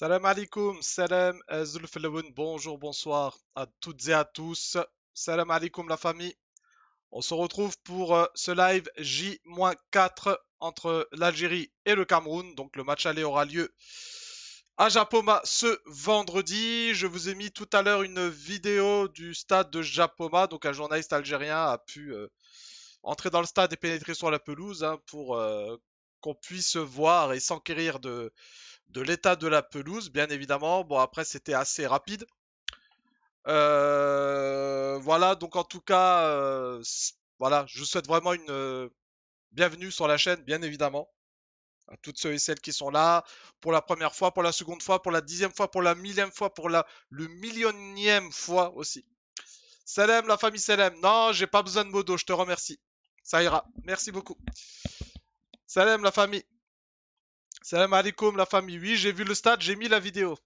Salam alaikum, salam euh, bonjour, bonsoir à toutes et à tous. Salam alaikum la famille. On se retrouve pour euh, ce live J-4 entre l'Algérie et le Cameroun. Donc le match aller aura lieu à Japoma ce vendredi. Je vous ai mis tout à l'heure une vidéo du stade de Japoma. Donc un journaliste algérien a pu euh, entrer dans le stade et pénétrer sur la pelouse hein, pour qu'on puisse voir et s'enquérir de, l'état de la pelouse, bien évidemment. Bon, après, c'était assez rapide. Euh, voilà, donc en tout cas, euh, voilà, je vous souhaite vraiment une euh, bienvenue sur la chaîne, bien évidemment. À toutes ceux et celles qui sont là, pour la première fois, pour la seconde fois, pour la dixième fois, pour la millième fois, pour la le millionième fois aussi. Salam, la famille Salam. Non, j'ai pas besoin de modo, je te remercie. Ça ira. Merci beaucoup. Salam la famille. Salam alaikum la famille. Oui, j'ai vu le stade, j'ai mis la vidéo.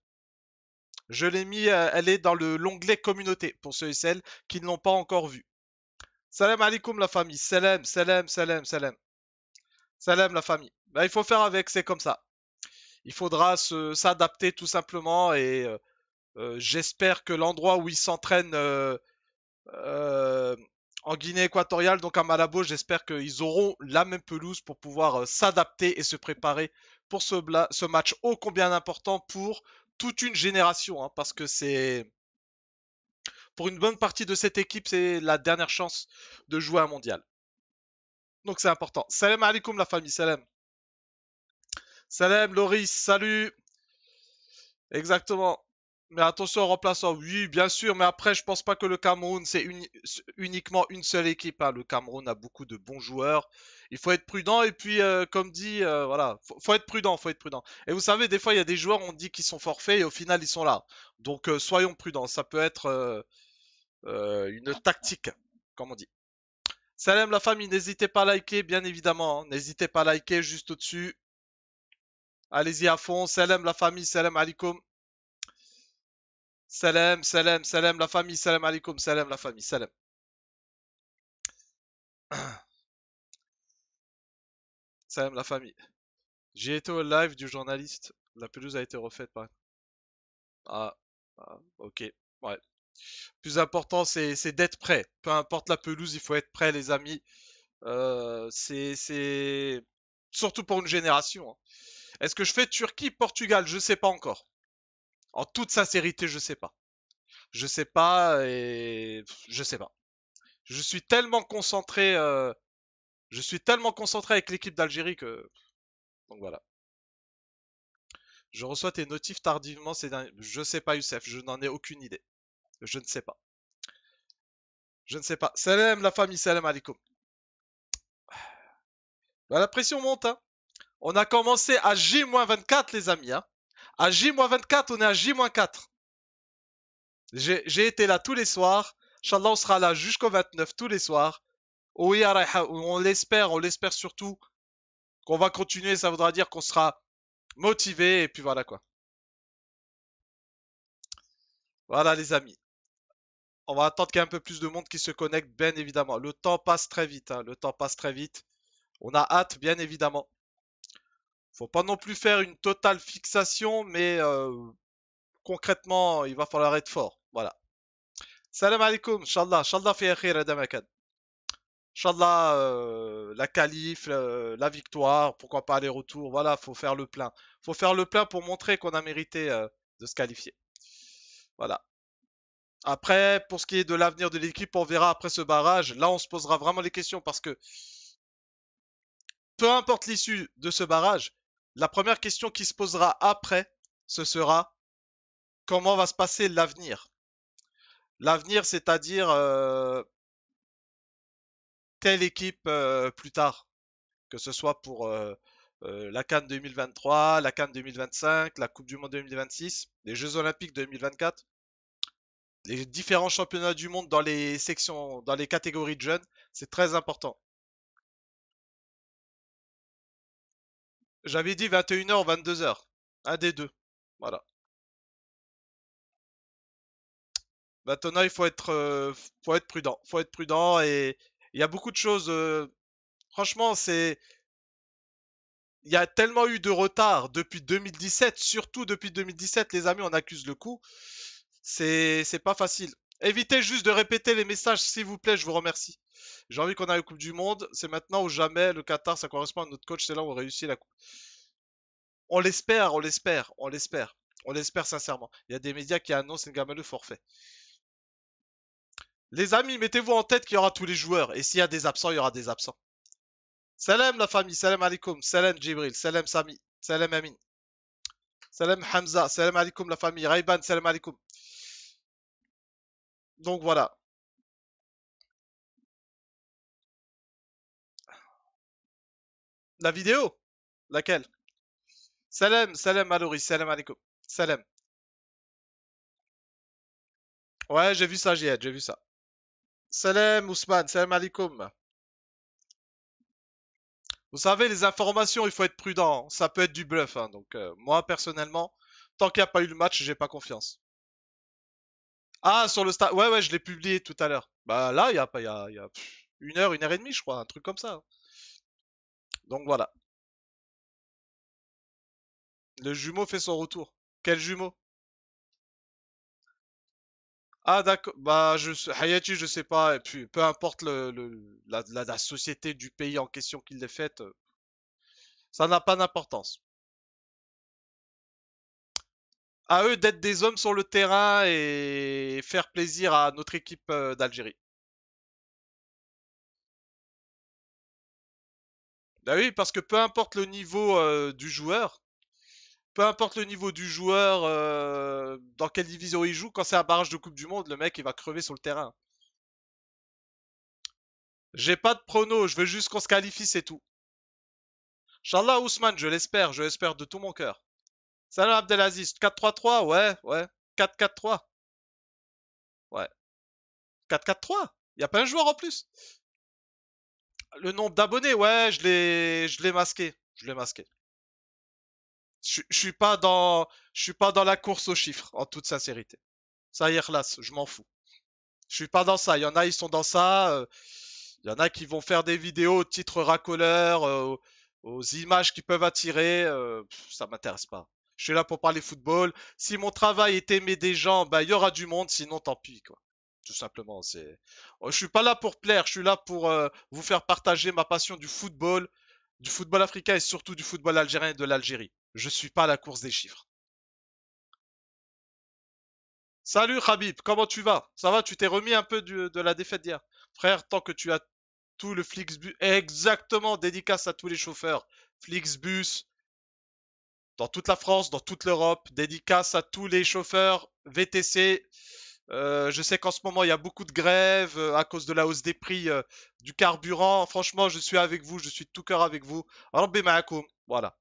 Je l'ai mis, euh, elle est dans l'onglet communauté pour ceux et celles qui ne l'ont pas encore vu, Salam alaikum la famille. Salam, salam, salam, salam. Salam la famille. Bah, il faut faire avec, c'est comme ça. Il faudra s'adapter tout simplement et euh, euh, j'espère que l'endroit où ils s'entraînent en Guinée équatoriale, donc à Malabo, j'espère qu'ils auront la même pelouse pour pouvoir euh, s'adapter et se préparer pour ce, match ô combien important pour toute une génération, hein, parce que c'est pour une bonne partie de cette équipe, c'est la dernière chance de jouer un mondial. Donc c'est important. Salam alaikum la famille, salam. Salam Loris, salut. Exactement. Mais attention, remplaçant, oui, bien sûr, mais après, je pense pas que le Cameroun, c'est uniquement une seule équipe. Hein. Le Cameroun a beaucoup de bons joueurs. Il faut être prudent, et puis, euh, comme dit, euh, voilà, faut, être prudent, faut être prudent. Et vous savez, des fois, il y a des joueurs, on dit qu'ils sont forfaits, et au final, ils sont là. Donc, euh, soyons prudents, ça peut être une tactique, comme on dit. Salam la famille, n'hésitez pas à liker, bien évidemment. Hein. N'hésitez pas à liker juste au-dessus. Allez-y à fond. Salam la famille, salam alaikum. Salam, salam, salam la famille, salam alaikum, salam la famille, salam. Salam la famille. J'ai été au live du journaliste. La pelouse a été refaite par. Ah, ah, ok, ouais. Plus important, c'est d'être prêt. Peu importe la pelouse, il faut être prêt, les amis. Euh, c'est surtout pour une génération. Hein. Est-ce que je fais Turquie, Portugal Je sais pas encore. En toute sincérité, je sais pas. Je sais pas et je sais pas. Je suis tellement concentré, euh, je suis tellement concentré avec l'équipe d'Algérie que donc voilà. Je reçois tes notifs tardivement ces derniers. Je sais pas, Youssef, je n'en ai aucune idée. Je ne sais pas. Je ne sais pas. Salam la famille, salam alaikum. Bah, la pression monte. Hein. On a commencé à J-24, les amis. Hein. À J-24, on est à J-4. J'ai été là tous les soirs. Inch'Allah, on sera là jusqu'au 29 tous les soirs. Oh oui, on l'espère, on l'espère surtout qu'on va continuer. Ça voudra dire qu'on sera motivé et puis voilà quoi. Voilà les amis. On va attendre qu'il y ait un peu plus de monde qui se connecte, bien évidemment. Le temps passe très vite. Hein. Le temps passe très vite. On a hâte, bien évidemment faut pas non plus faire une totale fixation, mais euh, concrètement, il va falloir être fort. Voilà. Salam alaikum, Inch'Allah. Inch'Allah Inch'Allah, euh, la qualif, la victoire, pourquoi pas aller-retour. Voilà, faut faire le plein. faut faire le plein pour montrer qu'on a mérité euh, de se qualifier. Voilà. Après, pour ce qui est de l'avenir de l'équipe, on verra après ce barrage. Là, on se posera vraiment les questions parce que peu importe l'issue de ce barrage, la première question qui se posera après, ce sera comment va se passer l'avenir. L'avenir, c'est-à-dire euh, telle équipe euh, plus tard, que ce soit pour euh, la Cannes 2023, la Cannes 2025, la Coupe du Monde 2026, les Jeux Olympiques 2024, les différents championnats du monde dans les sections, dans les catégories de jeunes, c'est très important. J'avais dit 21h, 22h. Un des deux. Voilà. Maintenant, il faut être, euh, faut prudent. faut être prudent et il y a beaucoup de choses. Euh, franchement, c'est. Il y a tellement eu de retard depuis 2017, surtout depuis 2017, les amis, on accuse le coup. C'est pas facile. Évitez juste de répéter les messages, s'il vous plaît, je vous remercie. J'ai envie qu'on aille aux Coupe du Monde. C'est maintenant ou jamais. Le Qatar, ça correspond à notre coach. C'est là où on réussit la Coupe. On l'espère, on l'espère, on l'espère. On l'espère sincèrement. Il y a des médias qui annoncent une gamme de forfait. Les amis, mettez-vous en tête qu'il y aura tous les joueurs. Et s'il y a des absents, il y aura des absents. Salam la famille, salam alaikum, salam Jibril, salam Sami, salam Amin. Salam Hamza, salam alaikum la famille. Rayban, salam alaikum. Donc voilà. La vidéo Laquelle Salam, salam malory, salam alaikum. Salam. Ouais, j'ai vu ça, j'y j'ai vu ça. Salam Ousmane, salam alaikum. Vous savez, les informations, il faut être prudent. Ça peut être du bluff. Hein, donc, euh, moi, personnellement, tant qu'il n'y a pas eu le match, j'ai pas confiance. Ah, sur le stade, Ouais, ouais, je l'ai publié tout à l'heure. Bah là, il y a, y a, y a une heure, une heure et demie, je crois, un truc comme ça. Hein. Donc voilà. Le jumeau fait son retour. Quel jumeau Ah d'accord. Bah je Hayati, je sais pas. Et puis peu importe le, le la, société du pays en question qu'il l'ait faite, euh, ça n'a pas d'importance à eux d'être des hommes sur le terrain et faire plaisir à notre équipe euh, d'Algérie. Bah oui, parce que peu importe le niveau euh, du joueur, peu importe le niveau du joueur, euh, dans quelle division il joue, quand c'est un barrage de Coupe du Monde, le mec il va crever sur le terrain. J'ai pas de prono, je veux juste qu'on se qualifie, c'est tout. Inch'Allah Ousmane, je l'espère, je l'espère de tout mon cœur. Salam Abdelaziz. 4-3-3, ouais, ouais. 4-4-3. Ouais. 4-4-3. Il a pas un joueur en plus. Le nombre d'abonnés, ouais, je l'ai, je l'ai masqué. Je l'ai masqué. Je, je suis pas dans, je suis pas dans la course aux chiffres, en toute sincérité. Ça y est, je m'en fous. Je suis pas dans ça. Il y en a, ils sont dans ça. Euh, il y en a qui vont faire des vidéos au titre racoleur, euh, aux, aux images qui peuvent attirer. Euh, ça m'intéresse pas. Je suis là pour parler football. Si mon travail est aimé des gens, bah, il y aura du monde. Sinon, tant pis, quoi. Tout simplement, c'est. Oh, je suis pas là pour plaire. Je suis là pour euh, vous faire partager ma passion du football, du football africain et surtout du football algérien et de l'Algérie. Je ne suis pas à la course des chiffres. Salut Habib. comment tu vas Ça va, tu t'es remis un peu de la défaite d'hier Frère, tant que tu as tout le Flixbus... Exactement, dédicace à tous les chauffeurs. Flixbus, dans toute la France, dans toute l'Europe. Dédicace à tous les chauffeurs VTC. Euh, je sais qu'en ce moment, il y a beaucoup de grèves euh, à cause de la hausse des prix euh, du carburant. Franchement, je suis avec vous, je suis tout cœur avec vous. Alors, Voilà.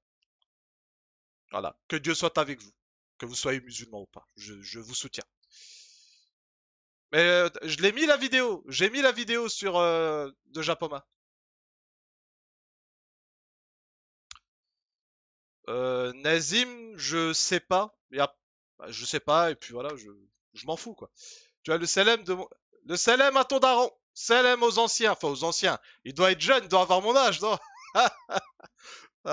Voilà. Que Dieu soit avec vous. Que vous soyez musulman ou pas. Je, vous soutiens. Mais je l'ai mis la vidéo. J'ai mis la vidéo sur de Japoma. Euh, Nazim, je sais pas. Bah, je sais pas, et puis voilà, je, m'en fous, quoi. Tu as le CLM de Le à ton daron CLM aux anciens Enfin, aux anciens. Il doit être jeune, il doit avoir mon âge, 4-3-3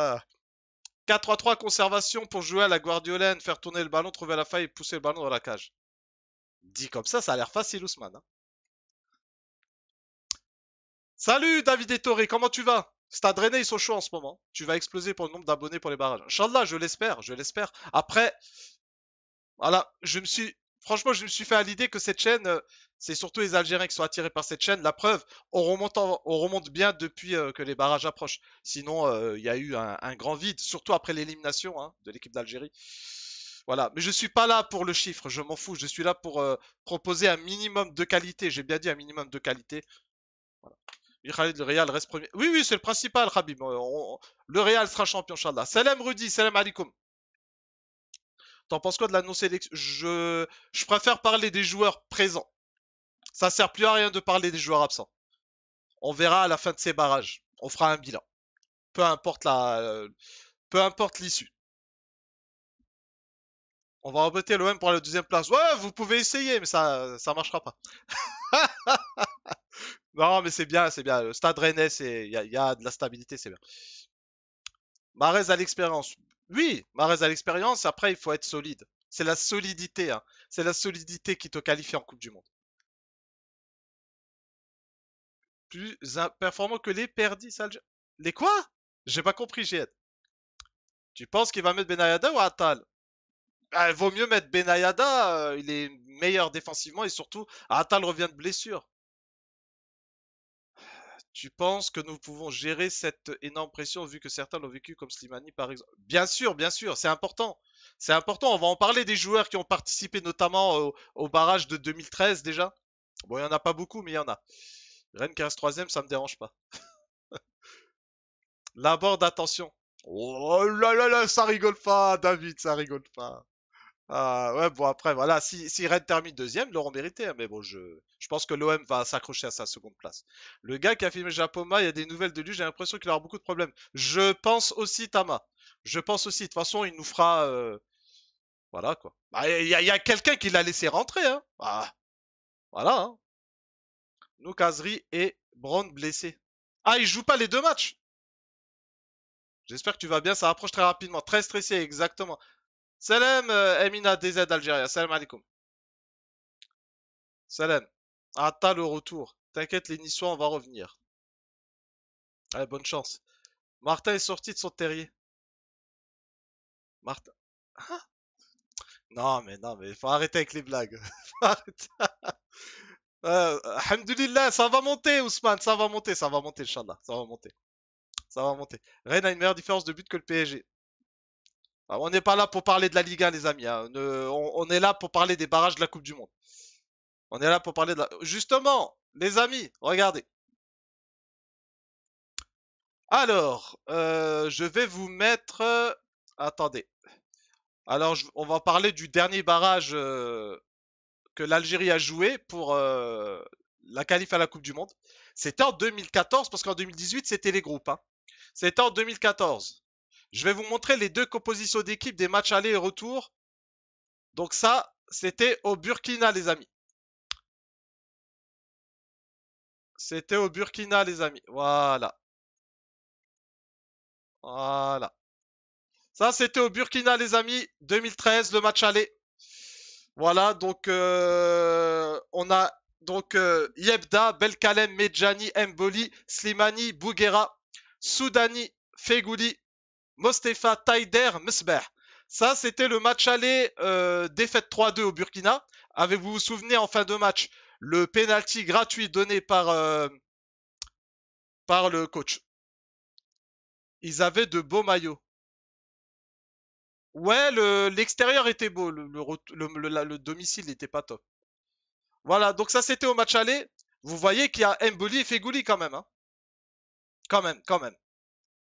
ah. conservation pour jouer à la Guardiolaine, faire tourner le ballon, trouver la faille et pousser le ballon dans la cage. Dit comme ça, ça a l'air facile, Ousmane. Hein. Salut David et Ettore, comment tu vas à drainer, ils sont chauds en ce moment. Tu vas exploser pour le nombre d'abonnés pour les barrages. Inch'Allah, je l'espère, je l'espère. Après, voilà, je me suis... Franchement, je me suis fait à l'idée que cette chaîne, euh, c'est surtout les Algériens qui sont attirés par cette chaîne. La preuve, on remonte, on remonte bien depuis euh, que les barrages approchent. Sinon, euh, il y a eu un, grand vide, surtout après l'élimination hein, de l'équipe d'Algérie. Voilà, mais je suis pas là pour le chiffre, je m'en fous. Je suis là pour proposer un minimum de qualité. J'ai bien dit un minimum de qualité. Voilà le Real reste premier. Oui, oui, c'est le principal, Khabib. Euh, le Real sera champion, Inch'Allah. Salam Rudy, salam alaikum. T'en penses quoi de l'annonce je, préfère parler des joueurs présents. Ça sert plus à rien de parler des joueurs absents. On verra à la fin de ces barrages. On fera un bilan. Peu importe la, euh, peu importe l'issue. On va embêter l'OM pour la deuxième place. Ouais, vous pouvez essayer, mais ça, ne marchera pas. Non, mais c'est bien, c'est bien. Le stade rennais, il y, a de la stabilité, c'est bien. Marez à l'expérience. Oui, Marez à l'expérience. Après, il faut être solide. C'est la solidité. Hein. C'est la solidité qui te qualifie en Coupe du Monde. Plus performant que les perdis, Les quoi J'ai pas compris, Jed. Tu penses qu'il va mettre Benayada ou Atal ah, Il vaut mieux mettre Benayada. Euh, il est meilleur défensivement et surtout, Atal revient de blessure. Tu penses que nous pouvons gérer cette énorme pression vu que certains l'ont vécu comme Slimani par exemple Bien sûr, bien sûr, c'est important. C'est important, on va en parler des joueurs qui ont participé notamment au, barrage de 2013 déjà. Bon, il n'y en a pas beaucoup, mais il y en a. Rennes 15 3ème, ça me dérange pas. L'abord d'attention. Oh là là là, ça rigole pas, David, ça rigole pas. Ah ouais, bon, après, voilà, si, si Red termine deuxième, ils l'auront mérité. Hein, mais bon, je, je pense que l'OM va s'accrocher à sa seconde place. Le gars qui a filmé Japoma, il y a des nouvelles de lui, j'ai l'impression qu'il aura beaucoup de problèmes. Je pense aussi Tama. Je pense aussi. De toute façon, il nous fera. Euh, voilà, quoi. Bah, il y a, y a quelqu'un qui l'a laissé rentrer. Hein. Ah, voilà. Hein. Nous, et Brown blessés. Ah, il joue pas les deux matchs J'espère que tu vas bien, ça approche très rapidement. Très stressé, exactement. Salam Emina euh, DZ d'Algérie, salam alaikum. Salam. attends le retour. T'inquiète les Niçois, on va revenir. Allez, bonne chance. Martin est sorti de son terrier. Martin. Hein? non, mais non, mais il faut arrêter avec les blagues. faut arrêter. Euh, ça va monter, Ousmane. Ça va monter, ça va monter, Inch'Allah. Ça va monter. Ça va monter. Rennes a une meilleure différence de but que le PSG. Bah, on n'est pas là pour parler de la 1, les amis. Hein. on, est là pour parler des barrages de la Coupe du Monde. On est là pour parler de la... Justement, les amis, regardez. Alors, euh, je vais vous mettre... Euh, attendez. Alors, on va parler du dernier barrage euh, que l'Algérie a joué pour la calife à la Coupe du Monde. C'était en 2014, parce qu'en 2018, c'était les groupes. Hein. C'était en 2014. Je vais vous montrer les deux compositions d'équipe des matchs aller et retour. Donc ça, c'était au Burkina, les amis. C'était au Burkina, les amis. Voilà. Voilà. Ça, c'était au Burkina, les amis. 2013, le match aller. Voilà, donc euh, on a donc euh, Yebda, Belkalem, Medjani, Mboli, Slimani, Bouguera, Soudani, Fegouli, Mostefa Taider Musber. Ça, c'était le match aller euh, défaite 3-2 au Burkina. Avez-vous vous souvenez en fin de match le penalty gratuit donné par, euh, par le coach Ils avaient de beaux maillots. Ouais, le, l'extérieur était beau, le, domicile n'était pas top. Voilà, donc ça c'était au match aller. Vous voyez qu'il y a Mboli et Fegouli quand même. Hein. quand même, quand même.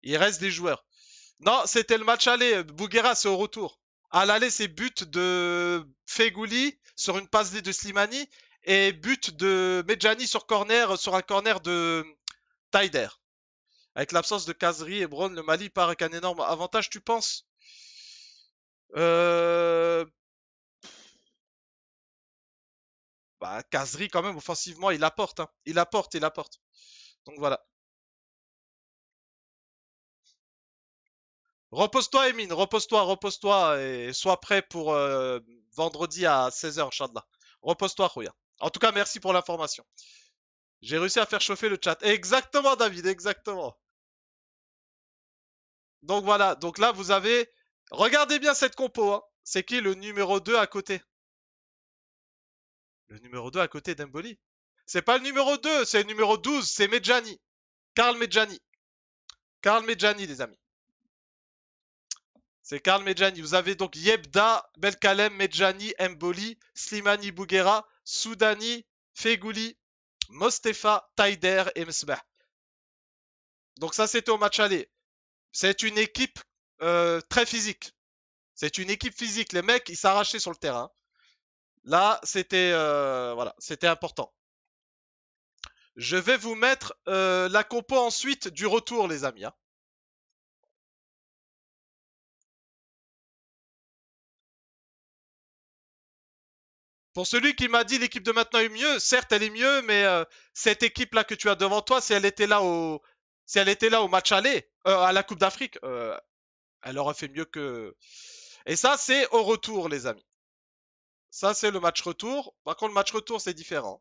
Il reste des joueurs. Non, c'était le match aller. Bouguera, c'est au retour. À l'aller, c'est but de Fegouli sur une passe de Slimani et but de Medjani sur corner, sur un corner de Taider. Avec l'absence de Kazri et Brown, le Mali part avec un énorme avantage, tu penses euh... Bah, Kazri, quand même, offensivement, il apporte. Hein. Il apporte, il apporte. Donc voilà. Repose-toi, Emine, repose-toi, repose-toi et sois prêt pour euh, vendredi à 16h, Inch'Allah. Repose-toi, Khouya. En tout cas, merci pour l'information. J'ai réussi à faire chauffer le chat. Exactement, David, exactement. Donc voilà, donc là, vous avez... Regardez bien cette compo. Hein. C'est qui le numéro 2 à côté Le numéro 2 à côté d'Emboli C'est pas le numéro 2, c'est le numéro 12, c'est Medjani. Karl Medjani. Karl Medjani, les amis. C'est Karl Medjani. Vous avez donc Yebda, Belkalem, Medjani, Mboli, Slimani Bouguera, Soudani, Fegouli, Mostefa, Taider et Msbah. Donc ça, c'était au match aller. C'est une équipe euh, très physique. C'est une équipe physique. Les mecs, ils s'arrachaient sur le terrain. Là, c'était euh, voilà, c'était important. Je vais vous mettre euh, la compo ensuite du retour, les amis. Hein. Pour celui qui m'a dit l'équipe de maintenant est mieux, certes elle est mieux, mais euh, cette équipe-là que tu as devant toi, si elle était là au, si elle était là au match aller, euh, à la Coupe d'Afrique, euh, elle aurait fait mieux que. Et ça, c'est au retour, les amis. Ça, c'est le match retour. Par contre, le match retour, c'est différent.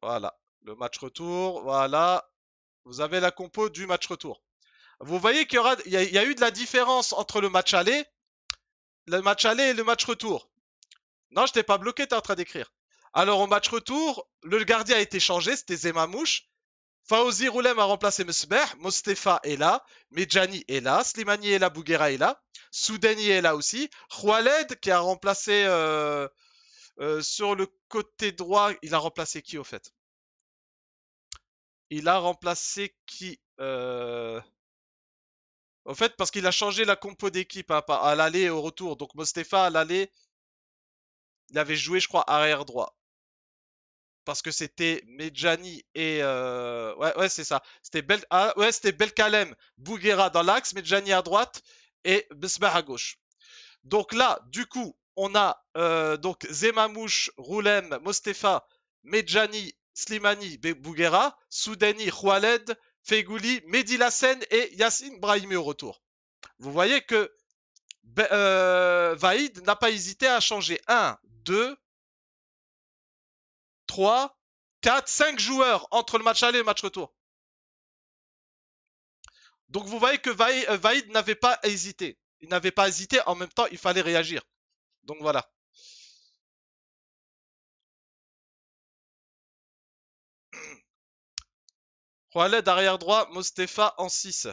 Voilà. Le match retour, voilà. Vous avez la compo du match retour. Vous voyez qu'il y, aura... y a eu de la différence entre le match aller, le match aller et le match retour. Non, je t'ai pas bloqué, t'es en train d'écrire. Alors au match retour, le gardien a été changé, c'était Zemamouche. Faouzi Roulem a remplacé Mesbeh, Mostefa est là, Medjani est là, Slimani est là, Bouguera est là, Soudani est là aussi, Khoualed qui a remplacé euh, euh, sur le côté droit, il a remplacé qui au fait Il a remplacé qui euh, Au fait, parce qu'il a changé la compo d'équipe hein, à, l'aller et au retour. Donc Mostefa à l'aller il avait joué, je crois, arrière droit. Parce que c'était Medjani et. Euh, ouais, ouais, c'est ça. Ah, c'était Belkalem, Bouguera dans l'axe, Medjani à droite et Besma à gauche. Donc là, du coup, on a euh, donc Zemamouche, Roulem, Mostefa, Medjani, Slimani, Bouguera, Soudani, Khoualed, Fegouli, Mehdi Lassen et Yassine Brahimi au retour. Vous voyez que euh, n'a pas hésité à changer un 2, 3, 4, 5 joueurs entre le match aller et le match retour. Donc vous voyez que euh, Vaïd n'avait pas hésité. Il n'avait pas hésité, en même temps il fallait réagir. Donc voilà. Roaled derrière droit, Mostefa en 6.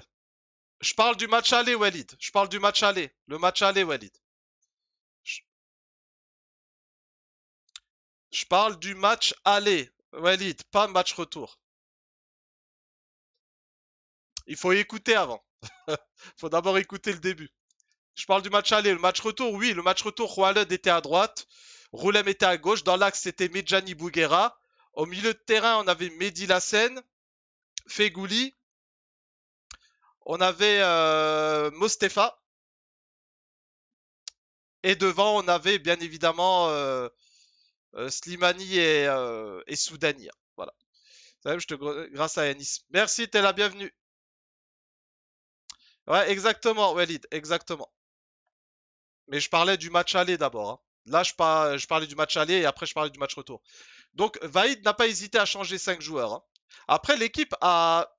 Je parle du match aller, Walid. Je parle du match aller. Le match aller, Walid. Je parle du match aller, Walid, pas match retour. Il faut écouter avant. Il faut d'abord écouter le début. Je parle du match aller. Le match retour, oui, le match retour, Walid était à droite. Roulem était à gauche. Dans l'axe, c'était Medjani Bouguera. Au milieu de terrain, on avait Mehdi Lassen, Fegouli. On avait euh, Mostefa. Et devant, on avait bien évidemment euh, euh, Slimani et, euh, Soudani. Hein, voilà. Ça, Grâce à Merci, t'es la bienvenue. Ouais, exactement, Walid, exactement. Mais je parlais du match aller d'abord. Hein. Là, je, je, parlais du match aller et après, je parlais du match retour. Donc, Vaïd n'a pas hésité à changer 5 joueurs. Hein. Après, l'équipe a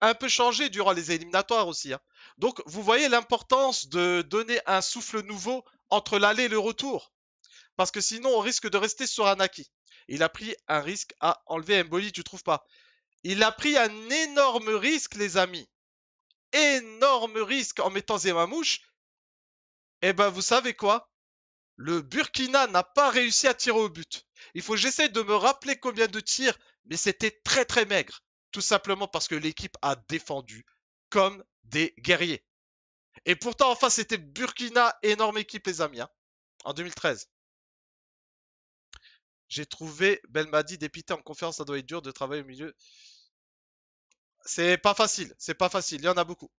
un peu changé durant les éliminatoires aussi. Donc, vous voyez l'importance de donner un souffle nouveau entre l'aller et le retour. Parce que sinon, on risque de rester sur un acquis. Il a pris un risque à enlever Mboli, tu trouves pas Il a pris un énorme risque, les amis. Énorme risque en mettant Zemamouche. Eh ben, vous savez quoi Le Burkina n'a pas réussi à tirer au but. Il faut que j'essaie de me rappeler combien de tirs, mais c'était très très maigre. Tout simplement parce que l'équipe a défendu comme des guerriers. Et pourtant, enfin, c'était Burkina, énorme équipe, les amis, hein, en 2013. J'ai trouvé Belmadi dépité en conférence. ça doit être dur de travailler au milieu. C'est pas facile, c'est pas facile, il y en a beaucoup.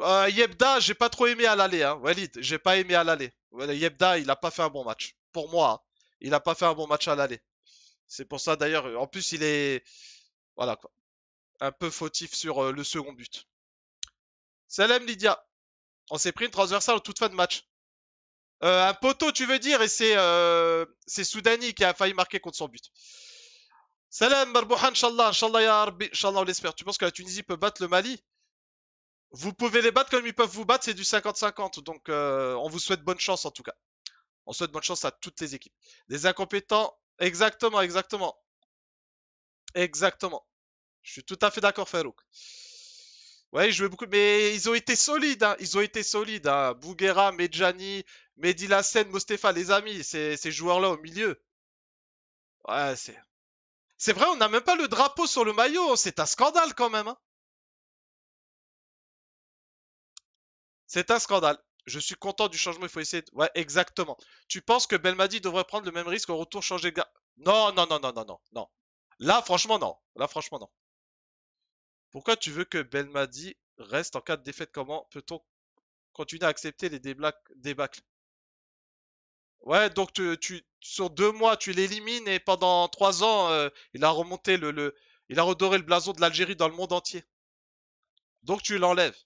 Euh, Yebda, j'ai pas trop aimé à l'aller, hein. Walid, j'ai pas aimé à l'aller. Yebda, il a pas fait un bon match. Pour moi, hein. il a pas fait un bon match à l'aller. C'est pour ça d'ailleurs, en plus, il est. Voilà quoi. Un peu fautif sur euh, le second but. Salam Lydia. On s'est pris une transversale en toute fin de match. Euh, un poteau, tu veux dire, et euh, c'est Soudani qui a failli marquer contre son but. Salam, Barbouhan, Inch'Allah, Inch'Allah, Ya on l'espère. Tu penses que la Tunisie peut battre le Mali Vous pouvez les battre comme ils peuvent vous battre, c'est du 50-50. Donc, euh, on vous souhaite bonne chance en tout cas. On souhaite bonne chance à toutes les équipes. Des incompétents, exactement, exactement. Exactement. Je suis tout à fait d'accord, Farouk. Ouais, ils jouaient beaucoup, mais ils ont été solides. Hein. Ils ont été solides. Hein. Bouguera, Medjani, Mehdi Lassen, Mostefa, les amis, ces, ces joueurs-là au milieu. Ouais, c'est. C'est vrai, on n'a même pas le drapeau sur le maillot. Hein. C'est un scandale quand même. Hein. C'est un scandale. Je suis content du changement. Il faut essayer. De... Ouais, exactement. Tu penses que Belmadi devrait prendre le même risque au retour changer de gars Non, non, non, non, non, non, non. Là, franchement, non. Là, franchement, non. Pourquoi tu veux que Belmadi reste en cas de défaite Comment peut-on continuer à accepter les débâcles Ouais, donc tu, sur deux mois, tu l'élimines et pendant trois ans, euh, il a remonté le, Il a redoré le blason de l'Algérie dans le monde entier. Donc tu l'enlèves.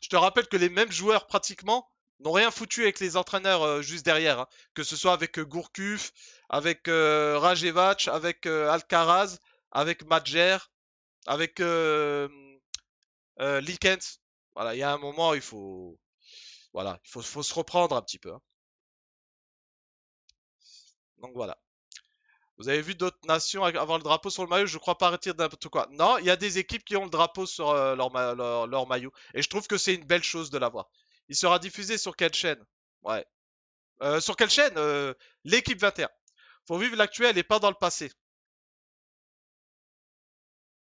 Je te rappelle que les mêmes joueurs, pratiquement, n'ont rien foutu avec les entraîneurs euh, juste derrière. Hein. Que ce soit avec euh, Gourcuff, avec Rajevac, avec Alcaraz, avec Madjer, avec euh, Voilà, il y a un moment, il faut, voilà, il faut, se reprendre un petit peu. Hein. Donc voilà. Vous avez vu d'autres nations avoir le drapeau sur le maillot, je crois pas retirer n'importe quoi. Non, il y a des équipes qui ont le drapeau sur leur, leur, maillot. Et je trouve que c'est une belle chose de l'avoir. Il sera diffusé sur quelle chaîne Ouais. sur quelle chaîne L'équipe 21. Faut vivre l'actuel et pas dans le passé.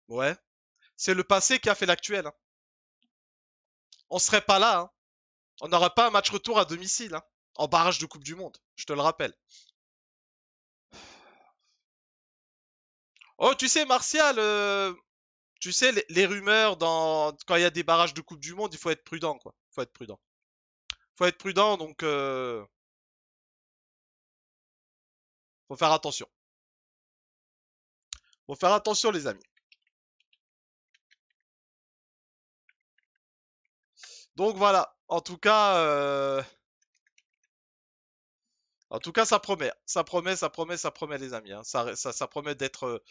Ouais. C'est le passé qui a fait l'actuel. Hein. On serait pas là. Hein. On n'aurait pas un match retour à domicile. Hein. En barrage de Coupe du Monde. Je te le rappelle. Oh, tu sais, Martial, euh, tu sais, les, rumeurs dans... quand il y a des barrages de Coupe du Monde, il faut être prudent, quoi. Faut être prudent. Faut être prudent, donc. Euh... Faut faire attention. Faut faire attention, les amis. Donc voilà, en tout cas, euh, en tout cas, ça promet, ça promet, ça promet, ça promet, les amis. Hein. Ça, ça, promet d'être euh,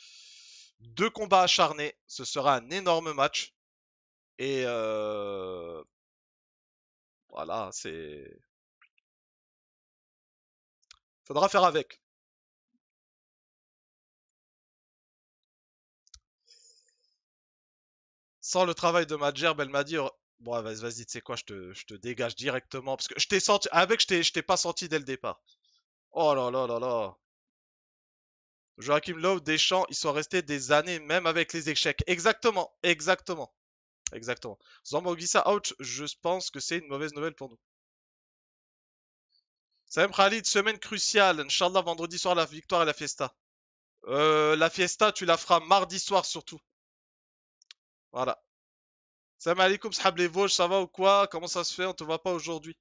deux combats acharnés. Ce sera un énorme match. Et euh, voilà, c'est. Faudra faire avec. Sans le travail de m'a dit... Bon, vas-y, vas-y, tu sais quoi, je te, dégage directement. Parce que je t'ai senti. Avec je t'ai pas senti dès le départ. Oh là là là là. Joachim Lowe, Deschamps, ils sont restés des années, même avec les échecs. Exactement, exactement. Exactement. Zamboguissa Ouch je pense que c'est une mauvaise nouvelle pour nous. Sam Khalid, semaine cruciale. Inch'Allah, vendredi soir, la victoire et la fiesta. Euh, la fiesta, tu la feras mardi soir surtout. Voilà. Salam alaikum, sahab les ça va ou quoi Comment ça se fait On te voit pas aujourd'hui.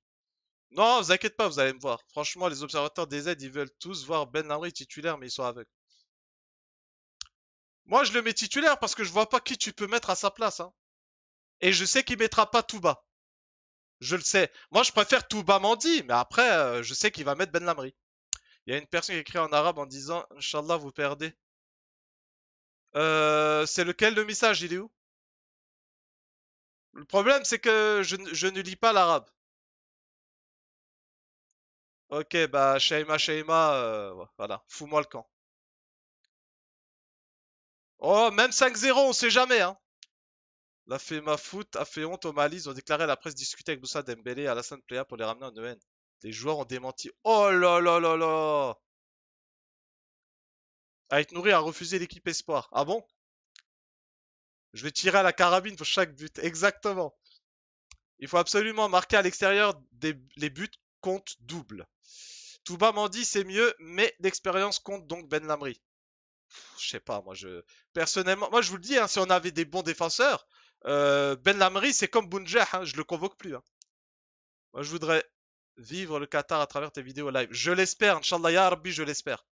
Non, vous inquiétez pas, vous allez me voir. Franchement, les observateurs des aides, ils veulent tous voir Ben Lamri titulaire, mais ils sont avec. Moi, je le mets titulaire parce que je vois pas qui tu peux mettre à sa place. Hein. Et je sais qu'il mettra pas tout bas. Je le sais. Moi, je préfère Touba Mandi, mais après, euh, je sais qu'il va mettre Ben Lamri. Il y a une personne qui écrit en arabe en disant Inch'Allah, vous perdez. Euh, c'est lequel le message Il est où le problème, c'est que je, ne lis pas l'arabe. Ok, bah, Shaima, Shaima, euh, voilà, fous-moi le camp. Oh, même 5-0, on sait jamais, hein. La FEMA Foot a fait honte au Mali. Ils ont déclaré à la presse discuter avec Boussa Dembélé et Alassane playa pour les ramener en EN. Les joueurs ont démenti. Oh là là là là Aït nourri, a refusé l'équipe Espoir. Ah bon je vais tirer à la carabine pour chaque but. Exactement. Il faut absolument marquer à l'extérieur les buts comptent double. Touba dit, c'est mieux, mais l'expérience compte donc Ben Lamri. Je sais pas, moi je. Personnellement, moi je vous le dis, hein, si on avait des bons défenseurs, euh, Ben Lamri, c'est comme Bounjah, je hein, je le convoque plus. Hein. Moi je voudrais vivre le Qatar à travers tes vidéos live. Je l'espère, Inch'Allah Ya Rabbi, je l'espère.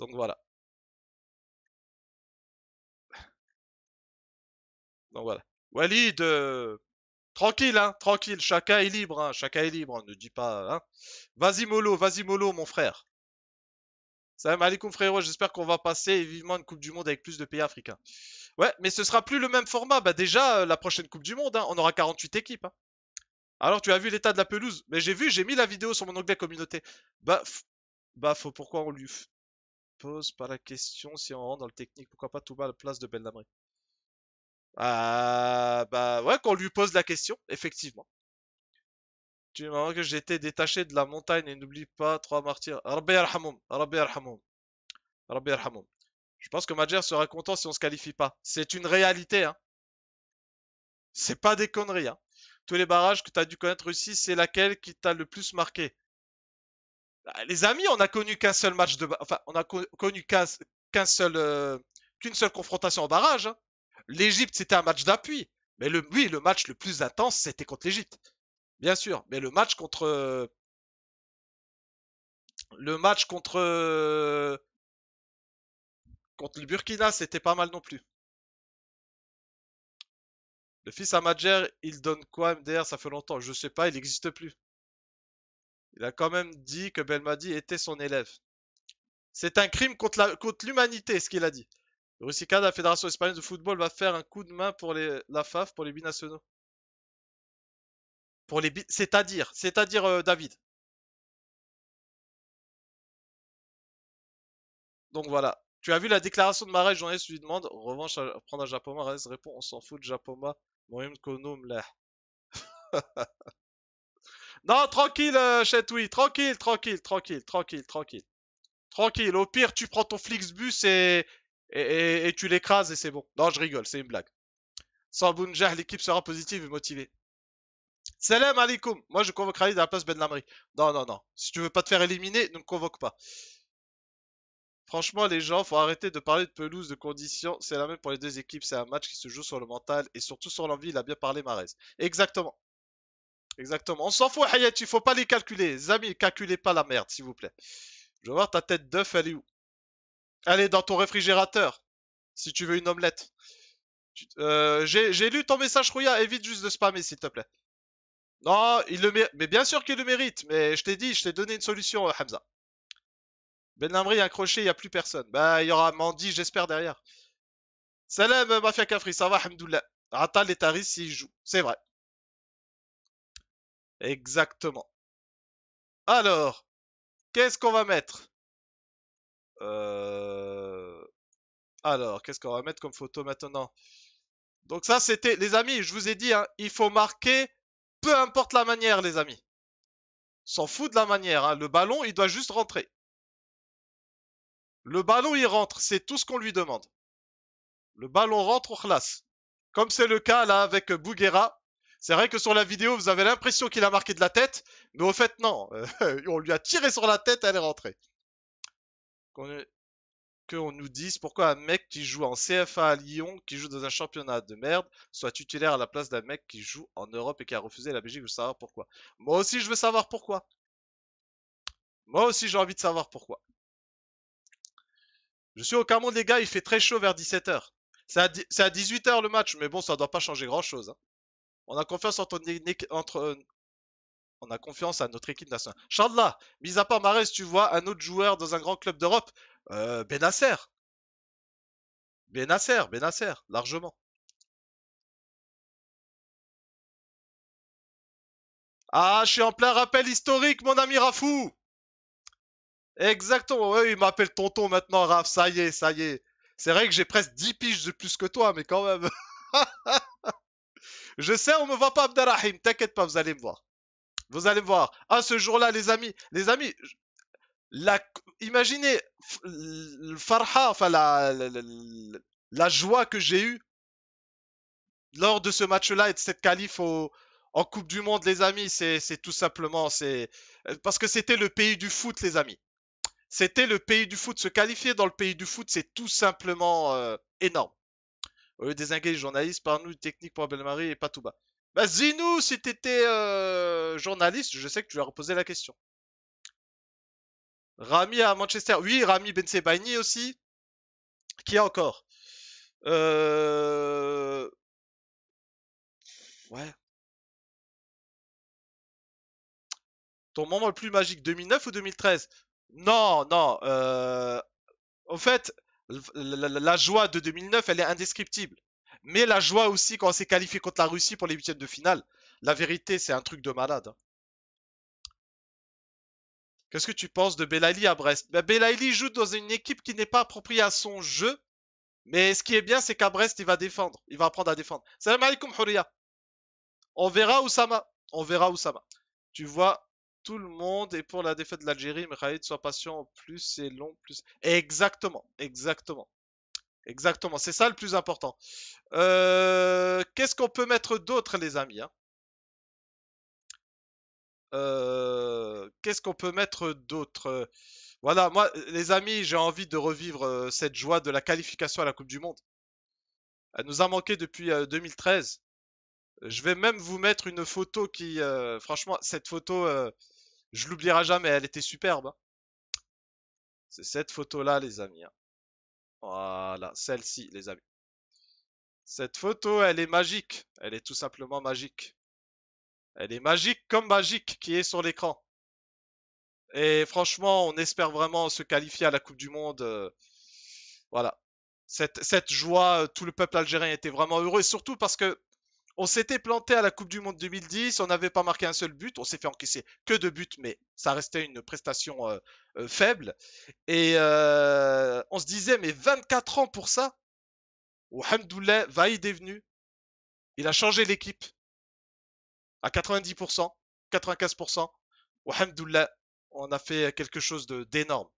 Donc voilà. Donc voilà. Walid, euh, tranquille, hein, tranquille. Chacun est libre, hein, chacun est libre. Hein, ne dis pas, hein. Vas-y mollo, vas-y mollo, mon frère. Salam alaikum frérot, j'espère qu'on va passer vivement une Coupe du Monde avec plus de pays africains. Ouais, mais ce sera plus le même format. Bah déjà, euh, la prochaine Coupe du Monde, hein, on aura 48 équipes. Hein. Alors tu as vu l'état de la pelouse Mais j'ai vu, j'ai mis la vidéo sur mon onglet communauté. Bah, bah faut pourquoi on lui pose pas la question si on rentre dans le technique Pourquoi pas bas à la place de Bellamri ah bah ouais, qu'on lui pose la question, effectivement. Tu m'as que j'étais détaché de la montagne et n'oublie pas trois martyrs. Rabbi Arhamoum, Rabbi Arhamoum, Rabbi Arhamoum. Je pense que Majer sera content si on se qualifie pas. C'est une réalité, hein. C'est pas des conneries, hein. Tous les barrages que t'as dû connaître aussi, c'est laquelle qui t'a le plus marqué. Bah, les amis, on a connu qu'un seul match de, enfin, on a connu qu'un seul, euh, qu'une seule confrontation en barrage. Hein. L'Égypte, c'était un match d'appui. Mais le, oui, le match le plus intense, c'était contre l'Égypte. Bien sûr. Mais le match contre. Euh, le match contre. Euh, contre le Burkina, c'était pas mal non plus. Le fils à il donne quoi MDR Ça fait longtemps. Je sais pas, il n'existe plus. Il a quand même dit que Belmadi était son élève. C'est un crime contre l'humanité, contre ce qu'il a dit. Russica, la Fédération espagnole de football va faire un coup de main pour les, la FAF pour les binationaux. Pour les c'est-à-dire, c'est-à-dire euh, David. Donc voilà. Tu as vu la déclaration de Marais, journaliste lui demande revanche prendre un Japoma. Marais répond on s'en fout de Japoma. Moyen konum' là. non, tranquille, euh, Chetoui, tranquille, tranquille, tranquille, tranquille, tranquille. Tranquille, au pire, tu prends ton Flixbus et et, tu l'écrases et c'est bon. Non, je rigole, c'est une blague. Sans Bounjah, l'équipe sera positive et motivée. Salam alaikum. Moi, je convoquerai de la place Ben Non, non, non. Si tu veux pas te faire éliminer, ne me convoque pas. Franchement, les gens, faut arrêter de parler de pelouse, de conditions. C'est la même pour les deux équipes. C'est un match qui se joue sur le mental et surtout sur l'envie. Il a bien parlé, Marez. Exactement. Exactement. On s'en fout, Hayat. Il faut pas les calculer. Les amis, calculez pas la merde, s'il vous plaît. Je vais voir ta tête d'œuf, elle est où Allez dans ton réfrigérateur. Si tu veux une omelette. Euh, j'ai lu ton message, Rouya. Évite juste de spammer, s'il te plaît. Non, il le mérite. Mais bien sûr qu'il le mérite. Mais je t'ai dit, je t'ai donné une solution, euh, Hamza. Ben Amri, un crochet, il n'y a plus personne. Bah, il y aura Mandy, j'espère, derrière. Salam, euh, Mafia Kafri, ça va, Hamdoullah. Atal et Taris, C'est vrai. Exactement. Alors, qu'est-ce qu'on va mettre euh, alors, qu'est-ce qu'on va mettre comme photo maintenant Donc ça, c'était... Les amis, je vous ai dit, hein, il faut marquer peu importe la manière, les amis. S'en fout de la manière. Hein. Le ballon, il doit juste rentrer. Le ballon, il rentre. C'est tout ce qu'on lui demande. Le ballon rentre au classe. Comme c'est le cas là avec Bouguera. C'est vrai que sur la vidéo, vous avez l'impression qu'il a marqué de la tête. Mais au fait, non. on lui a tiré sur la tête, elle est rentrée qu'on on nous dise pourquoi un mec qui joue en CFA à Lyon, qui joue dans un championnat de merde, soit titulaire à la place d'un mec qui joue en Europe et qui a refusé la Belgique. Je veux savoir pourquoi. Moi aussi, je veux savoir pourquoi. Moi aussi, j'ai envie de savoir pourquoi. Je suis au Cameroun, les gars. Il fait très chaud vers 17h. C'est à, 18h le match, mais bon, ça doit pas changer grand chose. Hein. On a confiance entre ton, on a confiance à notre équipe nationale. Chandla, mis à part Marès, tu vois un autre joueur dans un grand club d'Europe euh, Benasser. Benasser, Benasser, largement. Ah, je suis en plein rappel historique, mon ami Rafou Exactement, Oui, il m'appelle tonton maintenant, Raf, ça y est, ça y est. C'est vrai que j'ai presque 10 piges de plus que toi, mais quand même. je sais, on me voit pas, Ne t'inquiète pas, vous allez me voir. Vous allez voir. à ah, ce jour-là, les amis, les amis, imaginez le farha, enfin la, joie que j'ai eue lors de ce match-là et de cette qualif en Coupe du Monde, les amis. C'est tout simplement, c'est euh, parce que c'était le pays du foot, les amis. C'était le pays du foot. Se qualifier dans le pays du foot, c'est tout simplement euh, énorme. Au lieu des les journalistes, par nous, technique pour Belmarie et pas tout bas. Bah, si t'étais euh, journaliste, je sais que tu vas reposé la question. Rami à Manchester. Oui, Rami Bensebaini aussi. Qui a encore euh, Ouais. Ton moment le plus magique, 2009 ou 2013 Non, non. Euh, en fait, la, la, joie de 2009, elle est indescriptible mais la joie aussi quand on s'est qualifié contre la Russie pour les huitièmes de finale. La vérité, c'est un truc de malade. Hein. Qu'est-ce que tu penses de Belaïli à Brest ben, Belaïli joue dans une équipe qui n'est pas appropriée à son jeu, mais ce qui est bien, c'est qu'à Brest, il va défendre. Il va apprendre à défendre. Salam alaikum, Huria. On verra Oussama. On verra Oussama. Tu vois, tout le monde est pour la défaite de l'Algérie, mais Khalid, sois patient. Plus c'est long, plus. Exactement, exactement. Exactement, c'est ça le plus important. Euh, qu'est-ce qu'on peut mettre d'autre, les amis hein euh, Qu'est-ce qu'on peut mettre d'autre Voilà, moi, les amis, j'ai envie de revivre euh, cette joie de la qualification à la Coupe du Monde. Elle nous a manqué depuis 2013. Je vais même vous mettre une photo qui, franchement, cette photo, je l'oublierai jamais, elle était superbe. Hein. C'est cette photo-là, les amis. Hein. Voilà, celle-ci, les amis. Cette photo, elle est magique. Elle est tout simplement magique. Elle est magique comme magique qui est sur l'écran. Et franchement, on espère vraiment se qualifier à la Coupe du Monde. Euh, voilà. Cette, cette joie, euh, tout le peuple algérien était vraiment heureux. Et surtout parce que on s'était planté à la Coupe du Monde 2010, on n'avait pas marqué un seul but, on s'est fait encaisser que deux buts, mais ça restait une prestation euh, euh, faible. Et euh, on se disait, mais 24 ans pour ça Hamdoullah, Vaïd est venu, il a changé l'équipe à 90%, 95%. Hamdoullah, on a fait quelque chose d'énorme.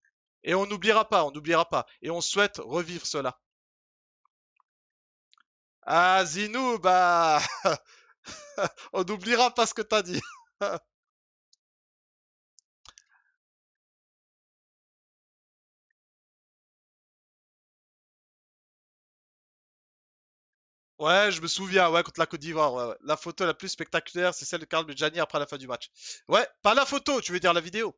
Et on n'oubliera pas, on n'oubliera pas. Et on souhaite revivre cela. Ah, Zinou, bah. On n'oubliera pas ce que t'as dit. Ouais, je me souviens, ouais, contre la Côte d'Ivoire. La photo la plus spectaculaire, c'est celle de Karl Medjani après la fin du match. Ouais, pas la photo, tu veux dire la vidéo.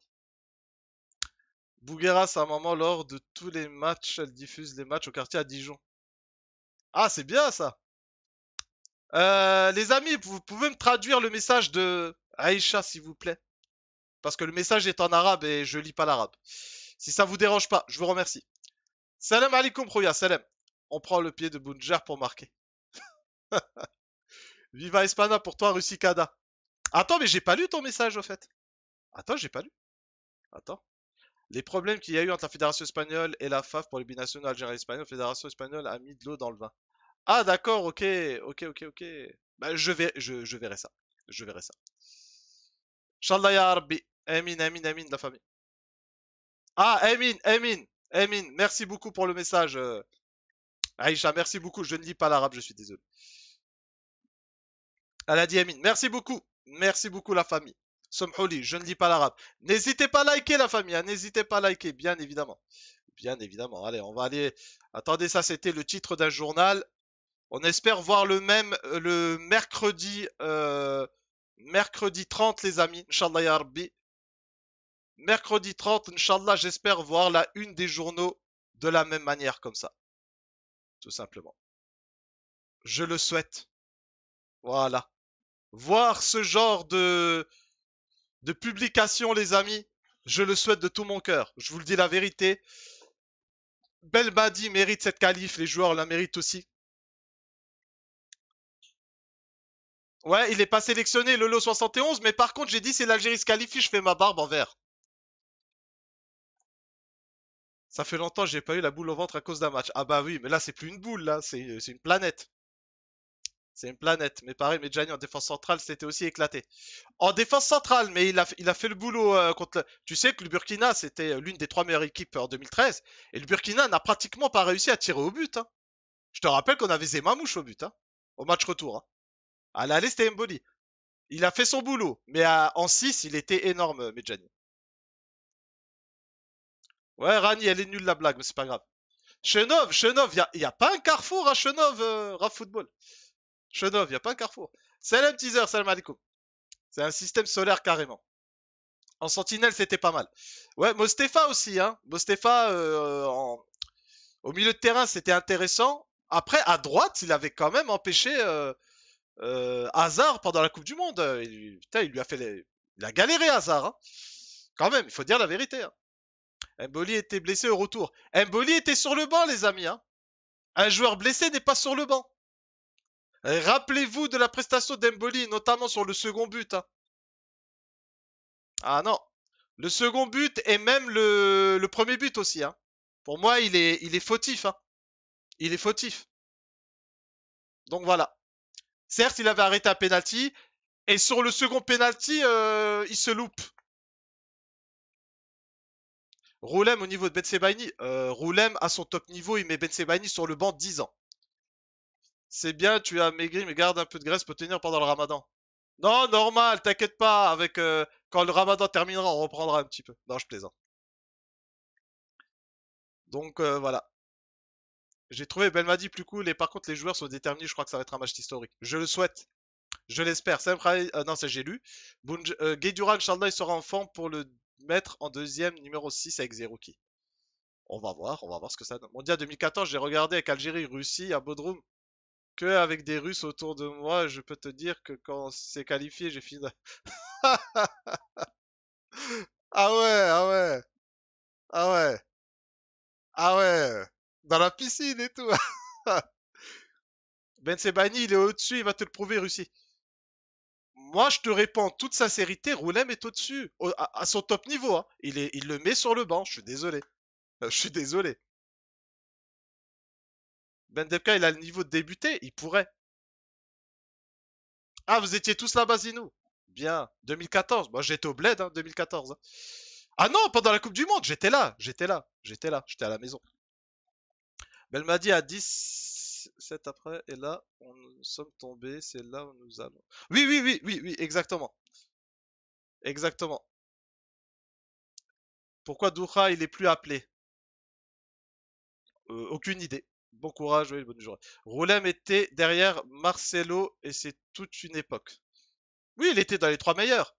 Bouguera, c'est un moment, lors de tous les matchs, elle diffuse les matchs au quartier à Dijon. Ah, c'est bien ça. Euh, les amis, vous pouvez me traduire le message de Aïcha, s'il vous plaît. Parce que le message est en arabe et je lis pas l'arabe. Si ça vous dérange pas, je vous remercie. Salam alaikum, rouya, salam. On prend le pied de Bounjar pour marquer. Viva Espana pour toi, Russicada. Attends, mais j'ai pas lu ton message, au fait. Attends, j'ai pas lu. Attends. Les problèmes qu'il y a eu entre la Fédération espagnole et la FAF pour les binationaux algériens espagnols, la Fédération espagnole a mis de l'eau dans le vin. Ah d'accord, ok, ok, ok, ok. Bah, je, vais, je, je verrai ça. Je verrai ça. Inch'Allah ya Rabbi. Amin, amin, amin, la famille. Ah, amin, amin, amin. Merci beaucoup pour le message. Euh, Aïcha, merci beaucoup. Je ne lis pas l'arabe, je suis désolé. Elle a dit Amin. Merci beaucoup. Merci beaucoup, la famille. Somholi, je ne lis pas l'arabe. N'hésitez pas à liker, la famille. Hein. N'hésitez pas à liker, bien évidemment. Bien évidemment. Allez, on va aller. Attendez, ça, c'était le titre d'un journal. On espère voir le même euh, le mercredi, euh, mercredi 30, les amis. Mercredi 30, inshallah, j'espère voir la une des journaux de la même manière, comme ça. Tout simplement. Je le souhaite. Voilà. Voir ce genre de, de publication, les amis, je le souhaite de tout mon cœur. Je vous le dis la vérité. Belbadi mérite cette calife, les joueurs la méritent aussi. Ouais, il n'est pas sélectionné, le lot 71, mais par contre, j'ai dit si l'Algérie se qualifie, je fais ma barbe en vert. Ça fait longtemps que j'ai pas eu la boule au ventre à cause d'un match. Ah bah oui, mais là, c'est plus une boule, là, c'est euh, une planète. C'est une planète. Mais pareil, Medjani en défense centrale, c'était aussi éclaté. En défense centrale, mais il a, il a fait le boulot euh, contre. Tu sais que le Burkina, c'était euh, l'une des trois meilleures équipes en 2013. Et le Burkina n'a pratiquement pas réussi à tirer au but. Hein. Je te rappelle qu'on avait Zemamouche au but, hein, au match retour. Hein. À l'aller, c'était Mboli. Il a fait son boulot, mais à, en 6, il était énorme, euh, Medjani. Ouais, Rani, elle est nulle la blague, mais c'est pas grave. Chenov, Chenov, il n'y a, pas un carrefour à Chenov, à euh, Football. Chenov, il n'y a pas un carrefour. Salam teaser, salam alaikum. C'est un système solaire carrément. En sentinelle, c'était pas mal. Ouais, Mostefa aussi, hein. Mostefa, euh, au milieu de terrain, c'était intéressant. Après, à droite, il avait quand même empêché euh, Hazard pendant la Coupe du Monde, euh, il, lui a fait il a galéré Hazard. Hein. Quand même, il faut dire la vérité. Hein. Mboli était blessé au retour. Mboli était sur le banc, les amis. Hein. Un joueur blessé n'est pas sur le banc. Rappelez-vous de la prestation d'Emboli, notamment sur le second but. Hein. Ah non. Le second but est même le, le premier but aussi. Pour moi, il est, il est fautif. Il est fautif. Donc voilà. Certes, il avait arrêté un penalty. Et sur le second penalty, euh, il se loupe. Roulem au niveau de Ben Sebaini. Euh, Roulem à son top niveau, il met Ben sur le banc 10 ans. C'est bien, tu as maigri, mais garde un peu de graisse pour tenir pendant le ramadan. Non, normal, t'inquiète pas. Avec euh, Quand le ramadan terminera, on reprendra un petit peu. Non, je plaisante. Donc voilà. J'ai trouvé Belmadi plus cool et par contre les joueurs sont déterminés. Je crois que ça va être un match historique. Je le souhaite. Je l'espère. C'est euh, non, ça j'ai lu. Euh, Gay sera en forme pour le mettre en deuxième numéro 6 avec Zeruki. On va voir, on va voir ce que ça donne. Mondial 2014, j'ai regardé avec Algérie, Russie, à Bodrum, que avec des Russes autour de moi. Je peux te dire que quand c'est qualifié, j'ai fini. ah ouais, ah ouais. Ah ouais. Ah ouais dans la piscine et tout. ben Sebani, il est au-dessus, il va te le prouver, Russie. Moi, je te réponds toute sincérité, Roulem est au-dessus, à, son top niveau. Hein. Il, le met sur le banc, je suis désolé. Euh, je suis désolé. Ben Debka, il a le niveau de débuter, il pourrait. Ah, vous étiez tous là-bas, Zinou Bien, 2014. Moi, bah, j'étais au bled, hein, 2014. Hein. Ah non, pendant la Coupe du Monde, j'étais là, j'étais là, j'étais là, j'étais à la maison elle m'a dit à 17 après, et là, on, nous sommes tombés, c'est là où nous allons. Oui, oui, oui, oui, oui, exactement. Exactement. Pourquoi Doura il est plus appelé euh, Aucune idée. Bon courage, oui, bonne journée. Roulem était derrière Marcelo et c'est toute une époque. Oui, il était dans les trois meilleurs.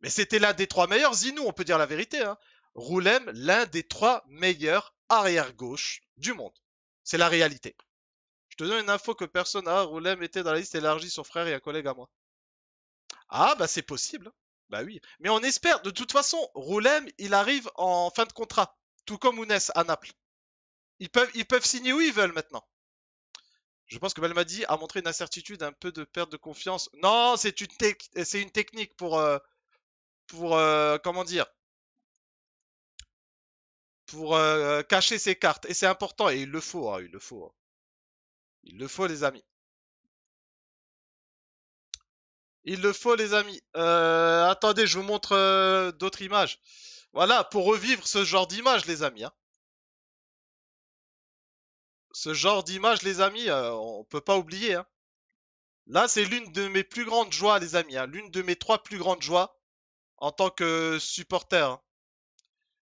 Mais c'était l'un des trois meilleurs, Zinou, on peut dire la vérité. Hein. Roulem, l'un des trois meilleurs arrière-gauche du monde. C'est la réalité. Je te donne une info que personne n'a. Roulem était dans la liste élargie, son frère et un collègue à moi. Ah, bah c'est possible. Bah oui. Mais on espère, de toute façon, Roulem, il arrive en fin de contrat. Tout comme Ounes à Naples. Ils peuvent, ils peuvent signer où ils veulent maintenant. Je pense que Belmadi a montré une incertitude, un peu de perte de confiance. Non, c'est une, une, technique pour. Euh, pour. Euh, comment dire pour euh, cacher ses cartes. Et c'est important, et il le faut, hein, il le faut. Hein. Il le faut, les amis. Il le faut, les amis. Euh, attendez, je vous montre euh, d'autres images. Voilà, pour revivre ce genre d'image, les amis. Hein. Ce genre d'image, les amis, on peut pas oublier. Là, c'est l'une de mes plus grandes joies, les amis. L'une de mes trois plus grandes joies en tant que supporter.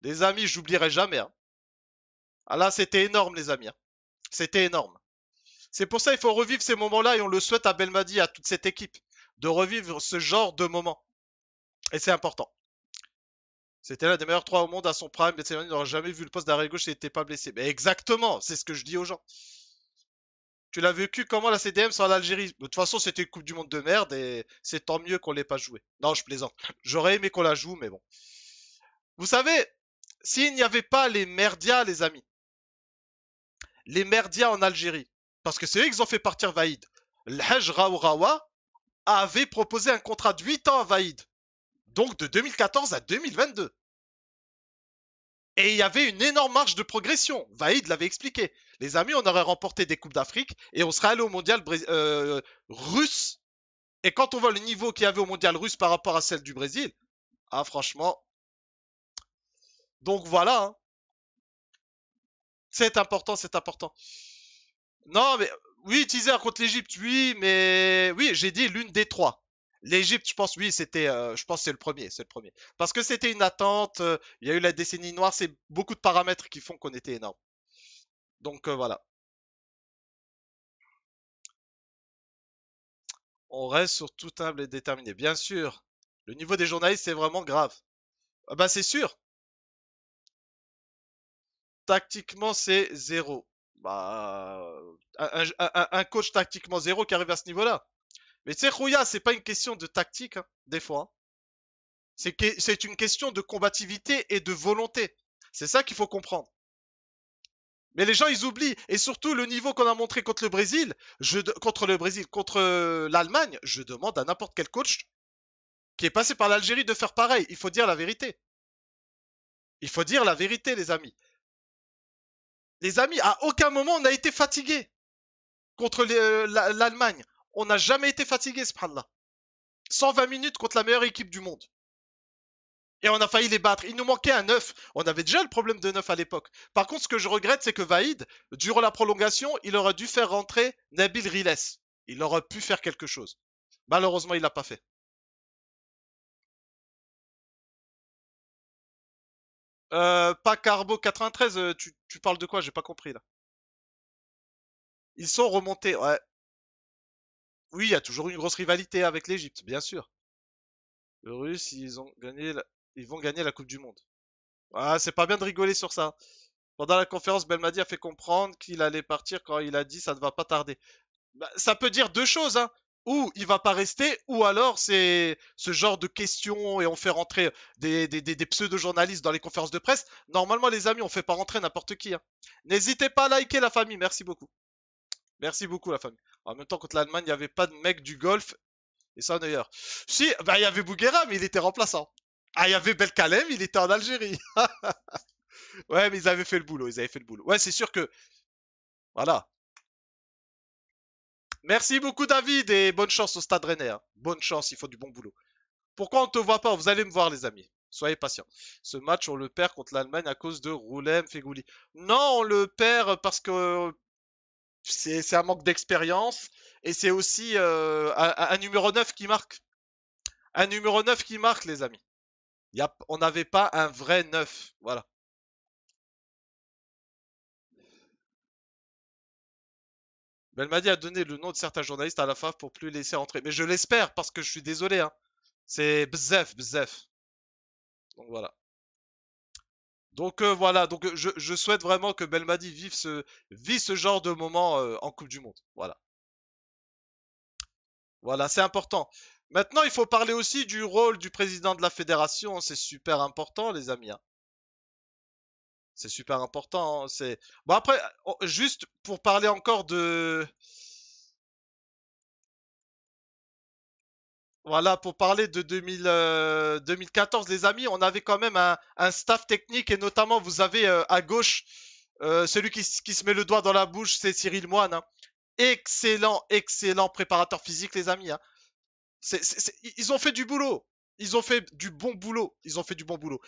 Les amis, j'oublierai jamais. Hein. Ah là, c'était énorme, les amis. Hein. C'était énorme. C'est pour ça qu'il faut revivre ces moments-là et on le souhaite à Belmadi, à toute cette équipe, de revivre ce genre de moments. Et c'est important. C'était l'un des meilleurs trois au monde à son prime. Mais n'aurait jamais vu le poste d'arrière gauche s'il n'était pas blessé. Mais exactement, c'est ce que je dis aux gens. Tu l'as vécu comment la CDM sur l'Algérie De toute façon, c'était une Coupe du Monde de merde et c'est tant mieux qu'on l'ait pas joué. Non, je plaisante. J'aurais aimé qu'on la joue, mais bon. Vous savez, s'il n'y avait pas les merdias, les amis, les merdias en Algérie, parce que c'est eux qui ont fait partir Vaïd, l'Haj Raourawa avait proposé un contrat de 8 ans à Vaïd, donc de 2014 à 2022. Et il y avait une énorme marge de progression. Vaïd l'avait expliqué. Les amis, on aurait remporté des Coupes d'Afrique et on serait allé au mondial euh, russe. Et quand on voit le niveau qu'il y avait au mondial russe par rapport à celle du Brésil, ah franchement, donc voilà. Hein. C'est important, c'est important. Non, mais oui, teaser contre l'Egypte, oui, mais oui, j'ai dit l'une des trois. L'Egypte, je pense, oui, c'était, euh, je pense, c'est le premier, c'est le premier. Parce que c'était une attente. Euh, il y a eu la décennie noire, c'est beaucoup de paramètres qui font qu'on était énorme. Donc euh, voilà. On reste sur tout humble et déterminé. Bien sûr, le niveau des journalistes, c'est vraiment grave. Ah bah, c'est sûr tactiquement, c'est zéro. Bah, un, coach tactiquement zéro qui arrive à ce niveau-là. Mais tu sais, Rouya, c'est pas une question de tactique, hein, des fois. Hein. C'est, c'est une question de combativité et de volonté. C'est ça qu'il faut comprendre. Mais les gens, ils oublient. Et surtout, le niveau qu'on a montré contre le Brésil, je, contre le Brésil, contre euh, l'Allemagne, je demande à n'importe quel coach qui est passé par l'Algérie de faire pareil. Il faut dire la vérité. Il faut dire la vérité, les amis. Les amis, à aucun moment on a été fatigué contre euh, l'Allemagne. On n'a jamais été fatigué, subhanallah. 120 minutes contre la meilleure équipe du monde. Et on a failli les battre. Il nous manquait un 9. On avait déjà le problème de neuf à l'époque. Par contre, ce que je regrette, c'est que Vaïd, durant la prolongation, il aurait dû faire rentrer Nabil Riles. Il aurait pu faire quelque chose. Malheureusement, il l'a pas fait. Euh, pas Carbo 93, euh, tu, tu parles de quoi J'ai pas compris là. Ils sont remontés, ouais. Oui, il y a toujours une grosse rivalité avec l'Égypte, bien sûr. Les Russes, ils, ont gagné ils vont gagner la Coupe du Monde. Ah, c'est pas bien de rigoler sur ça. Pendant la conférence, Belmadi a fait comprendre qu'il allait partir quand il a dit ça ne va pas tarder. Bah, ça peut dire deux choses. Hein ou il va pas rester, ou alors c'est ce genre de questions et on fait rentrer des, des, des, des pseudo-journalistes dans les conférences de presse. Normalement, les amis, on fait pas rentrer n'importe qui. Hein. N'hésitez pas à liker la famille, merci beaucoup. Merci beaucoup la famille. En même temps, contre l'Allemagne, il n'y avait pas de mec du golf. Et ça d'ailleurs. Si, bah il y avait Bouguera, mais il était remplaçant. Ah, il y avait Belkalem, il était en Algérie. ouais, mais ils avaient fait le boulot, ils avaient fait le boulot. Ouais, c'est sûr que... Voilà, Merci beaucoup, David, et bonne chance au stade rennais. Hein. Bonne chance, il faut du bon boulot. Pourquoi on ne te voit pas Vous allez me voir, les amis. Soyez patients. Ce match, on le perd contre l'Allemagne à cause de Roulem Fegouli. Non, on le perd parce que c'est un manque d'expérience et c'est aussi euh, un, numéro 9 qui marque. Un numéro 9 qui marque, les amis. on n'avait pas un vrai 9. Voilà. Belmadi a donné le nom de certains journalistes à la FAF pour plus laisser entrer. Mais je l'espère parce que je suis désolé. Hein. C'est bzef, bzef. Donc voilà. Donc euh, voilà, donc euh, je, souhaite vraiment que Belmadi vive ce, genre de moment euh, en Coupe du Monde. Voilà. Voilà, c'est important. Maintenant, il faut parler aussi du rôle du président de la fédération. C'est super important, les amis. Hein. C'est super important. Hein, c'est bon après, oh, juste pour parler encore de voilà, pour parler de 2014, euh, les amis, on avait quand même un, staff technique et notamment vous avez euh, à gauche euh, celui qui, se met le doigt dans la bouche, c'est Cyril Moine. Hein. Excellent, excellent préparateur physique, les amis. Hein. Ils ont fait du boulot. Ils ont fait du bon boulot. Ils ont fait du bon boulot.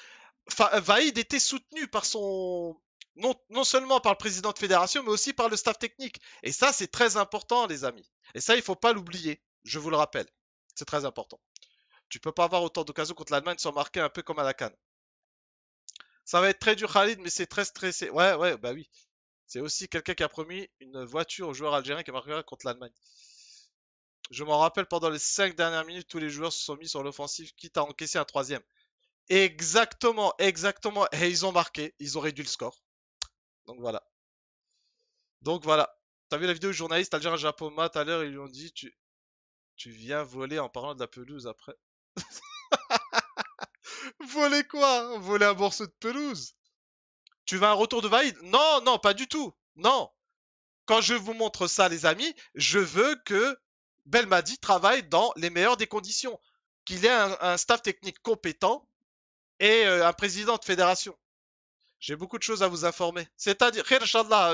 Euh, Vaïd était soutenu par son non, non, seulement par le président de fédération, mais aussi par le staff technique. Et ça, c'est très important, les amis. Et ça, il ne faut pas l'oublier. Je vous le rappelle. C'est très important. Tu peux pas avoir autant d'occasions contre l'Allemagne sans marquer un peu comme à la canne. Ça va être très dur, Khalid, mais c'est très stressé. Ouais, ouais, bah oui. C'est aussi quelqu'un qui a promis une voiture aux joueurs algériens qui marquera contre l'Allemagne. Je m'en rappelle, pendant les 5 dernières minutes, tous les joueurs se sont mis sur l'offensive, quitte à encaisser un troisième. Exactement, exactement. Et ils ont marqué, ils ont réduit le score. Donc voilà. Donc voilà. T'as vu la vidéo du journaliste algérien Japoma tout à l'heure, ils lui ont dit tu... tu viens voler en parlant de la pelouse après. voler quoi Voler un morceau de pelouse Tu veux un retour de valide Non, non, pas du tout. Non. Quand je vous montre ça, les amis, je veux que Belmadi travaille dans les meilleures des conditions. Qu'il ait un staff technique compétent et euh, un président de fédération. J'ai beaucoup de choses à vous informer. C'est-à-dire, Khir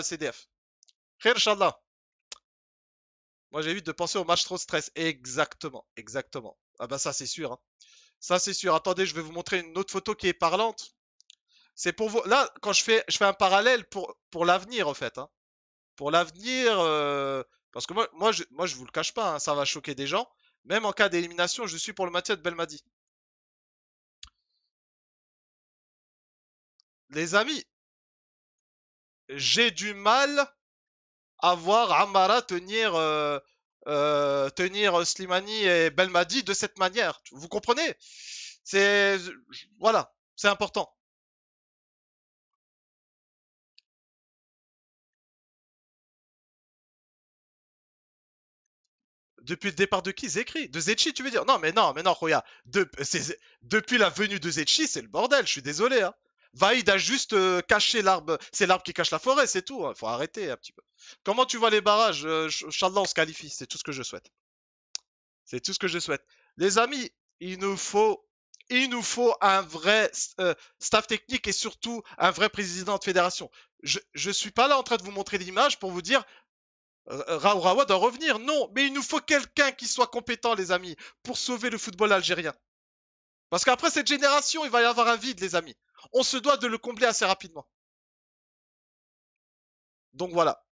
CDF. Khir Moi, j'évite de penser au match trop stress. Exactement, exactement. Ah ben, ça, c'est sûr. Hein. Ça, c'est sûr. Attendez, je vais vous montrer une autre photo qui est parlante. C'est pour vous. Là, quand je fais, je fais un parallèle pour, pour l'avenir, en fait. Hein. Pour l'avenir, euh, parce que moi, moi, je, moi, je vous le cache pas, hein, ça va choquer des gens. Même en cas d'élimination, je suis pour le maintien de Belmadi. les amis, j'ai du mal à voir Amara tenir, euh, euh, tenir Slimani et Belmadi de cette manière. Vous comprenez C'est voilà, c'est important. Depuis le départ de qui Zekri De Zetchi, tu veux dire Non, mais non, mais non, Roya. depuis la venue de Zetchi, c'est le bordel, je suis désolé. Hein. Vaïd a juste euh, caché l'arbre. C'est l'arbre qui cache la forêt, c'est tout. Il hein, Faut arrêter un petit peu. Comment tu vois les barrages euh, Inch'Allah, on se qualifie. C'est tout ce que je souhaite. C'est tout ce que je souhaite. Les amis, il nous faut, il nous faut un vrai euh, staff technique et surtout un vrai président de fédération. Je ne suis pas là en train de vous montrer l'image pour vous dire Raourawa doit revenir. Non, mais il nous faut quelqu'un qui soit compétent, les amis, pour sauver le football algérien. Parce qu'après cette génération, il va y avoir un vide, les amis on se doit de le combler assez rapidement. Donc voilà.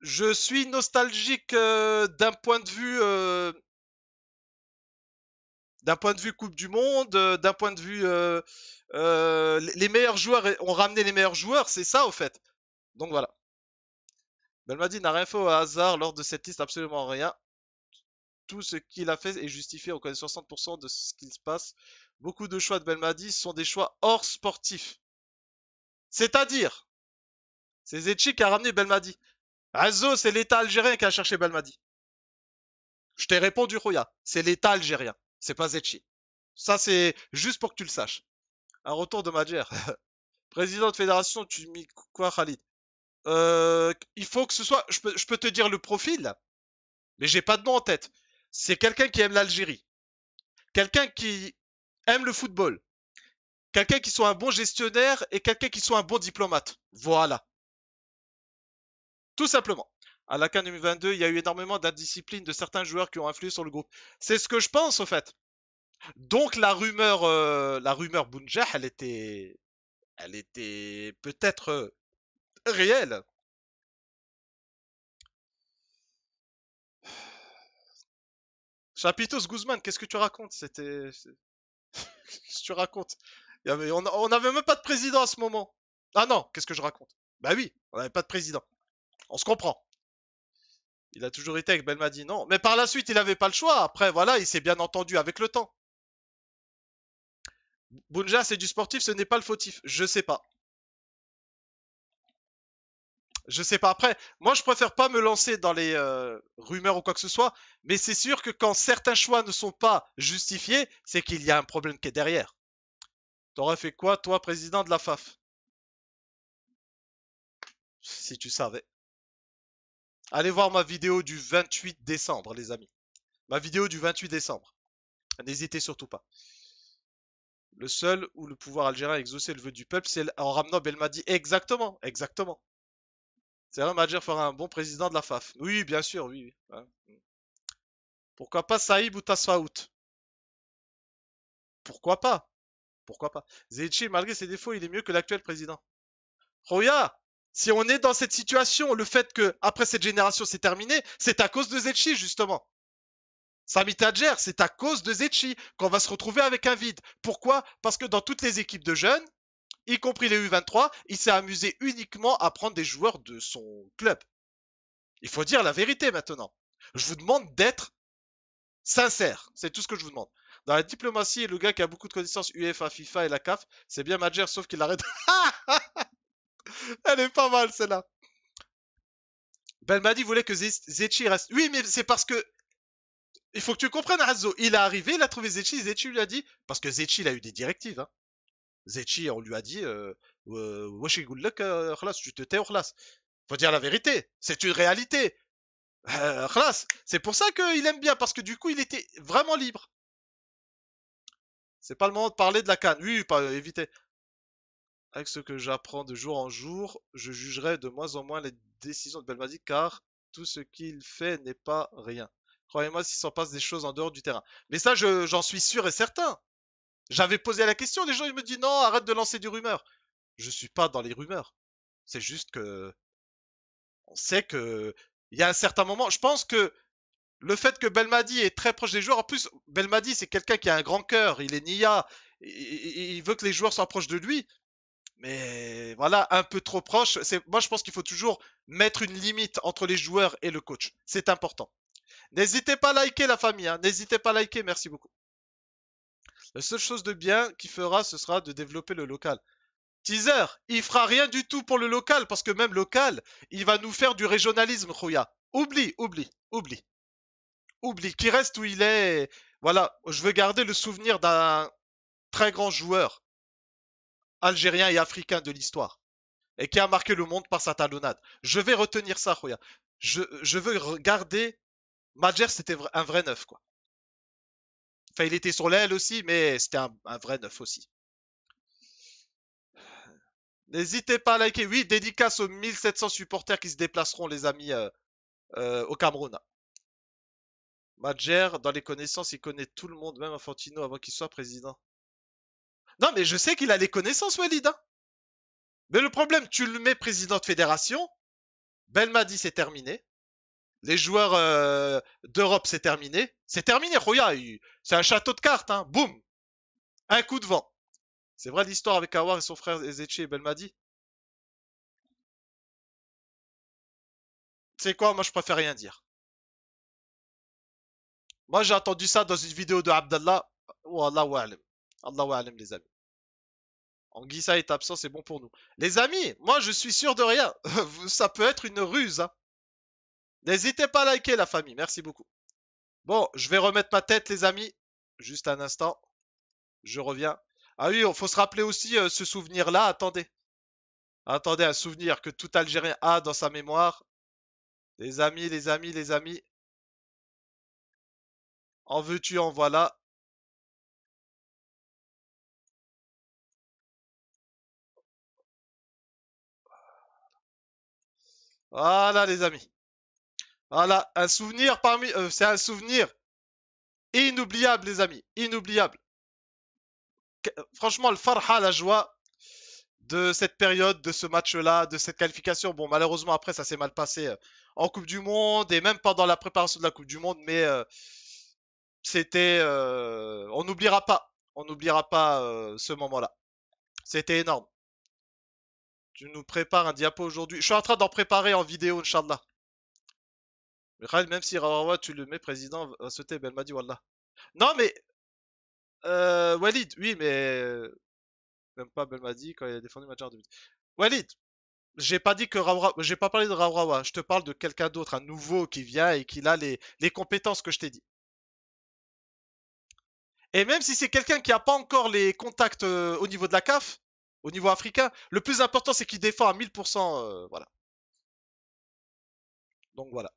Je suis nostalgique euh, d'un point de vue euh, d'un point de vue Coupe du Monde, euh, d'un point de vue les meilleurs joueurs ont ramené les meilleurs joueurs, c'est ça au fait. Donc voilà. Belmadi n'a rien fait au hasard lors de cette liste, absolument rien. Tout ce qu'il a fait est justifié, on connaît 60% de ce qu'il se passe beaucoup de choix de Belmadi sont des choix hors sportifs. C'est-à-dire, c'est Zetchi qui a ramené Belmadi. Azo, c'est l'État algérien qui a cherché Belmadi. Je t'ai répondu, Roya. C'est l'État algérien. C'est pas Zetchi. Ça, c'est juste pour que tu le saches. Un retour de Madjer. Président de fédération, tu mis quoi, Khalid euh, Il faut que ce soit. Je peux, je peux te dire le profil, mais j'ai pas de nom en tête. C'est quelqu'un qui aime l'Algérie. Quelqu'un qui, aime le football, quelqu'un qui soit un bon gestionnaire et quelqu'un qui soit un bon diplomate. Voilà. Tout simplement. À la CAN 2022, il y a eu énormément d'indiscipline de certains joueurs qui ont influé sur le groupe. C'est ce que je pense, au fait. Donc la rumeur, euh, la rumeur Bounjah, elle était, elle était peut-être euh, réelle. Chapitos Guzman, qu'est-ce que tu racontes C'était, tu racontes On n'avait même pas de président à ce moment. Ah non, qu'est-ce que je raconte Bah oui, on n'avait pas de président. On se comprend. Il a toujours été avec Belmadi, non Mais par la suite, il n'avait pas le choix. Après, voilà, il s'est bien entendu avec le temps. Bunja, c'est du sportif, ce n'est pas le fautif. Je sais pas je sais pas. Après, moi, je préfère pas me lancer dans les euh, rumeurs ou quoi que ce soit, mais c'est sûr que quand certains choix ne sont pas justifiés, c'est qu'il y a un problème qui est derrière. T'aurais fait quoi, toi, président de la FAF Si tu savais. Allez voir ma vidéo du 28 décembre, les amis. Ma vidéo du 28 décembre. N'hésitez surtout pas. Le seul où le pouvoir algérien a exaucé le vœu du peuple, c'est en ramenant Belmadi. Exactement, exactement. C'est vrai, Madjer fera un bon président de la FAF. Oui, bien sûr, oui. Pourquoi pas Saïb ou Tasfaout Pourquoi pas Pourquoi pas Zechi, malgré ses défauts, il est mieux que l'actuel président. Roya Si on est dans cette situation, le fait que après cette génération c'est terminé, c'est à cause de Zechi, justement. Sami Tadjer, c'est à cause de Zechi qu'on va se retrouver avec un vide. Pourquoi Parce que dans toutes les équipes de jeunes, y compris les U23, il s'est amusé uniquement à prendre des joueurs de son club. Il faut dire la vérité maintenant. Je vous demande d'être sincère. C'est tout ce que je vous demande. Dans la diplomatie, le gars qui a beaucoup de connaissances UEFA, FIFA et la CAF, c'est bien Majer, sauf qu'il arrête. Elle est pas mal celle-là. Belmadi voulait que Zetchi reste. Oui, mais c'est parce que. Il faut que tu comprennes, Razzo. Il est arrivé, il a trouvé Zetchi. Zetchi lui a dit. Parce que Zetchi, il a eu des directives. Hein. Zechi on lui a dit euh, euh, Wesh, good luck, tu te tais, Faut dire la vérité, c'est une réalité. Euh, c'est pour ça qu'il aime bien, parce que du coup, il était vraiment libre. C'est pas le moment de parler de la canne. Oui, pas éviter. Avec ce que j'apprends de jour en jour, je jugerai de moins en moins les décisions de Belmadi car tout ce qu'il fait n'est pas rien. Croyez-moi s'il s'en passe des choses en dehors du terrain. Mais ça, j'en suis sûr et certain. J'avais posé la question, les gens ils me disent non, arrête de lancer du rumeur. Je suis pas dans les rumeurs. C'est juste que on sait que il y a un certain moment. Je pense que le fait que Belmadi est très proche des joueurs, en plus Belmadi c'est quelqu'un qui a un grand cœur, il est Nia, il veut que les joueurs soient proches de lui. Mais voilà, un peu trop proche. moi je pense qu'il faut toujours mettre une limite entre les joueurs et le coach. C'est important. N'hésitez pas à liker la famille. Hein. N'hésitez pas à liker. Merci beaucoup. La seule chose de bien qu'il fera, ce sera de développer le local. Teaser, il fera rien du tout pour le local, parce que même local, il va nous faire du régionalisme, Khoya. Oublie, oublie, oublie. Oublie, qui reste où il est. Voilà, je veux garder le souvenir d'un très grand joueur algérien et africain de l'histoire. Et qui a marqué le monde par sa talonnade. Je vais retenir ça, Khoya. Je, veux garder... Madjer, c'était un vrai neuf, quoi. Enfin, il était sur l'aile aussi, mais c'était un, vrai neuf aussi. N'hésitez pas à liker. Oui, dédicace aux 1700 supporters qui se déplaceront, les amis, euh, euh, au Cameroun. Madjer, dans les connaissances, il connaît tout le monde, même Infantino, avant qu'il soit président. Non, mais je sais qu'il a les connaissances, Walid. Hein. mais le problème, tu le mets président de fédération. Belmadi, c'est terminé. Les joueurs euh, d'Europe, c'est terminé. C'est terminé, Roya. C'est un château de cartes. Hein. Boum. Un coup de vent. C'est vrai l'histoire avec Awar et son frère Ezechi et Belmadi C'est quoi Moi, je préfère rien dire. Moi, j'ai entendu ça dans une vidéo de Abdallah. Oh, Allah wa Allah wa les amis. Anguissa est absent, c'est bon pour nous. Les amis, moi, je suis sûr de rien. ça peut être une ruse. Hein. N'hésitez pas à liker la famille, merci beaucoup. Bon, je vais remettre ma tête les amis, juste un instant. Je reviens. Ah oui, faut se rappeler aussi euh, ce souvenir-là, attendez. Attendez, un souvenir que tout Algérien a dans sa mémoire. Les amis, les amis, les amis. En veux-tu, en voilà. Voilà les amis. Voilà, un souvenir parmi... Euh, c'est un souvenir inoubliable, les amis. Inoubliable. Euh, franchement, le farha, la joie de cette période, de ce match-là, de cette qualification. Bon, malheureusement, après, ça s'est mal passé euh, en Coupe du Monde et même pendant la préparation de la Coupe du Monde. Mais c'était... on n'oubliera pas. On n'oubliera pas ce moment-là. C'était énorme. Tu nous prépares un diapo aujourd'hui. Je suis en train d'en préparer en vidéo, Inch'Allah. Même si Rawawa, tu le mets président, va sauter Belmadi, Wallah. Non, mais. Euh, Walid, oui, mais. Même pas Belmadi quand il a défendu Majar Vite. Walid, j'ai pas dit que j'ai pas parlé de Rawrawa. je te parle de quelqu'un d'autre, un nouveau qui vient et qui a les, compétences que je t'ai dit. Et même si c'est quelqu'un qui a pas encore les contacts euh, au niveau de la CAF, au niveau africain, le plus important c'est qu'il défend à 1000%, euh, voilà. Donc voilà.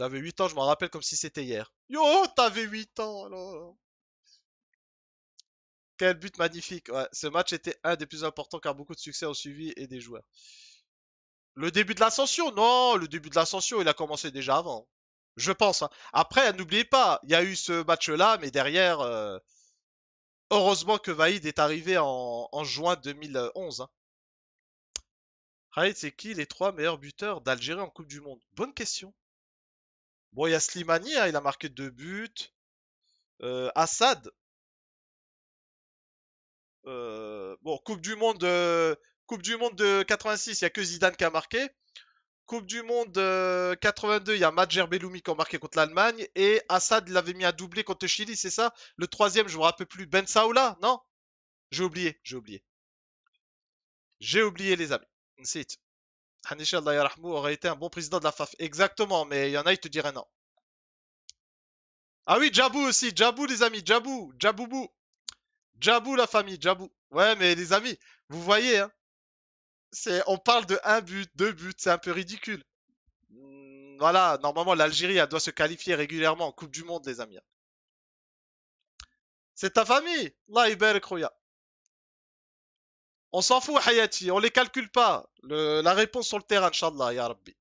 J'avais 8 ans, je m'en rappelle comme si c'était hier. Yo, t'avais 8 ans alors. Quel but magnifique. ce match était un des plus importants car beaucoup de succès ont suivi et des joueurs. Le début de l'ascension Non, le début de l'ascension, il a commencé déjà avant. Je pense. Hein. Après, n'oubliez pas, il y a eu ce match-là, mais derrière, euh, heureusement que Vaïd est arrivé en, juin 2011. Hein. c'est qui les trois meilleurs buteurs d'Algérie en Coupe du Monde Bonne question. Bon, il y a Slimani, hein, il a marqué deux buts. Euh, Assad. Euh, bon, Coupe du Monde, euh, Coupe du Monde de 86, il n'y a que Zidane qui a marqué. Coupe du Monde 82, il y a Madjer Belloumi qui a marqué contre l'Allemagne. Et Assad l'avait mis à doubler contre Chili, c'est ça Le troisième, je ne me rappelle plus, Ben Saoula, non J'ai oublié, j'ai oublié. J'ai oublié les amis. C'est Allah aurait été un bon président de la FAF. Exactement, mais il y en a, qui te diraient non. Ah oui, Jabou aussi, Jabou les amis, Jabou, Jaboubou. Jabou la famille, Jabou. Ouais, mais les amis, vous voyez, hein, on parle de un but, deux buts, c'est un peu ridicule. Hmm, voilà, normalement l'Algérie, doit se qualifier régulièrement en Coupe du Monde, les amis. C'est ta famille, la Kroya. On s'en fout, Hayati, on les calcule pas. la réponse sur le terrain, Inch'Allah, Ya Rabbi.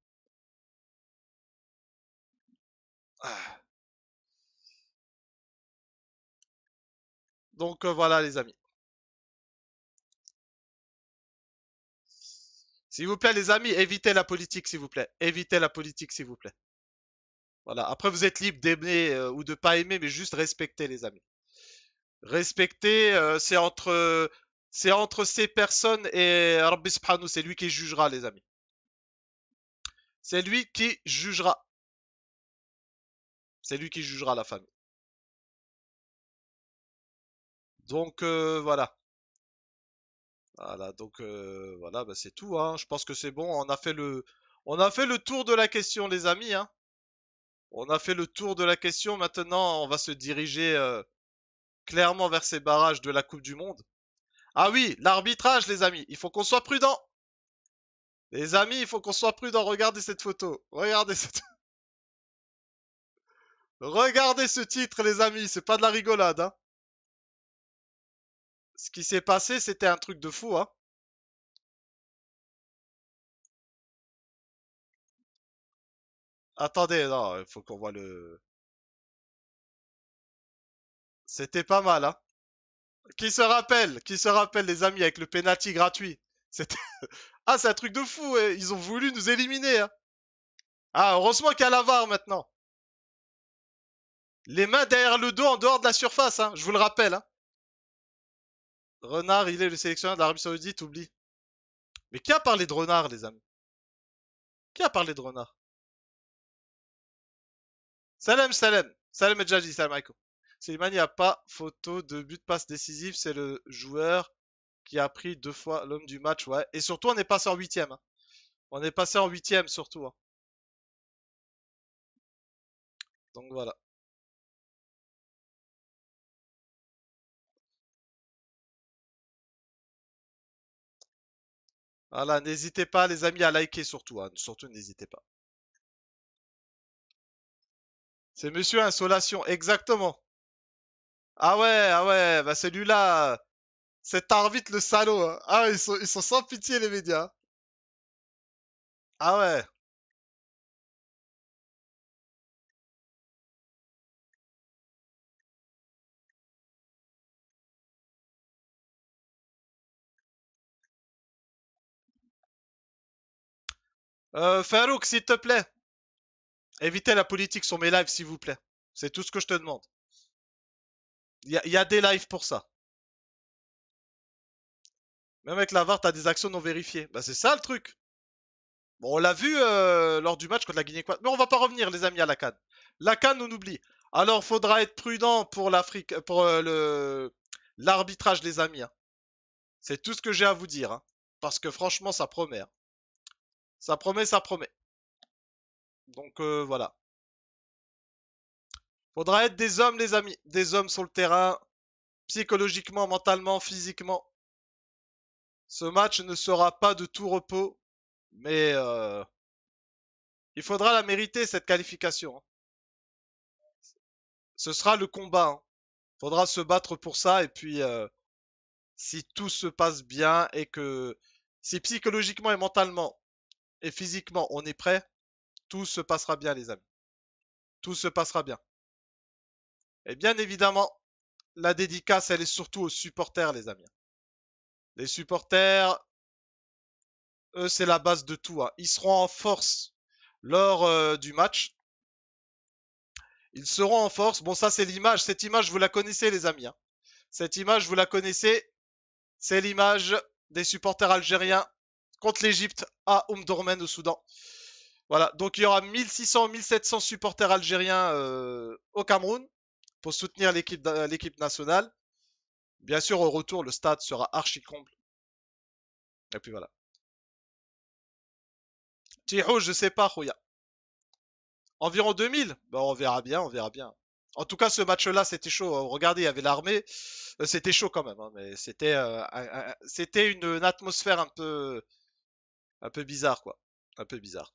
Ah. Donc euh, voilà, les amis. S'il vous plaît, les amis, évitez la politique, s'il vous plaît. Évitez la politique, s'il vous plaît. Voilà. Après, vous êtes libre d'aimer euh, ou de pas aimer, mais juste respectez, les amis. Respectez, euh, c'est entre c'est entre ces personnes et Rabbi c'est lui qui jugera, les amis. C'est lui qui jugera. C'est lui qui jugera la famille. Donc euh, voilà. Voilà, donc euh, voilà, bah, c'est tout. Hein. Je pense que c'est bon. On a fait le, on a fait le tour de la question, les amis. Hein. On a fait le tour de la question. Maintenant, on va se diriger euh, clairement vers ces barrages de la Coupe du Monde. Ah oui, l'arbitrage, les amis. Il faut qu'on soit prudent. Les amis, il faut qu'on soit prudent. Regardez cette photo. Regardez cette... Regardez ce titre, les amis. C'est pas de la rigolade, hein. Ce qui s'est passé, c'était un truc de fou, hein. Attendez, non, il faut qu'on voit le... C'était pas mal, hein. Qui se rappelle Qui se rappelle, les amis, avec le penalty gratuit Ah, c'est un truc de fou. Hein. Ils ont voulu nous éliminer. Hein. Ah, heureusement qu'il a la VAR maintenant. Les mains derrière le dos en dehors de la surface, hein, je vous le rappelle. Renard, il est le sélectionneur de l'Arabie Saoudite, oublie. Mais qui a parlé de Renard, les amis Qui a parlé de Renard Salam, salam. Salam et salam Aiko. Slimani, il n'y a pas photo de but de passe décisif. C'est le joueur qui a pris deux fois l'homme du match. Ouais. Et surtout, on est passé en huitième. Hein. On est passé en huitième surtout. Hein. Donc voilà. Voilà, n'hésitez pas les amis à liker surtout, hein. surtout n'hésitez pas. C'est Monsieur Insolation, exactement. Ah ouais, ah ouais, bah celui-là, c'est Tarvit le salaud. Hein. Ah, ils sont, ils sont sans pitié les médias. Ah ouais. Euh, Farouk, s'il te plaît, évitez la politique sur mes lives, s'il vous plaît. C'est tout ce que je te demande. Il y a, des lives pour ça. Même avec la VAR, t'as des actions non vérifiées. Bah, c'est ça le truc. Bon, on l'a vu euh, lors du match contre la guinée équatoriale Mais on va pas revenir, les amis, à la Cannes. La canne on oublie. Alors, faudra être prudent pour l'Afrique, pour euh, le l'arbitrage, les amis. Hein. C'est tout ce que j'ai à vous dire. Hein. Parce que franchement, ça promet. Hein. Ça promet, ça promet. Donc euh, voilà. Faudra être des hommes, les amis. Des hommes sur le terrain, psychologiquement, mentalement, physiquement. Ce match ne sera pas de tout repos, mais euh, il faudra la mériter, cette qualification. Hein. Ce sera le combat. il hein. Faudra se battre pour ça, et puis euh, si tout se passe bien et que si psychologiquement et mentalement et physiquement on est prêt, tout se passera bien, les amis. Tout se passera bien. Et bien évidemment, la dédicace, elle est surtout aux supporters, les amis. Les supporters, eux, c'est la base de tout. Hein. Ils seront en force lors euh, du match. Ils seront en force. Bon, ça, c'est l'image. Cette image, vous la connaissez, les amis. Hein. Cette image, vous la connaissez. C'est l'image des supporters algériens contre l'Égypte à Omdurman au Soudan. Voilà, donc il y aura 1600-1700 supporters algériens euh, au Cameroun pour soutenir l'équipe nationale. Bien sûr, au retour, le stade sera archi comble. Et puis voilà. Tihou, je sais pas, a. Environ 2000 Bah On verra bien, on verra bien. En tout cas, ce match-là, c'était chaud. Hein. Regardez, il y avait l'armée. Euh, c'était chaud quand même. Hein, mais c'était, euh, c'était une, atmosphère un peu, un peu bizarre, quoi. Un peu bizarre.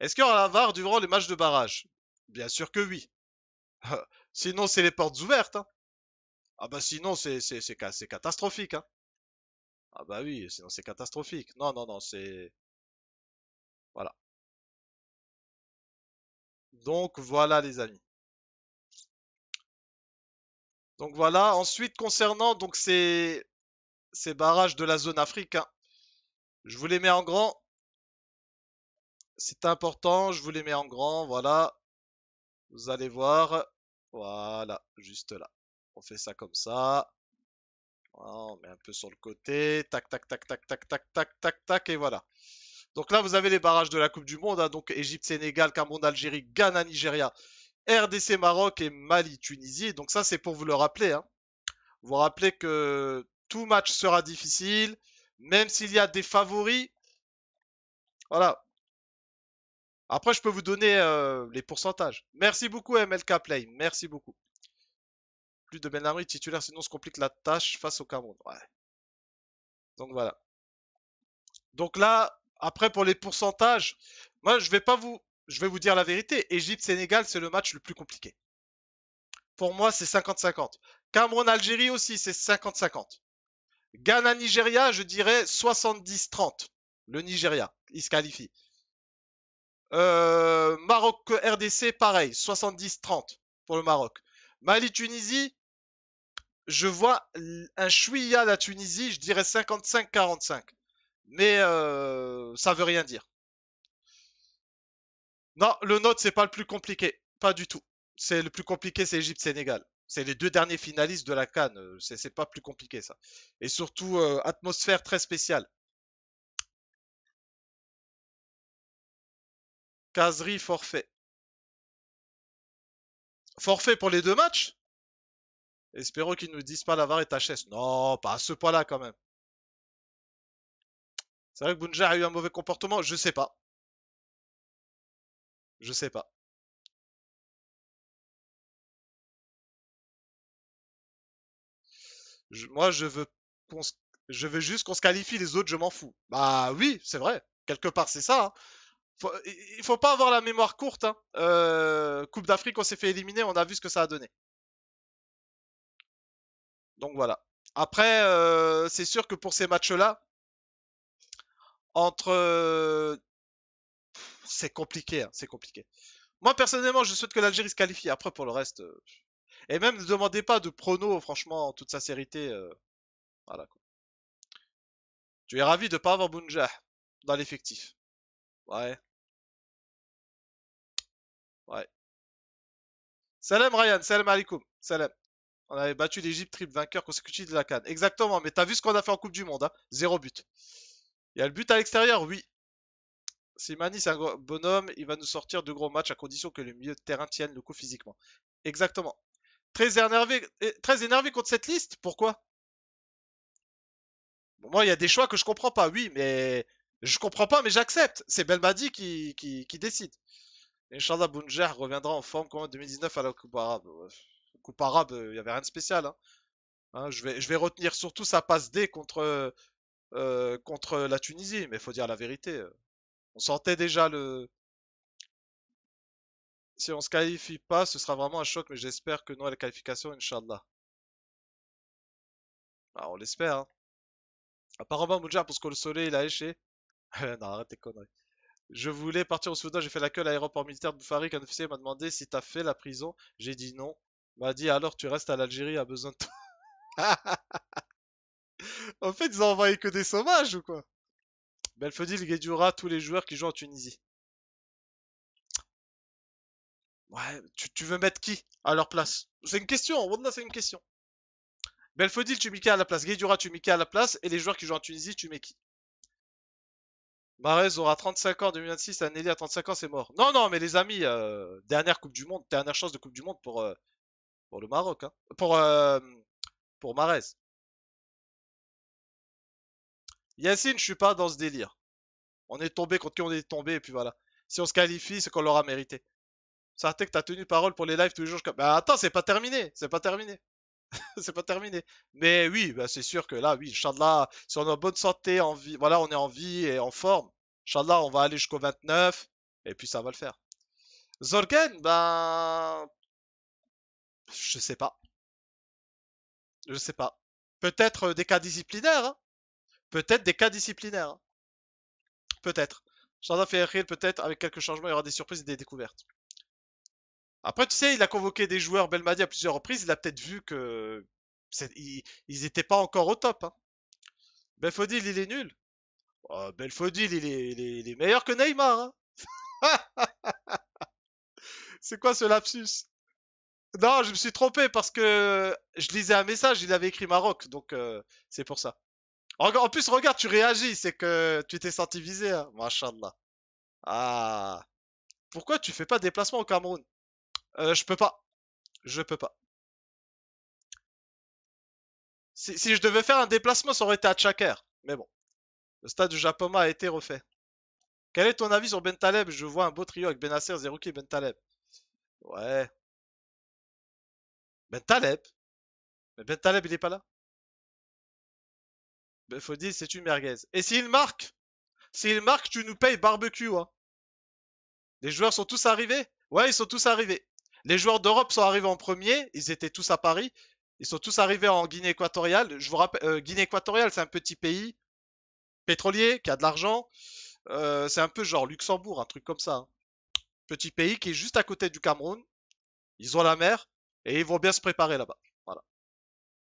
Est-ce qu'on y aura durant les matchs de barrage Bien sûr que oui. sinon, c'est les portes ouvertes. Hein. Ah bah sinon, c'est catastrophique. Hein. Ah bah oui, sinon c'est catastrophique. Non, non, non, c'est... Voilà. Donc voilà les amis. Donc voilà. Ensuite, concernant donc ces, ces barrages de la zone Afrique, hein, je vous les mets en grand. C'est important, je vous les mets en grand, voilà. Vous allez voir. Voilà, juste là. On fait ça comme ça. on met un peu sur le côté. Tac, tac, tac, tac, tac, tac, tac, tac, tac, et voilà. Donc là, vous avez les barrages de la Coupe du Monde. Hein. donc Égypte, Sénégal, Cameroun, Algérie, Ghana, Nigeria, RDC, Maroc et Mali, Tunisie. Donc ça, c'est pour vous le rappeler. Hein. Vous rappelez que tout match sera difficile. Même s'il y a des favoris, voilà, après, je peux vous donner euh, les pourcentages. Merci beaucoup, MLK Play. Merci beaucoup. Plus de ben Amri titulaire, sinon se complique la tâche face au Cameroun. Donc voilà. Donc là, après pour les pourcentages, moi je vais pas vous, je vais vous dire la vérité. Égypte-Sénégal, c'est le match le plus compliqué. Pour moi, c'est 50-50. Cameroun-Algérie aussi, c'est 50-50. Ghana-Nigeria, je dirais 70-30. Le Nigeria, il se qualifie. Euh, Maroc-RDC, pareil, 70-30 pour le Maroc. Mali-Tunisie, je vois un chouïa la Tunisie, je dirais 55-45. Mais ça euh, ça veut rien dire. Non, le nôtre, c'est pas le plus compliqué. Pas du tout. C'est le plus compliqué, c'est Égypte-Sénégal. C'est les deux derniers finalistes de la Cannes. Euh, c'est pas plus compliqué, ça. Et surtout, atmosphère très spéciale. Kazri forfait. Forfait pour les deux matchs Espérons qu'ils ne nous disent pas l'avare et chesse. Non, pas à ce point-là quand même. C'est vrai que Bunja a eu un mauvais comportement Je sais pas. Je sais pas. moi, je veux, je veux juste qu'on se qualifie, les autres, je m'en fous. Bah oui, c'est vrai. Quelque part, c'est ça. Hein faut, il faut pas avoir la mémoire courte. Hein. Euh, Coupe d'Afrique, on s'est fait éliminer, on a vu ce que ça a donné. Donc voilà. Après, euh, c'est sûr que pour ces matchs-là, entre, euh, c'est compliqué, hein, c'est compliqué. Moi personnellement, je souhaite que l'Algérie se qualifie. Après, pour le reste, et même ne demandez pas de pronos, franchement, en toute sincérité. Voilà. Quoi. Tu es ravi de pas avoir Bunja dans l'effectif. Ouais. Ouais. Salam Ryan, salam alaikum, salam. On avait battu l'Egypte, triple vainqueur consécutif de la Cannes. Exactement, mais t'as vu ce qu'on a fait en Coupe du Monde, hein Zéro but. Il y a le but à l'extérieur, oui. Simani, c'est un bonhomme, il va nous sortir de gros matchs à condition que le milieu de terrain tienne le coup physiquement. Exactement. Très énervé, très énervé contre cette liste Pourquoi Moi, il y a des choix que je comprends pas, oui, mais je comprends pas, mais j'accepte. C'est Belmadi qui, qui, qui décide. Inch'Allah, Bounjer reviendra en forme comme en 2019 à la Coupe Arabe. Euh, Coupe Arabe, il euh, n'y avait rien de spécial. Hein. Hein, je, vais, je vais retenir surtout sa passe D contre, euh, contre la Tunisie, mais il faut dire la vérité. On sentait déjà le. Si on se qualifie pas, ce sera vraiment un choc, mais j'espère que nous, à la qualification, Inch'Allah. Ah, on l'espère. Hein. Apparemment, Bounjer, parce que le soleil, il a éché. non, arrête tes conneries. Je voulais partir au Soudan, j'ai fait la queue à l'aéroport militaire de Boufari. Un officier m'a demandé si t'as fait la prison. J'ai dit non. M'a dit alors tu restes à l'Algérie, a besoin de toi. en fait, ils ont envoyé que des sauvages ou quoi Belfodil Guédura, tous les joueurs qui jouent en Tunisie. Ouais, tu, veux mettre qui à leur place C'est une question, Wanda, c'est une question. Belfodil, tu mets qui à la place Guedjura, tu mets qui à la place Et les joueurs qui jouent en Tunisie, tu mets qui Marez aura 35 ans en 2026, Anneli à 35 ans, c'est mort. Non, non, mais les amis, euh, dernière Coupe du Monde, dernière chance de Coupe du Monde pour, euh, pour le Maroc. Hein. Pour, euh, pour Marez. Yacine, je suis pas dans ce délire. On est tombé contre qui on est tombé, et puis voilà. Si on se qualifie, c'est qu'on l'aura mérité. que t'as tenu parole pour les lives tous les jours. attends, c'est pas terminé, c'est pas terminé. c'est pas terminé. Mais oui, bah, c'est sûr que là, oui, Inch'Allah, si on est en bonne santé, en vie, voilà, on est en vie et en forme, Inch'Allah, on va aller jusqu'au 29, et puis ça va le faire. Zorgen, ben. Je sais pas. Je sais pas. Peut-être des cas disciplinaires. Hein. peut-être des cas disciplinaires. Hein. peut-être. Inch'Allah, fait peut-être avec quelques changements, il y aura des surprises et des découvertes. Après, tu sais, il a convoqué des joueurs Belmadi à plusieurs reprises. Il a peut-être vu que ils n'étaient pas encore au top. Hein. Belfodil, il est nul. Oh, Belfodil, il est, meilleur que Neymar. Hein. C'est quoi ce lapsus Non, je me suis trompé parce que je lisais un message. Il avait écrit Maroc, donc euh, c'est pour ça. En, plus, regarde, tu réagis. C'est que tu t'es senti visé. Hein. Machallah. Ah. Pourquoi tu fais pas de déplacement au Cameroun euh, je peux pas. Je peux pas. Si, je devais faire un déplacement, ça aurait été à Tchaker. Mais bon. Le stade du Japoma a été refait. Quel est ton avis sur Bentaleb Je vois un beau trio avec Benasser, Zerouki et Bentaleb. Ouais. Bentaleb Mais Bentaleb, il est pas là. Ben dire, c'est une merguez. Et s'il marque S'il marque, tu nous payes barbecue, hein. Les joueurs sont tous arrivés Ouais, ils sont tous arrivés. Les joueurs d'Europe sont arrivés en premier, ils étaient tous à Paris, ils sont tous arrivés en Guinée équatoriale. Je vous rappelle, euh, Guinée équatoriale, c'est un petit pays pétrolier qui a de l'argent. Euh, c'est un peu genre Luxembourg, un truc comme ça. Hein. Petit pays qui est juste à côté du Cameroun. Ils ont la mer et ils vont bien se préparer là-bas. Voilà.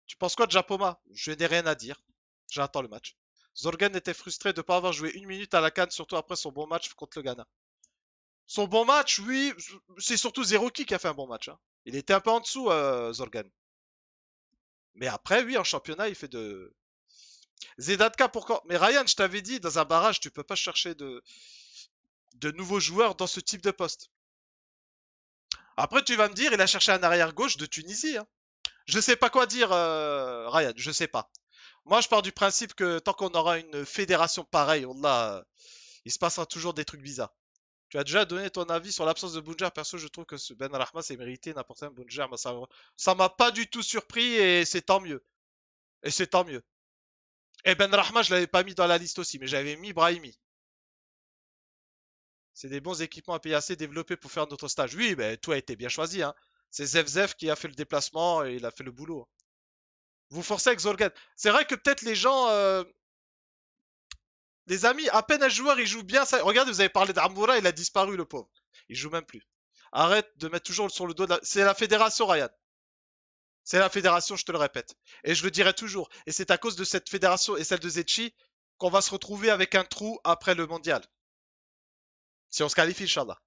Tu penses quoi de Japoma Je n'ai rien à dire. J'attends le match. Zorgen était frustré de ne pas avoir joué une minute à la canne, surtout après son bon match contre le Ghana. Son bon match, oui, c'est surtout Zeroki qui a fait un bon match. Hein. Il était un peu en dessous, euh, Zorgan. Mais après, oui, en championnat, il fait de. Zedatka pourquoi Mais Ryan, je t'avais dit, dans un barrage, tu peux pas chercher de... de nouveaux joueurs dans ce type de poste. Après, tu vas me dire, il a cherché un arrière-gauche de Tunisie. Je hein. Je sais pas quoi dire, euh, Ryan, je sais pas. Moi, je pars du principe que tant qu'on aura une fédération pareille, on euh, il se passera toujours des trucs bizarres. Tu as déjà donné ton avis sur l'absence de Bunger. Perso, je trouve que ce Ben Rahma, c'est mérité n'importe un Bunger. ça, m'a pas du tout surpris et c'est tant mieux. Et c'est tant mieux. Et Ben Rahma, je l'avais pas mis dans la liste aussi, mais j'avais mis Brahimi. C'est des bons équipements à assez développés pour faire notre stage. Oui, mais tout a été bien choisi. Hein. C'est C'est Zev qui a fait le déplacement et il a fait le boulot. Vous forcez avec Zorgan. C'est vrai que peut-être les gens, euh, les amis, à peine un joueur, il joue bien. Ça... Regardez, vous avez parlé d'Armoura, il a disparu, le pauvre. Il joue même plus. Arrête de mettre toujours sur le dos la... C'est la fédération, Ryan. C'est la fédération, je te le répète. Et je le dirai toujours. Et c'est à cause de cette fédération et celle de Zetchi qu'on va se retrouver avec un trou après le mondial. Si on se qualifie, Inch'Allah.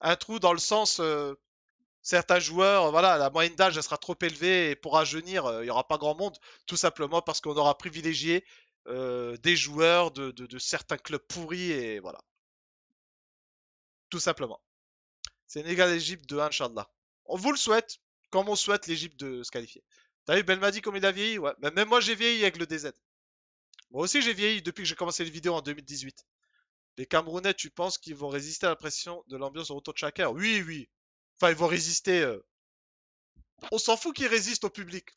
Un trou dans le sens... Euh, certains joueurs, voilà, la moyenne d'âge, elle sera trop élevée et pour rajeunir, euh, il n'y aura pas grand monde. Tout simplement parce qu'on aura privilégié euh, des joueurs de, certains clubs pourris et voilà. Tout simplement. Sénégal-Égypte de Inch'Allah. On vous le souhaite, comme on souhaite l'Égypte de se qualifier. T'as vu, Belmadi comme il a vieilli Ouais, mais ben, même moi j'ai vieilli avec le DZ. Moi aussi j'ai vieilli depuis que j'ai commencé les vidéos en 2018. Les Camerounais, tu penses qu'ils vont résister à la pression de l'ambiance autour de chacun Oui, oui. Enfin, ils vont résister. Euh. On s'en fout qu'ils résistent au public.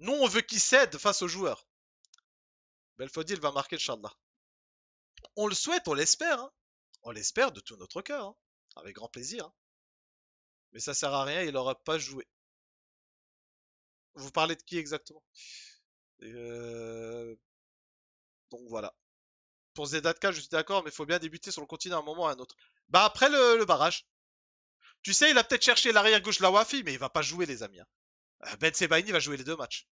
Nous, on veut qu'ils cèdent face aux joueurs. Belfodil va marquer, le Inch'Allah. On le souhaite, on l'espère. Hein. On l'espère de tout notre cœur. Hein. Avec grand plaisir. Hein. Mais ça sert à rien, il n'aura pas joué. Vous parlez de qui exactement euh, Donc voilà. Pour Zedatka, je suis d'accord, mais il faut bien débuter sur le continent à un moment ou à un autre. Bah après le, barrage. Tu sais, il a peut-être cherché l'arrière-gauche la Wafi, mais il va pas jouer, les amis. Euh, ben Sebaini va jouer les deux matchs.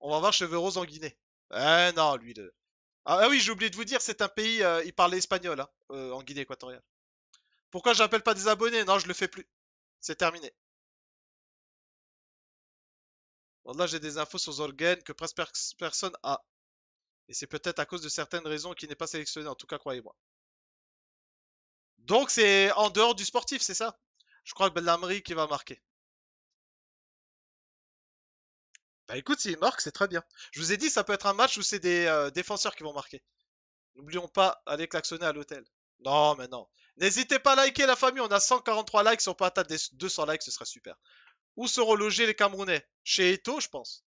On va voir Cheveux Rose en Guinée. Ah non, lui. Le... Ah, ah, oui, j'ai oublié de vous dire, c'est un pays. Euh, il parlait espagnol hein, euh, en Guinée équatoriale. Pourquoi j'appelle pas des abonnés Non, je le fais plus. C'est terminé. Bon, là, j'ai des infos sur Zorgen que presque personne a. Et c'est peut-être à cause de certaines raisons qu'il n'est pas sélectionné, en tout cas, croyez-moi. Donc, c'est en dehors du sportif, c'est ça Je crois que Bellamri qui va marquer. Bah écoute, s'il marque, c'est très bien. Je vous ai dit, ça peut être un match où c'est des euh, défenseurs qui vont marquer. N'oublions pas, aller klaxonner à l'hôtel. Non, mais non. N'hésitez pas à liker la famille, on a 143 likes. Si on peut atteindre 200 likes, ce serait super. Où seront logés les Camerounais Chez Eto, je pense.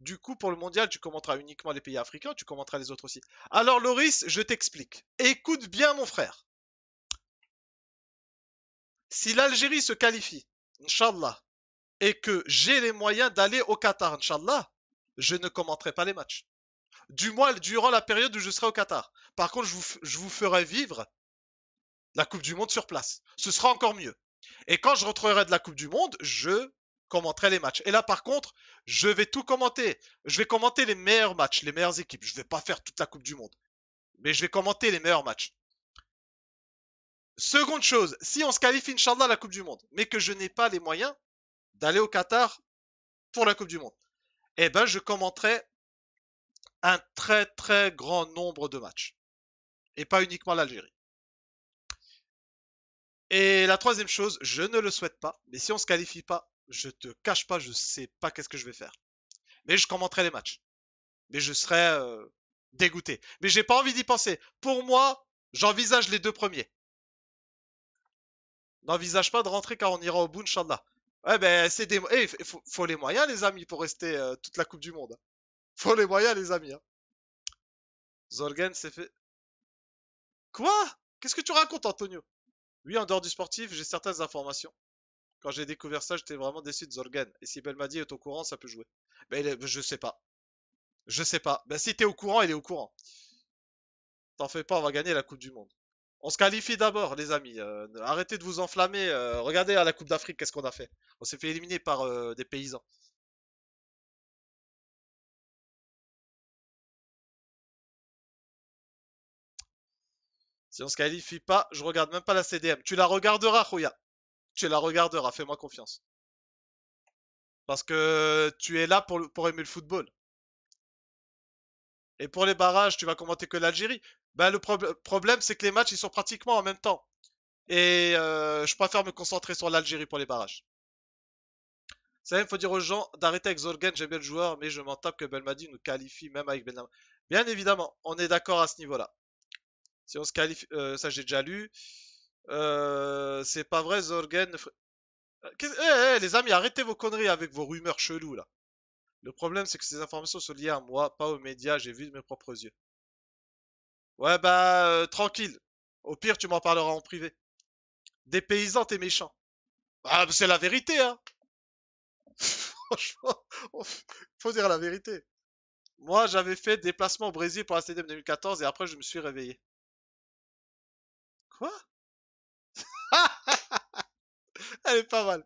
Du coup, pour le mondial, tu commenteras uniquement les pays africains, tu commenteras les autres aussi. Alors, Loris, je t'explique. Écoute bien, mon frère. Si l'Algérie se qualifie, Inch'Allah, et que j'ai les moyens d'aller au Qatar, Inch'Allah, je ne commenterai pas les matchs. Du moins, durant la période où je serai au Qatar. Par contre, je vous, ferai vivre la Coupe du Monde sur place. Ce sera encore mieux. Et quand je rentrerai de la Coupe du Monde, je commenterai les matchs. Et là, par contre, je vais tout commenter. Je vais commenter les meilleurs matchs, les meilleures équipes. Je ne vais pas faire toute la Coupe du Monde. Mais je vais commenter les meilleurs matchs. Seconde chose, si on se qualifie, Inch'Allah, à la Coupe du Monde, mais que je n'ai pas les moyens d'aller au Qatar pour la Coupe du Monde, eh ben je commenterai un très très grand nombre de matchs. Et pas uniquement l'Algérie. Et la troisième chose, je ne le souhaite pas, mais si on se qualifie pas, je te cache pas, je ne sais pas qu'est-ce que je vais faire. Mais je commenterai les matchs. Mais je serai euh, dégoûté. Mais j'ai pas envie d'y penser. Pour moi, j'envisage les deux premiers. N'envisage pas de rentrer car on ira au bout, Inch'Allah. Ouais, ben, c'est des. Eh, faut, faut, les moyens, les amis, pour rester euh, toute la Coupe du Monde. Faut les moyens, les amis. Hein. Zorgen s'est fait. Quoi Qu'est-ce que tu racontes, Antonio Oui, en dehors du sportif, j'ai certaines informations. Quand j'ai découvert ça, j'étais vraiment déçu de Zorgen. Et si Belmadi est au courant, ça peut jouer. Ben, je sais pas. Je sais pas. Ben, si t'es au courant, il est au courant. T'en fais pas, on va gagner la Coupe du Monde. On se qualifie d'abord, les amis. Euh, arrêtez de vous enflammer. Euh, regardez à la Coupe d'Afrique, qu'est-ce qu'on a fait. On s'est fait éliminer par euh, des paysans. Si on se qualifie pas, je regarde même pas la CDM. Tu la regarderas, Khoya. Tu la regarderas, fais-moi confiance. Parce que tu es là pour, pour aimer le football. Et pour les barrages, tu vas commenter que l'Algérie. Ben le problème, c'est que les matchs, ils sont pratiquement en même temps. Et euh, je préfère me concentrer sur l'Algérie pour les barrages. Ça il faut dire aux gens d'arrêter avec Zorgen, j'aime bien le joueur, mais je m'en tape que Belmadi nous qualifie même avec Benam. Bien évidemment, on est d'accord à ce niveau-là. Si on se qualifie, euh, ça j'ai déjà lu. Euh, c'est pas vrai, Zorgen. Euh, eh, eh, les amis, arrêtez vos conneries avec vos rumeurs cheloues là. Le problème, c'est que ces informations sont liées à moi, pas aux médias, j'ai vu de mes propres yeux. Ouais, bah, tranquille. Au pire, tu m'en parleras en privé. Des paysans, t'es méchant. Bah, c'est la vérité, hein. Franchement, faut dire la vérité. Moi, j'avais fait déplacement au Brésil pour la CDM 2014 et après, je me suis réveillé. Quoi Elle est pas mal.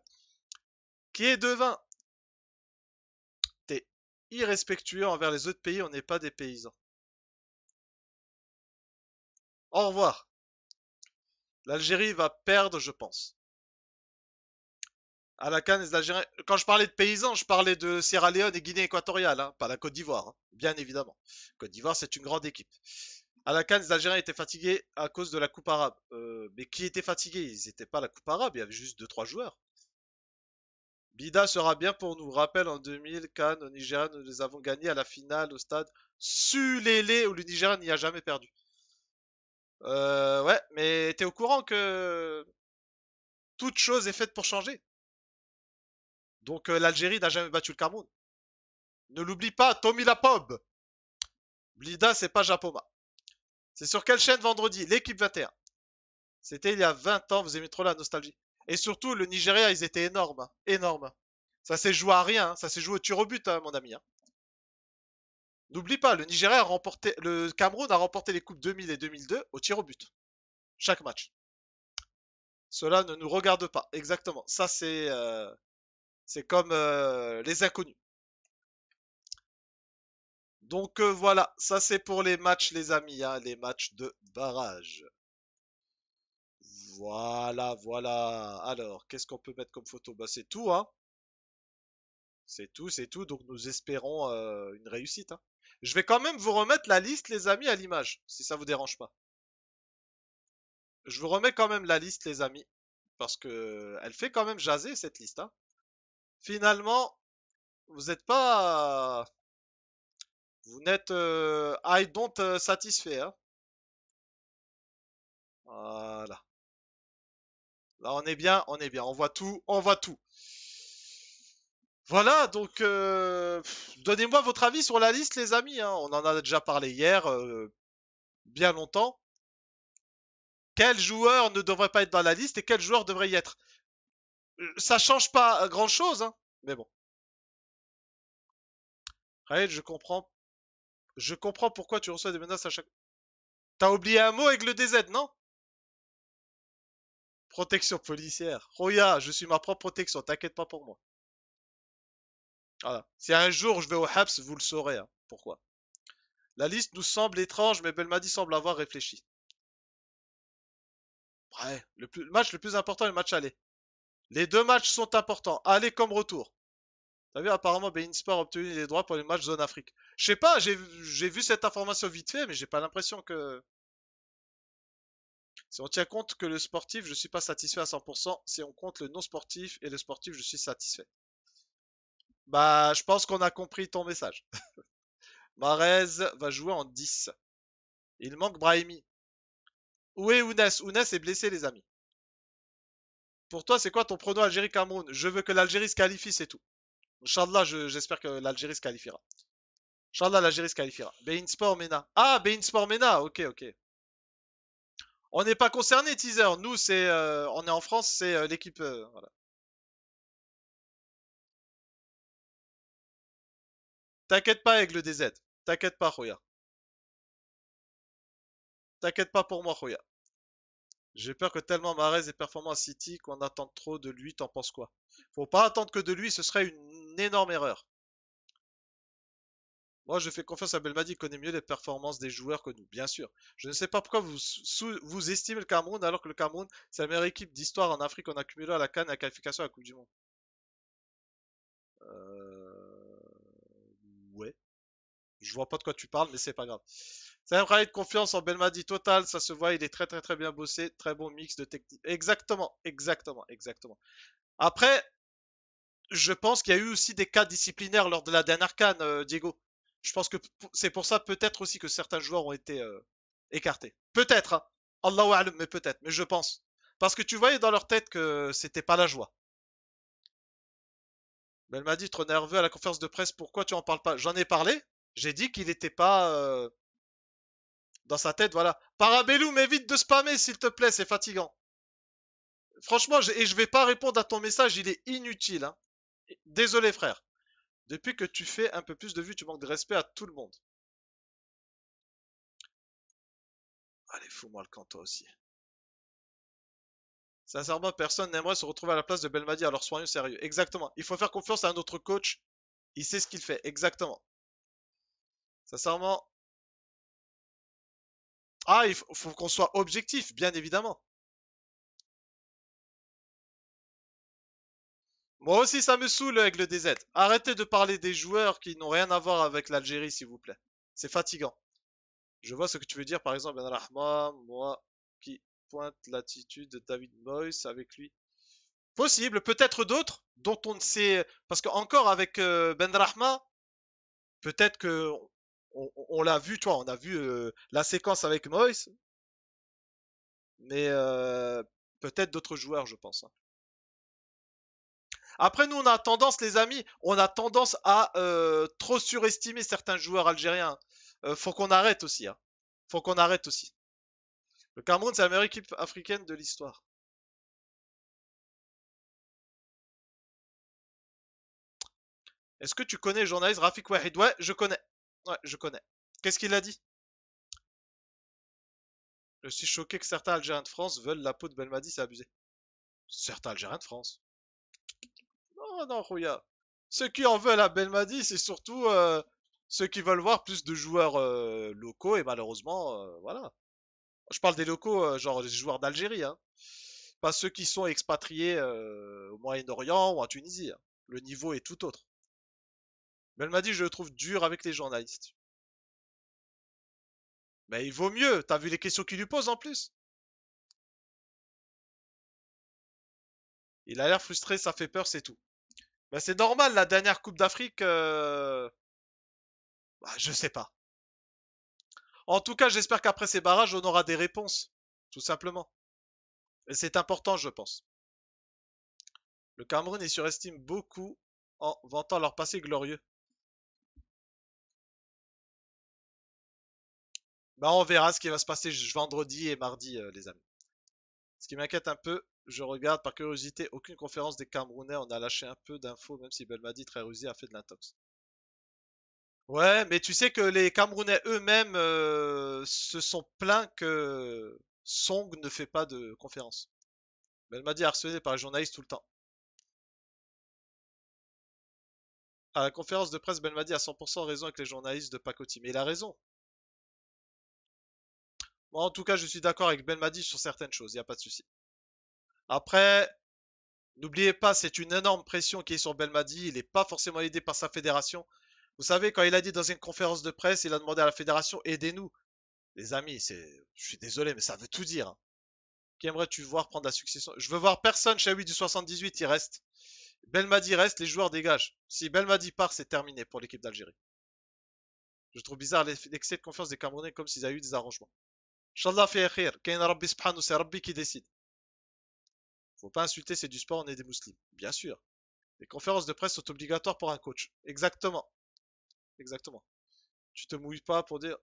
Qui est devin T'es irrespectueux envers les autres pays, on n'est pas des paysans. Au revoir. L'Algérie va perdre, je pense. À la les Algériens. Quand je parlais de paysans, je parlais de Sierra Leone et Guinée équatoriale, hein, pas la Côte d'Ivoire, hein, bien évidemment. Côte d'Ivoire, c'est une grande équipe. À la cannes les Algériens étaient fatigués à cause de la Coupe arabe. Euh, mais qui était fatigué Ils n'étaient pas la Coupe arabe, il y avait juste 2-3 joueurs. Bida sera bien pour nous. Rappel, en 2000, Cannes, au Nigeria, nous les avons gagnés à la finale au stade Sulélé, où le Nigeria n'y a jamais perdu. Euh, ouais, mais t'es au courant que toute chose est faite pour changer. Donc euh, l'Algérie n'a jamais battu le Cameroun. Ne l'oublie pas, Tommy Lapob. Blida, c'est pas Japoma. C'est sur quelle chaîne vendredi L'équipe 21. C'était il y a 20 ans, vous aimez trop la nostalgie. Et surtout, le Nigeria, ils étaient énormes. Hein, énormes. Ça s'est joué à rien, hein, ça s'est joué au tir au but, hein, mon ami. N'oublie pas, le Nigeria a remporté, le Cameroun a remporté les coupes 2000 et 2002 au tir au but. Chaque match. Cela ne nous regarde pas. Exactement. Ça, c'est, euh, c'est comme euh, les inconnus. Donc euh, voilà, ça c'est pour les matchs, les amis, hein, les matchs de barrage. Voilà, voilà. Alors, qu'est-ce qu'on peut mettre comme photo Bah c'est tout, hein. C'est tout, c'est tout. Donc nous espérons une réussite. Hein. Je vais quand même vous remettre la liste, les amis, à l'image, si ça vous dérange pas. Je vous remets quand même la liste, les amis, parce que elle fait quand même jaser, cette liste. Hein. Finalement, vous n'êtes pas... Vous n'êtes... Euh, I don't euh, satisfait. Hein. Voilà. Là, on est bien, on est bien. On voit tout, on voit tout. Voilà, donc euh, donnez-moi votre avis sur la liste, les amis. Hein. On en a déjà parlé hier, euh, bien longtemps. Quel joueur ne devrait pas être dans la liste et quel joueur devrait y être euh, Ça change pas grand-chose, hein, mais bon. Raël, je comprends. Je comprends pourquoi tu reçois des menaces à chaque. T'as oublié un mot avec le DZ, non Protection policière. Roya, oh je suis ma propre protection, t'inquiète pas pour moi. Voilà. Si un jour je vais au Haps, vous le saurez hein. pourquoi. La liste nous semble étrange, mais Belmadi semble avoir réfléchi. Ouais, le, match le plus important est le match aller. Les deux matchs sont importants, aller comme retour. T'as vu, apparemment, Bein Sport a obtenu les droits pour les matchs zone Afrique. Je sais pas, j'ai vu cette information vite fait, mais j'ai pas l'impression que. Si on tient compte que le sportif, je suis pas satisfait à 100%. Si on compte le non sportif et le sportif, je suis satisfait. Bah, je pense qu'on a compris ton message. Marez va jouer en 10. Il manque Brahimi. Où est Ounes Ounes est blessé, les amis. Pour toi, c'est quoi ton pronom Algérie-Cameroun Je veux que l'Algérie se qualifie, c'est tout. Inch'Allah, j'espère que l'Algérie se qualifiera. Inch'Allah, l'Algérie se qualifiera. Bein Sport Mena. Ah, Bein Sport Mena. Ok, ok. On n'est pas concerné, teaser. Nous, c'est, euh, on est en France, c'est euh, l'équipe. Euh, voilà. T'inquiète pas, le DZ. T'inquiète pas, Roya. T'inquiète pas pour moi, Roya. J'ai peur que tellement Marez est performant à City qu'on attende trop de lui, t'en penses quoi Faut pas attendre que de lui, ce serait une énorme erreur. Moi, je fais confiance à Belmadi, il connaît mieux les performances des joueurs que nous, bien sûr. Je ne sais pas pourquoi vous, vous estimez le Cameroun alors que le Cameroun, c'est la meilleure équipe d'histoire en Afrique en accumulant à la canne à la qualification à la Coupe du Monde. Euh... Ouais. Je vois pas de quoi tu parles, mais c'est pas grave. C'est un travail de confiance en Belmadi total, ça se voit, il est très très très bien bossé, très bon mix de technique. Exactement, exactement, exactement. Après, je pense qu'il y a eu aussi des cas disciplinaires lors de la dernière canne, euh, Diego. Je pense que c'est pour ça peut-être aussi que certains joueurs ont été euh, écartés. Peut-être, hein. Allahu mais peut-être, mais je pense. Parce que tu voyais dans leur tête que c'était pas la joie. Elle m'a dit, trop nerveux à la conférence de presse, pourquoi tu en parles pas J'en ai parlé, j'ai dit qu'il n'était pas euh, dans sa tête, voilà. mais évite de spammer, s'il te plaît, c'est fatigant. Franchement, et je vais pas répondre à ton message, il est inutile. Hein. Désolé, frère. Depuis que tu fais un peu plus de vues, tu manques de respect à tout le monde. Allez, ah, fous-moi le canto aussi. Sincèrement, personne n'aimerait se retrouver à la place de Belmadi, alors soyons sérieux. Exactement. Il faut faire confiance à un autre coach. Il sait ce qu'il fait. Exactement. Sincèrement. Ah, il faut, qu'on soit objectif, bien évidemment. Moi aussi, ça me saoule avec le DZ. Arrêtez de parler des joueurs qui n'ont rien à voir avec l'Algérie, s'il vous plaît. C'est fatigant. Je vois ce que tu veux dire, par exemple, Ben moi, qui pointe l'attitude de David Moyes avec lui. Possible, peut-être d'autres dont on ne sait. Parce qu'encore avec euh, Ben Rahma, peut-être que on, l'a vu, toi on a vu euh, la séquence avec Moyes, mais euh, peut-être d'autres joueurs, je pense. Hein. Après, nous, on a tendance, les amis, on a tendance à trop surestimer certains joueurs algériens. Hein. faut qu'on arrête aussi. Hein. Faut qu'on arrête aussi. Le Cameroun, c'est la meilleure équipe africaine de l'histoire. Est-ce que tu connais le journaliste Rafik Wahid Ouais, je connais. Ouais, je connais. Qu'est-ce qu'il a dit Je suis choqué que certains Algériens de France veulent la peau de Belmadi, c'est abusé. Certains Algériens de France Non, non, Rouya. Ceux qui en veulent à Belmadi, c'est surtout euh, ceux qui veulent voir plus de joueurs euh, locaux et malheureusement, euh, voilà. Je parle des locaux, euh, genre les joueurs d'Algérie, hein. pas ceux qui sont expatriés euh, au Moyen-Orient ou en Tunisie. Hein. Le niveau est tout autre. Mais elle m'a dit, je le trouve dur avec les journalistes. Mais il vaut mieux, t'as vu les questions qu'il lui pose en plus Il a l'air frustré, ça fait peur, c'est tout. Mais c'est normal, la dernière Coupe d'Afrique. Euh... Bah, je sais pas. En tout cas, j'espère qu'après ces barrages, on aura des réponses, tout simplement. Et c'est important, je pense. Le Cameroun, ils surestiment beaucoup en vantant leur passé glorieux. Bah, on verra ce qui va se passer vendredi et mardi, euh, les amis. Ce qui m'inquiète un peu, je regarde par curiosité aucune conférence des Camerounais. On a lâché un peu d'infos, même si Belmadi, très rusé, a fait de l'intox. Ouais, mais tu sais que les Camerounais eux-mêmes euh, se sont plaints que Song ne fait pas de conférence. Belmadi est harcelé par les journalistes tout le temps. À la conférence de presse, Belmadi a 100% raison avec les journalistes de Pacoti. Mais il a raison. Moi, en tout cas, je suis d'accord avec Belmadi sur certaines choses. Il n'y a pas de souci. Après, n'oubliez pas, c'est une énorme pression qui est sur Belmadi. Il n'est pas forcément aidé par sa fédération. Vous savez, quand il a dit dans une conférence de presse, il a demandé à la fédération, aidez-nous. Les amis, c'est, je suis désolé, mais ça veut tout dire. Hein. Qui aimerais-tu voir prendre la succession Je veux voir personne chez lui du 78, il reste. Belmadi reste, les joueurs dégagent. Si Belmadi part, c'est terminé pour l'équipe d'Algérie. Je trouve bizarre l'excès de confiance des Camerounais comme s'ils avaient eu des arrangements. Inch'Allah fait khir. Rabbi subhanahu, c'est qui décide. Faut pas insulter, c'est du sport, on est des musulmans. Bien sûr. Les conférences de presse sont obligatoires pour un coach. Exactement. Exactement. Tu te mouilles pas pour dire.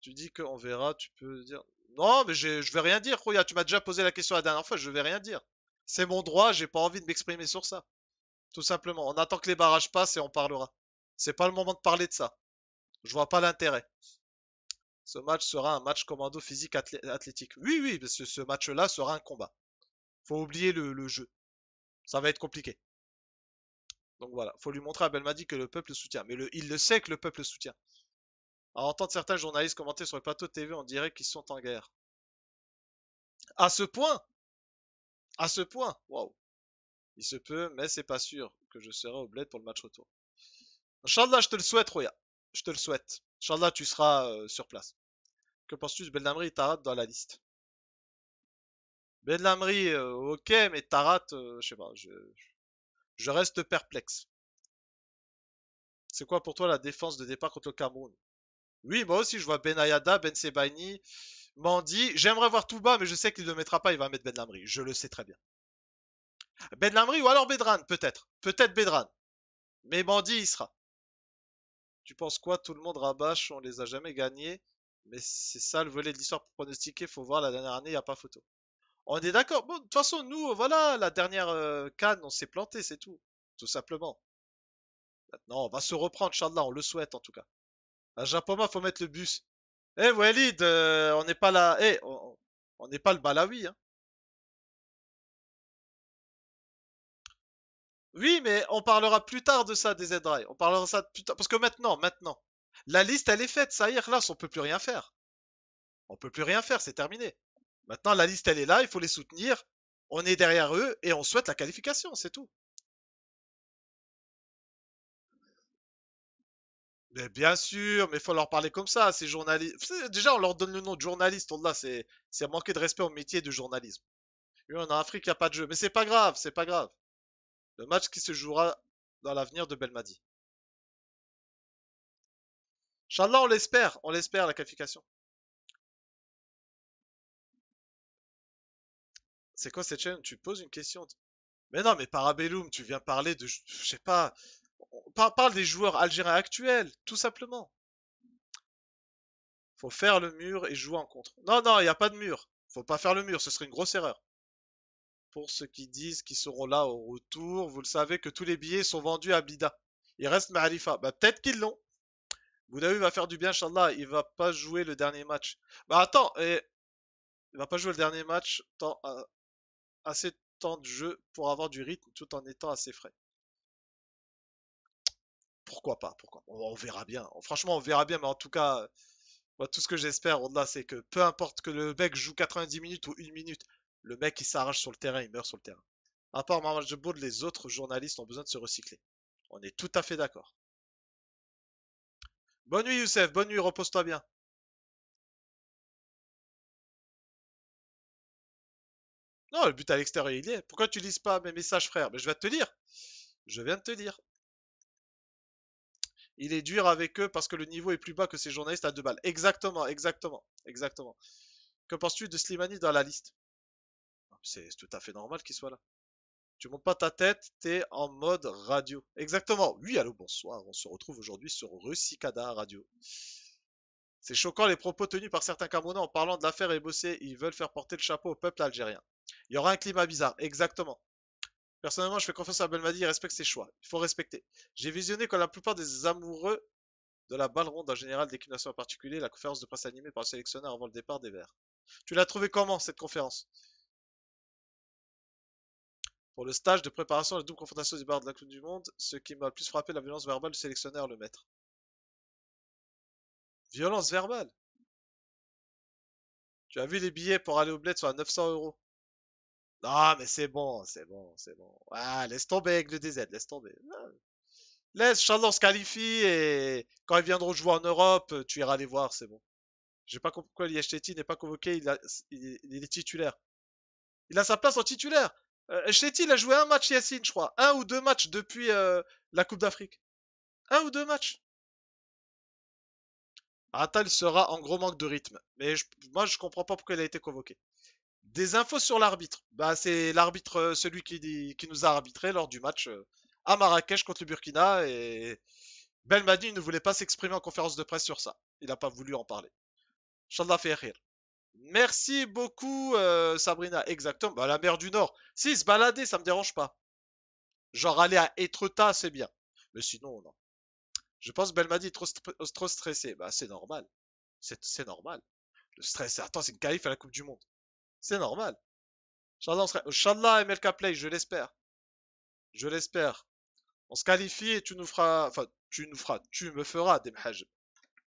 Tu dis qu'on verra, tu peux dire. Non, mais je vais rien dire, Roya. Tu m'as déjà posé la question la dernière fois, je vais rien dire. C'est mon droit, j'ai pas envie de m'exprimer sur ça. Tout simplement. On attend que les barrages passent et on parlera. C'est pas le moment de parler de ça. Je vois pas l'intérêt. Ce match sera un match commando physique athlétique. Oui, oui, parce ce match-là sera un combat. Faut oublier le jeu. Ça va être compliqué. Donc voilà, faut lui montrer à Belmadi que le peuple le soutient. Mais le, il le sait que le peuple le soutient. À entendre certains journalistes commenter sur le plateau de TV, on dirait qu'ils sont en guerre. À ce point À ce point Waouh Il se peut, mais c'est pas sûr que je serai au bled pour le match retour. Inch'Allah, je te le souhaite, Roya. Je te le souhaite. Inch'Allah, tu seras euh, sur place. Que penses-tu de Beldamri Tarat dans la liste Beldamri, euh, ok, mais Tarat, euh, je sais pas, je... Je reste perplexe. C'est quoi pour toi la défense de départ contre le Cameroun Oui, moi aussi, je vois Benayada, Ben Sebaini, Mandy. J'aimerais voir Touba, mais je sais qu'il ne le mettra pas. Il va mettre Ben Lamri. Je le sais très bien. Ben Lamri ou alors Bedran, peut-être. Peut-être Bedran. Mais Mandy, il sera. Tu penses quoi Tout le monde rabâche, on les a jamais gagnés. Mais c'est ça le volet de l'histoire pour pronostiquer. Faut voir la dernière année, il n'y a pas photo. On est d'accord. Bon, de toute façon, nous, voilà, la dernière euh, canne, on s'est planté, c'est tout. Tout simplement. Maintenant, on va se reprendre, Inch'Allah, on le souhaite en tout cas. À Japoma, faut mettre le bus. Eh, Walid, euh, on n'est pas là. Eh, on n'est pas le Balawi, hein. Oui, mais on parlera plus tard de ça, des Z-Dry. On parlera ça plus tard. Parce que maintenant, maintenant, la liste, elle est faite. Ça y là, on peut plus rien faire. On peut plus rien faire, c'est terminé. Maintenant, la liste, elle est là, il faut les soutenir. On est derrière eux et on souhaite la qualification, c'est tout. Mais bien sûr, mais il faut leur parler comme ça, ces journalistes. Déjà, on leur donne le nom de journaliste, oh là, c'est manquer de respect au métier du journalisme. est en Afrique, il n'y a pas de jeu. Mais c'est pas grave, c'est pas grave. Le match qui se jouera dans l'avenir de Belmadi. Inch'Allah, on l'espère, on l'espère, la qualification. c'est quoi cette chaîne Tu poses une question. Mais non, mais Parabellum, tu viens parler de, je sais pas, parle des joueurs algériens actuels, tout simplement. Faut faire le mur et jouer en contre. Non, non, il n'y a pas de mur. Faut pas faire le mur, ce serait une grosse erreur. Pour ceux qui disent qu'ils seront là au retour, vous le savez que tous les billets sont vendus à Bida. Il reste Mahalifa. Bah, peut-être qu'ils l'ont. Boudaoui va faire du bien, Inch'Allah. Il va pas jouer le dernier match. Bah, attends, et... il va pas jouer le dernier match. Euh, assez de temps de jeu pour avoir du rythme tout en étant assez frais. Pourquoi pas, pourquoi On, verra bien. Franchement, on verra bien, mais en tout cas, euh, moi, tout ce que j'espère, au-delà, c'est que peu importe que le mec joue 90 minutes ou une minute, le mec, il s'arrache sur le terrain, il meurt sur le terrain. À part Marmage de Baud, les autres journalistes ont besoin de se recycler. On est tout à fait d'accord. Bonne nuit, Youssef. Bonne nuit, repose-toi bien. Non, le but à l'extérieur, il est. Pourquoi tu lises pas mes messages, frère Mais je vais te dire. Je viens de te dire. Il est dur avec eux parce que le niveau est plus bas que ces journalistes à deux balles. Exactement, exactement, exactement. Que penses-tu de Slimani dans la liste ah, C'est tout à fait normal qu'il soit là. Tu montes pas ta tête, t'es en mode radio. Exactement. Oui, allô, bonsoir. On se retrouve aujourd'hui sur Russicada Radio. C'est choquant les propos tenus par certains Camerounais en parlant de l'affaire Ebossé. Ils veulent faire porter le chapeau au peuple algérien. Il y aura un climat bizarre, exactement. Personnellement, je fais confiance à Belmadi, il respecte ses choix. Il faut respecter. J'ai visionné comme la plupart des amoureux de la balle ronde en général d'équipe en particulier, la conférence de presse animée par le sélectionneur avant le départ des Verts. Tu l'as trouvé comment cette conférence Pour le stage de préparation à la double confrontation du bar de la Coupe du Monde, ce qui m'a le plus frappé la violence verbale du sélectionneur, le maître. Violence verbale Tu as vu les billets pour aller au bled sont à 900 euros. Non ah, mais c'est bon, c'est bon, c'est bon. Ah, laisse tomber avec le DZ, laisse tomber. Ah. Laisse, charles se qualifie et quand ils viendront jouer en Europe, euh, tu iras les voir, c'est bon. Je J'ai pas compris pourquoi l'IHTT n'est pas convoqué, il, est titulaire. Il a sa place en titulaire. Euh, il a joué un match, Yassine, je crois. Un ou deux matchs depuis euh, la Coupe d'Afrique. Un ou deux matchs. Ah, Atal sera en gros manque de rythme. Mais moi, je comprends pas pourquoi il a été convoqué. Des infos sur l'arbitre. Bah, c'est l'arbitre, euh, celui qui, qui, nous a arbitré lors du match euh, à Marrakech contre le Burkina. Et Belmadi ne voulait pas s'exprimer en conférence de presse sur ça. Il n'a pas voulu en parler. Inch'Allah Ferrir. Merci beaucoup, euh, Sabrina. Exactement. Bah, la mer du Nord. Si, se balader, ça me dérange pas. Genre aller à Etretat, c'est bien. Mais sinon, non. Je pense que Belmadi est trop, trop stressé. Bah, c'est normal. C'est normal. Le stress, attends, c'est une qualif à la Coupe du Monde. C'est normal. Inch'Allah, et MLK Play, je l'espère. Je l'espère. On se qualifie et tu nous feras, enfin, tu nous feras, tu me feras des mhajib.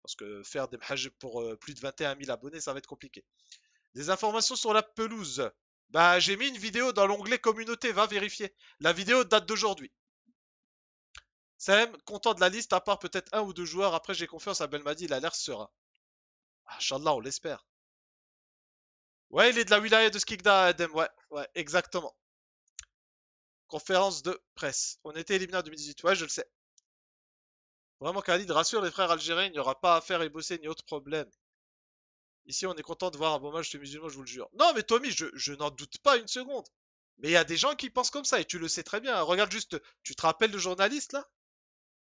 Parce que faire des mhajib pour euh, plus de 21 000 abonnés, ça va être compliqué. Des informations sur la pelouse. Bah, j'ai mis une vidéo dans l'onglet communauté, va vérifier. La vidéo date d'aujourd'hui. Sam, content de la liste, à part peut-être un ou deux joueurs. Après, j'ai confiance à Belmadi, il a l'air serein. Inch'Allah, on l'espère. Ouais, il est de la wilaya de Skikda Adem, ouais, ouais, exactement. Conférence de presse. On était éliminé en 2018, ouais, je le sais. Vraiment, Khalid, rassure les frères algériens, il n'y aura pas à faire et bosser ni autre problème. Ici, on est content de voir un bon match de musulmans, je vous le jure. Non, mais Tommy, je, n'en doute pas une seconde. Mais il y a des gens qui pensent comme ça, et tu le sais très bien. Regarde juste, tu te rappelles le journaliste, là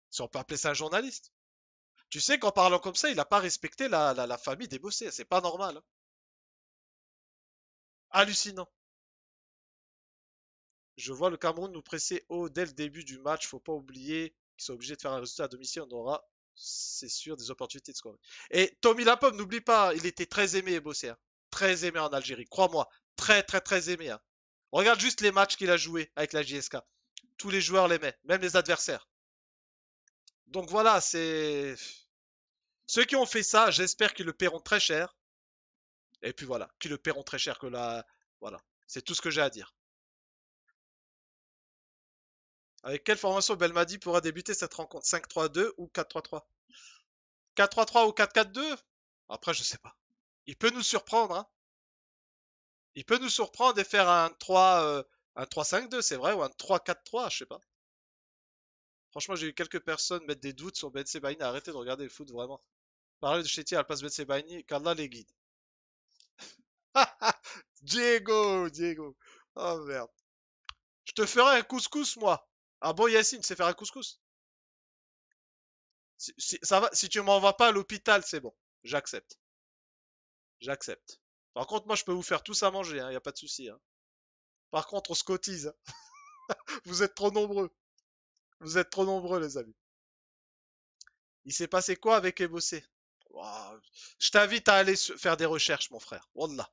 Si on peut appeler ça un journaliste. Tu sais qu'en parlant comme ça, il n'a pas respecté la, famille des bossés. C'est pas normal. Hein hallucinant. Je vois le Cameroun nous presser haut dès le début du match. Faut pas oublier qu'ils sont obligés de faire un résultat à domicile. On aura, c'est sûr, des opportunités de score. Et Tommy Lapomme, n'oublie pas, il était très aimé et bossé. Hein. Très aimé en Algérie, crois-moi. Très, très, très aimé. Hein. Regarde juste les matchs qu'il a joué avec la JSK. Tous les joueurs l'aimaient, même les adversaires. Donc voilà, c'est... Ceux qui ont fait ça, j'espère qu'ils le paieront très cher. Et puis voilà, qui le paieront très cher que la... Voilà, c'est tout ce que j'ai à dire. Avec quelle formation Belmadi pourra débuter cette rencontre 5-3-2 ou 4-3-3 4-3-3 ou 4-4-2 Après, je sais pas. Il peut nous surprendre. Hein Il peut nous surprendre et faire un 3, 3-5-2, euh, c'est vrai, ou un 3-4-3, je sais pas. Franchement, j'ai eu quelques personnes mettre des doutes sur Ben Sebaini. Arrêtez de regarder le foot, vraiment. Parler de Chetty à la place Ben Sebaini, qu'Allah les guide. Diego, Diego. Oh merde. Je te ferai un couscous, moi. Ah bon, Yacine, c'est faire un couscous si, si, ça va, si tu m'envoies pas à l'hôpital, c'est bon. J'accepte. J'accepte. Par contre, moi, je peux vous faire tout à manger, il hein, n'y a pas de souci. Hein. Par contre, on se hein. vous êtes trop nombreux. Vous êtes trop nombreux, les amis. Il s'est passé quoi avec Ebossé Je t'invite à aller faire des recherches, mon frère. Wallah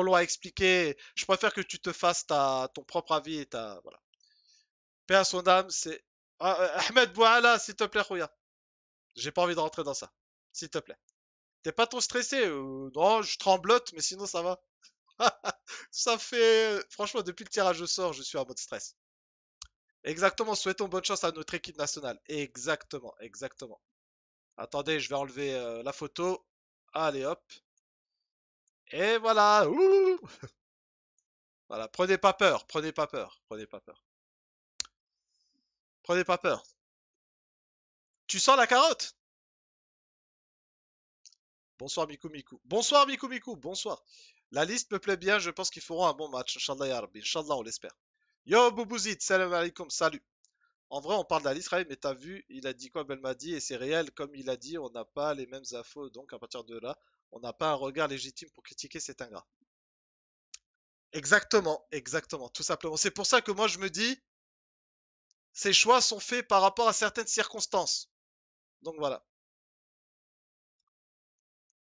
trop à expliquer. Je préfère que tu te fasses ta, ton propre avis et ta. Voilà. Paix à son âme, c'est. Ah, euh, Ahmed Bouala, s'il te plaît, Khouya. J'ai pas envie de rentrer dans ça. S'il te plaît. T'es pas trop stressé euh, Non, je tremblote, mais sinon ça va. ça fait. Franchement, depuis le tirage au sort, je suis en mode stress. Exactement, souhaitons bonne chance à notre équipe nationale. Exactement, exactement. Attendez, je vais enlever euh, la photo. Allez hop. Et voilà. voilà, prenez pas peur, prenez pas peur, prenez pas peur. Prenez pas peur. Tu sens la carotte Bonsoir Miku Miku. Bonsoir Miku Miku, bonsoir. La liste me plaît bien, je pense qu'ils feront un bon match. Inch'Allah Yarbi, Inch'Allah on l'espère. Yo Boubouzid, salam alaikum, salut. En vrai, on parle de la liste, mais t'as vu, il a dit quoi dit, et c'est réel, comme il a dit, on n'a pas les mêmes infos, donc à partir de là, on n'a pas un regard légitime pour critiquer cet ingrat. Exactement, exactement, tout simplement. C'est pour ça que moi je me dis, ces choix sont faits par rapport à certaines circonstances. Donc voilà.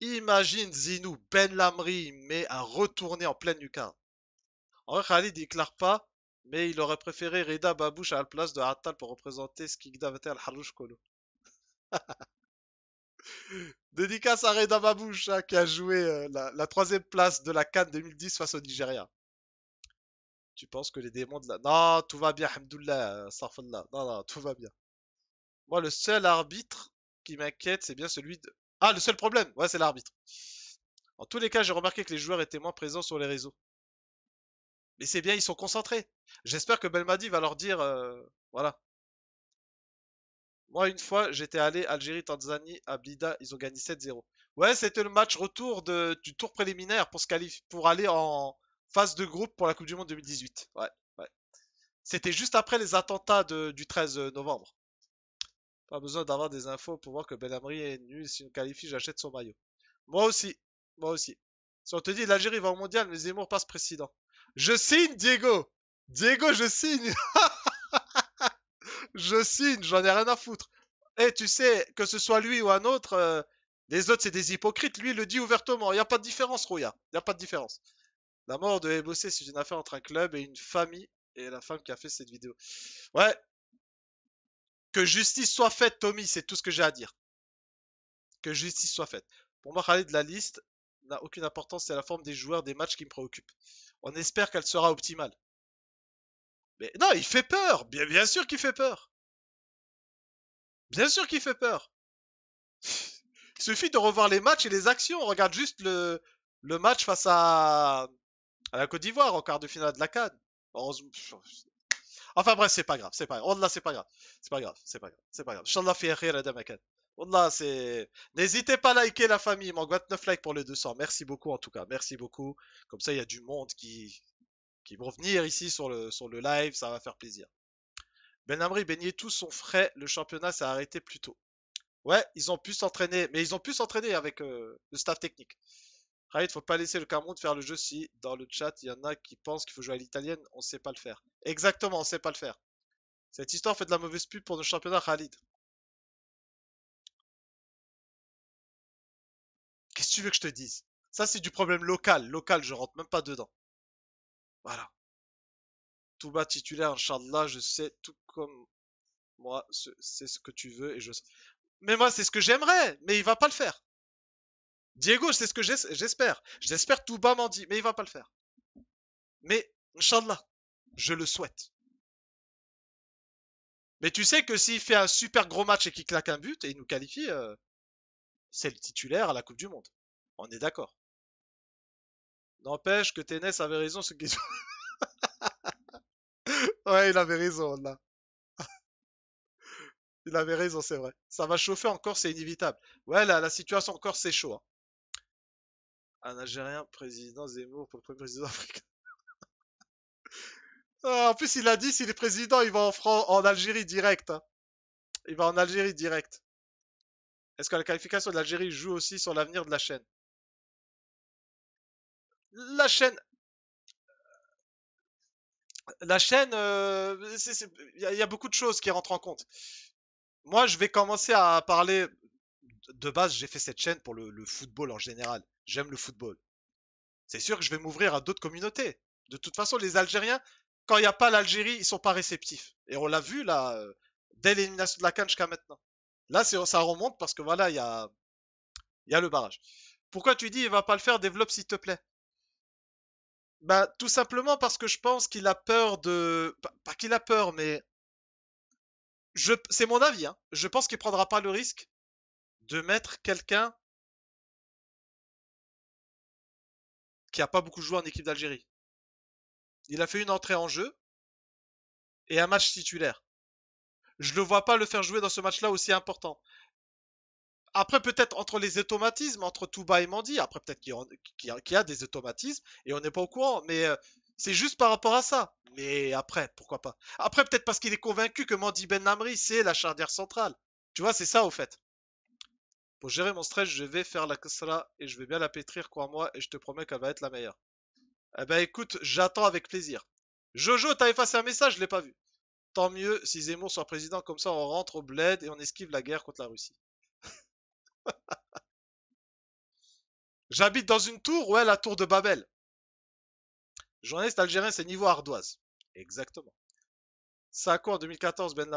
Imagine Zinou Ben Lamri mais à retourner en pleine lucarne. En vrai, Khalid déclare pas, mais il aurait préféré Reda Babouche à la place de Attal pour représenter ce qu'il al harouche Dédicace à ma ma bouche, hein, qui a joué euh, la, troisième place de la Cannes 2010 face au Nigeria. Tu penses que les démons de la... Non, tout va bien, Hamdoullah, euh, Sarfallah. Non, non, tout va bien. Moi, le seul arbitre qui m'inquiète, c'est bien celui de... Ah, le seul problème Ouais, c'est l'arbitre. En tous les cas, j'ai remarqué que les joueurs étaient moins présents sur les réseaux. Mais c'est bien, ils sont concentrés. J'espère que Belmadi va leur dire... Euh, voilà, moi, une fois, j'étais allé Algérie-Tanzanie à Blida, ils ont gagné 7-0. Ouais, c'était le match retour de, du tour préliminaire pour, se qualif pour aller en phase de groupe pour la Coupe du Monde 2018. Ouais, ouais. C'était juste après les attentats du 13 euh, novembre. Pas besoin d'avoir des infos pour voir que Ben Amri est nul. Si on qualifie, j'achète son maillot. Moi aussi. Moi aussi. Si on te dit l'Algérie va au mondial, mais Zemmour passe président. Je signe, Diego. Diego, je signe. je signe, j'en ai rien à foutre. Et eh, tu sais, que ce soit lui ou un autre, euh, les autres c'est des hypocrites, lui le dit ouvertement. Il n'y a pas de différence, Roya. Il n'y a pas de différence. La mort de Ebossé, c'est une affaire entre un club et une famille. Et la femme qui a fait cette vidéo. Ouais. Que justice soit faite, Tommy, c'est tout ce que j'ai à dire. Que justice soit faite. Pour moi, de la liste n'a aucune importance. C'est la forme des joueurs des matchs qui me préoccupent. On espère qu'elle sera optimale. Mais non, il fait peur. Bien, bien sûr qu'il fait peur. Bien sûr qu'il fait peur. il suffit de revoir les matchs et les actions. On regarde juste le, le match face à, à la Côte d'Ivoire en quart de finale de la Cannes. Enfin bref, c'est pas grave, c'est pas grave. c'est pas grave. C'est pas grave, c'est pas grave, c'est pas grave. c'est. N'hésitez pas à liker la famille. Il manque 29 likes pour les 200. Merci beaucoup en tout cas. Merci beaucoup. Comme ça, il y a du monde qui, qui vont venir ici sur le, sur le live, ça va faire plaisir. Ben Amri, tous son frais, le championnat s'est arrêté plus tôt. Ouais, ils ont pu s'entraîner, mais ils ont pu s'entraîner avec euh, le staff technique. Khalid, faut pas laisser le Cameroun faire le jeu si dans le chat il y en a qui pensent qu'il faut jouer à l'italienne, on sait pas le faire. Exactement, on sait pas le faire. Cette histoire fait de la mauvaise pub pour le championnat Khalid. Qu'est-ce que tu veux que je te dise Ça c'est du problème local, local, je rentre même pas dedans. Voilà. Touba titulaire, Inch'Allah, je sais tout comme moi, c'est ce que tu veux et je Mais moi, c'est ce que j'aimerais, mais il va pas le faire. Diego, c'est ce que j'espère. J'espère Touba dit mais il va pas le faire. Mais, Inch'Allah, je le souhaite. Mais tu sais que s'il fait un super gros match et qu'il claque un but et il nous qualifie, euh, c'est le titulaire à la Coupe du Monde. On est d'accord. N'empêche que Ténès avait raison ce question. ouais, il avait raison, là. il avait raison, c'est vrai. Ça va chauffer encore, c'est inévitable. Ouais, la situation encore, c'est chaud. Hein. Un Algérien, président Zemmour pour le premier président africain. Ah, en plus, il a dit, s'il est président, il va en, France, en Algérie direct. Hein. Il va en Algérie direct. Est-ce que la qualification de l'Algérie joue aussi sur l'avenir de la chaîne la chaîne la chaîne, euh, il y, a beaucoup de choses qui rentrent en compte. Moi, je vais commencer à parler. De base, j'ai fait cette chaîne pour le, football en général. J'aime le football. C'est sûr que je vais m'ouvrir à d'autres communautés. De toute façon, les Algériens, quand il n'y a pas l'Algérie, ils sont pas réceptifs. Et on l'a vu là, euh, dès l'élimination de la Cannes jusqu'à maintenant. Là, ça remonte parce que voilà, il y a, y a le barrage. Pourquoi tu dis il va pas le faire Développe s'il te plaît. Bah, tout simplement parce que je pense qu'il a peur de. Pas, qu'il a peur, mais. Je... C'est mon avis, hein. Je pense qu'il prendra pas le risque de mettre quelqu'un qui a pas beaucoup joué en équipe d'Algérie. Il a fait une entrée en jeu et un match titulaire. Je le vois pas le faire jouer dans ce match-là aussi important. Après, peut-être entre les automatismes, entre Touba et Mandy, après peut-être qu'il y, a des automatismes et on n'est pas au courant, mais euh, c'est juste par rapport à ça. Mais après, pourquoi pas Après, peut-être parce qu'il est convaincu que Mandy Ben Namri, c'est la charnière centrale. Tu vois, c'est ça au fait. Pour gérer mon stress, je vais faire la cela et je vais bien la pétrir, crois-moi, et je te promets qu'elle va être la meilleure. Eh ben écoute, j'attends avec plaisir. Jojo, t'as effacé un message, je l'ai pas vu. Tant mieux si Zemmour soit président, comme ça on rentre au bled et on esquive la guerre contre la Russie. J'habite dans une tour, ouais, la tour de Babel. Journaliste algérien, c'est niveau ardoise. Exactement. Ça a quoi en 2014, Ben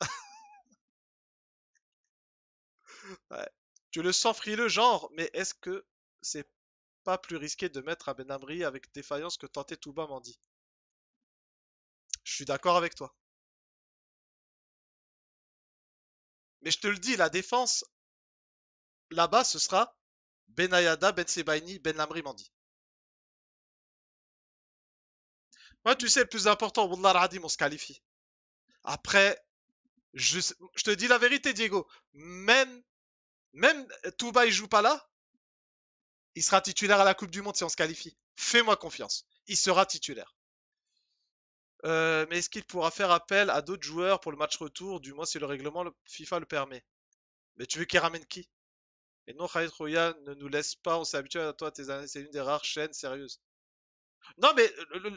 Tu le sens frileux, genre, mais est-ce que c'est pas plus risqué de mettre à Ben Amri avec défaillance que tenter Touba dit? Je suis d'accord avec toi. Mais je te le dis, la défense, Là-bas, ce sera Benayada, Ben Sebaini, Ben Lamri Mandi. Moi, tu sais, le plus important, Wallah Radim, on se qualifie. Après, je, te dis la vérité, Diego. Même, même Touba, il joue pas là. Il sera titulaire à la Coupe du Monde si on se qualifie. Fais-moi confiance. Il sera titulaire. Euh, mais est-ce qu'il pourra faire appel à d'autres joueurs pour le match retour, du moins si le règlement FIFA le permet Mais tu veux qu'il ramène qui et non, Khaled ne nous laisse pas, on s'est habitué à toi, tes c'est une des rares chaînes sérieuses. Non, mais le,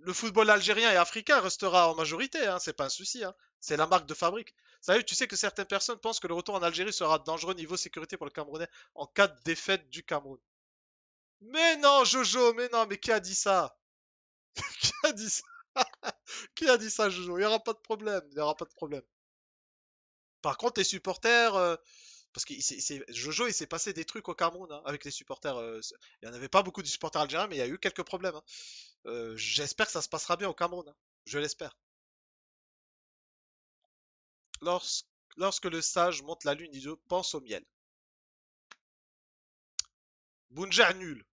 le, football algérien et africain restera en majorité, hein, c'est pas un souci, hein. c'est la marque de fabrique. tu sais que certaines personnes pensent que le retour en Algérie sera dangereux niveau sécurité pour le Camerounais en cas de défaite du Cameroun. Mais non, Jojo, mais non, mais qui a dit ça Qui a dit ça Qui a dit ça, Jojo Il n'y aura pas de problème, il n'y aura pas de problème. Par contre, les supporters, euh, parce que Jojo, il s'est passé des trucs au Cameroun hein, avec les supporters. Euh, il n'y en avait pas beaucoup de supporters algériens, mais il y a eu quelques problèmes. Hein. Euh, j'espère que ça se passera bien au Cameroun. Hein. Je l'espère. Lorsque, lorsque, le sage monte la lune, il pense au miel. Bunja nul.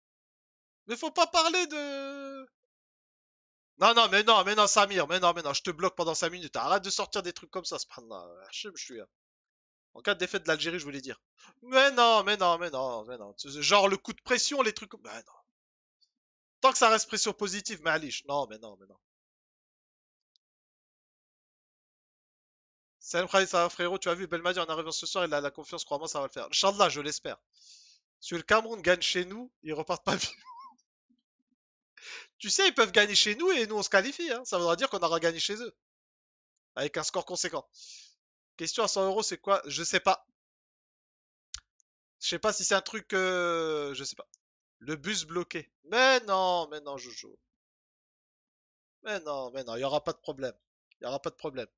Mais faut pas parler de... Non, non, mais non, mais non, Samir, mais non, mais non, je te bloque pendant 5 minutes. Arrête de sortir des trucs comme ça, subhanallah. Je suis. En cas de défaite de l'Algérie, je voulais dire. Mais non, mais non, mais non, mais non. Genre le coup de pression, les trucs. Mais non. Tant que ça reste pression positive, Malish. Non, mais non, mais non. Salam Khalid, ça frérot, tu as vu Belmadi en arrivant ce soir, il a la confiance, crois-moi, ça va le faire. Inch'Allah, je l'espère. Si le Cameroun gagne chez nous, ils repartent pas vivants. tu sais, ils peuvent gagner chez nous et nous on se qualifie. Hein. Ça voudra dire qu'on aura gagné chez eux. Avec un score conséquent. Question à 100 euros, c'est quoi Je sais pas. Je sais pas si c'est un truc... Euh... Je sais pas. Le bus bloqué. Mais non, mais non, Jojo. Mais non, mais non, il n'y aura pas de problème. Il n'y aura pas de problème.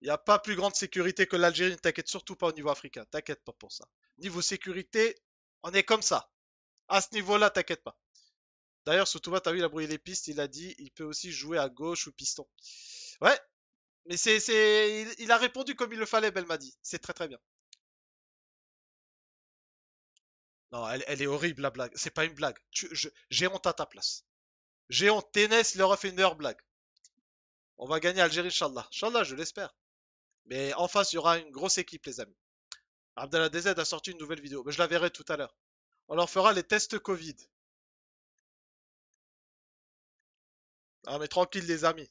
Il n'y a pas plus grande sécurité que l'Algérie, ne t'inquiète surtout pas au niveau africain. T'inquiète pas pour ça. Niveau sécurité, on est comme ça. À ce niveau-là, t'inquiète pas. D'ailleurs, tu t'as vu, il a brouillé les pistes. Il a dit, il peut aussi jouer à gauche ou piston. Ouais, mais c'est, il, a répondu comme il le fallait, Belmadi. C'est très très bien. Non, elle, elle est horrible la blague. C'est pas une blague. Tu, à ta place. J'ai honte. Ténès leur a fait une meilleure blague. On va gagner Algérie, Inch'Allah. Inch'Allah, je l'espère. Mais en face, il y aura une grosse équipe, les amis. Abdallah DZ a sorti une nouvelle vidéo. Mais je la verrai tout à l'heure. On leur fera les tests Covid. Ah, mais tranquille, les amis.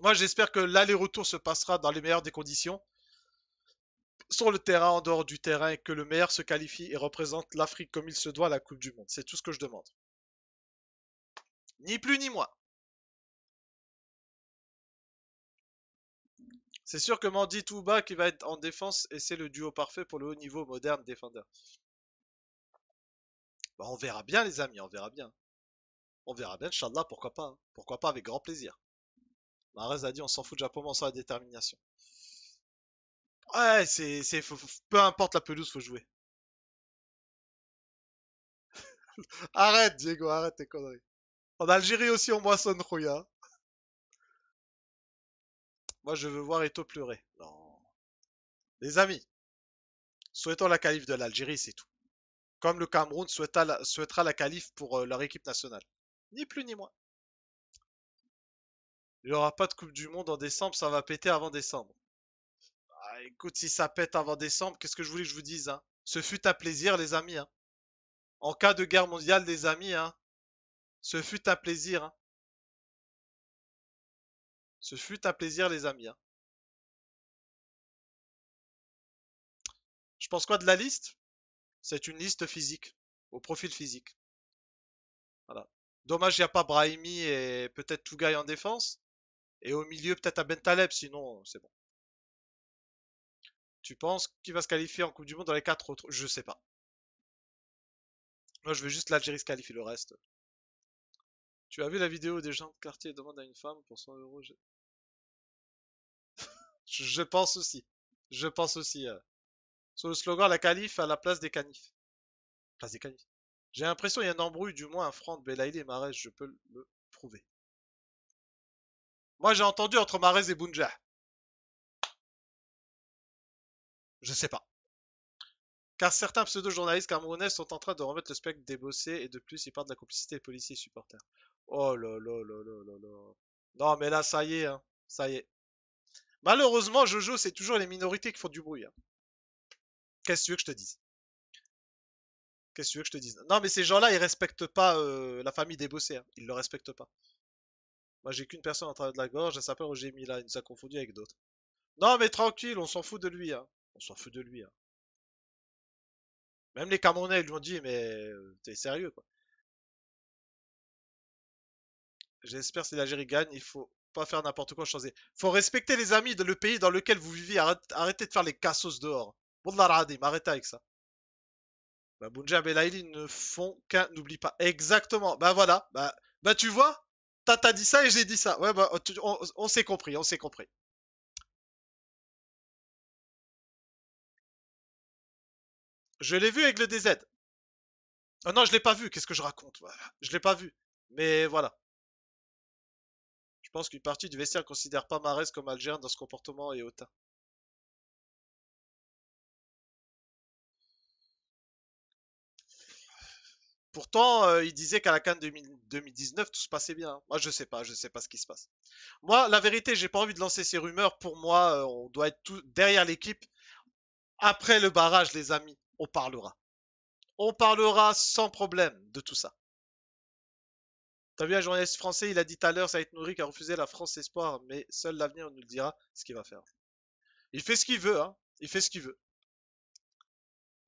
Moi, j'espère que l'aller-retour se passera dans les meilleures des conditions, sur le terrain, en dehors du terrain, que le meilleur se qualifie et représente l'Afrique comme il se doit à la Coupe du Monde. C'est tout ce que je demande. Ni plus ni moins. C'est sûr que Mandy Touba qui va être en défense et c'est le duo parfait pour le haut niveau moderne défendeur. Bah, on verra bien les amis, on verra bien. On verra bien, Inch'Allah, pourquoi pas. Hein. Pourquoi pas avec grand plaisir. Marez a dit on s'en fout de Japon, on sent la détermination. Ouais, c'est, c'est, peu importe la pelouse, faut jouer. arrête, Diego, arrête tes conneries. En Algérie aussi, on moissonne Rouya. Moi, je veux voir Eto pleurer. Les amis, souhaitons la calife de l'Algérie, c'est tout. Comme le Cameroun souhaitera la calife pour euh, leur équipe nationale. Ni plus ni moins. Il n'y aura pas de Coupe du Monde en décembre, ça va péter avant décembre. Bah, écoute, si ça pète avant décembre, qu'est-ce que je voulais que je vous dise hein? Ce fut à plaisir, les amis. Hein. en cas de guerre mondiale, les amis, hein ce fut à plaisir. Hein. Ce fut à plaisir, les amis. Je pense quoi de la liste C'est une liste physique, au profil physique. Voilà. Dommage, il n'y a pas Brahimi et peut-être Tougaï en défense. Et au milieu, peut-être à ben Taleb, sinon c'est bon. Tu penses qui va se qualifier en Coupe du Monde dans les quatre autres Je sais pas. Moi, je veux juste l'Algérie se qualifier, le reste. Tu as vu la vidéo des gens de quartier demandent à une femme pour 100 euros je... pense aussi. Je pense aussi. Euh. Sur le slogan, la calife à la place des canifs. Place des canifs. J'ai l'impression qu'il y a un embrouille, du moins un franc de et Marès. je peux le prouver. Moi, j'ai entendu entre Marez et Bounja. Je sais pas. Car certains pseudo-journalistes camerounais sont en train de remettre le spectre débossé. et de plus, ils parlent de la complicité des policiers et supporters. Oh là là là là là là. Non, mais là, ça y est, hein. Ça y est. Malheureusement, Jojo, c'est toujours les minorités qui font du bruit. Hein. Qu'est-ce que tu veux que je te dise Qu'est-ce que tu veux que je te dise Non, mais ces gens-là, ils respectent pas euh, la famille des bossés. Hein. Ils le respectent pas. Moi, j'ai qu'une personne en train de la gorge, elle s'appelle Roger Mila, il nous a confondu avec d'autres. Non, mais tranquille, on s'en fout de lui, hein. On s'en fout de lui, hein. Même les Camerounais, ils lui ont dit, mais euh, t'es sérieux, quoi. J'espère si l'Algérie gagne, il faut pas faire n'importe quoi, changer. Faut respecter les amis de le pays dans lequel vous vivez, arrêtez de faire les cassos dehors. Radim, m'arrête avec ça. Bah, Bunjab et ne font qu'un, n'oublie pas. Exactement, bah voilà, bah, bah tu vois, t'as dit ça et j'ai dit ça. Ouais, bah, on, s'est compris, on s'est compris. Je l'ai vu avec le DZ. Oh ah non, je l'ai pas vu, qu'est-ce que je raconte Je l'ai pas vu, mais voilà. Je pense qu'une partie du vestiaire considère pas Marès comme algérien dans ce comportement et autant. Pourtant, euh, il disait qu'à la Cannes 2019, tout se passait bien. Moi, je sais pas, je sais pas ce qui se passe. Moi, la vérité, j'ai pas envie de lancer ces rumeurs. Pour moi, euh, on doit être tout derrière l'équipe. Après le barrage, les amis, on parlera. On parlera sans problème de tout ça. T'as vu un journaliste français, il a dit tout à l'heure, Saïd nourri, qui a refusé la France espoir, mais seul l'avenir nous le dira ce qu'il va faire. Il fait ce qu'il veut, hein. Il fait ce qu'il veut.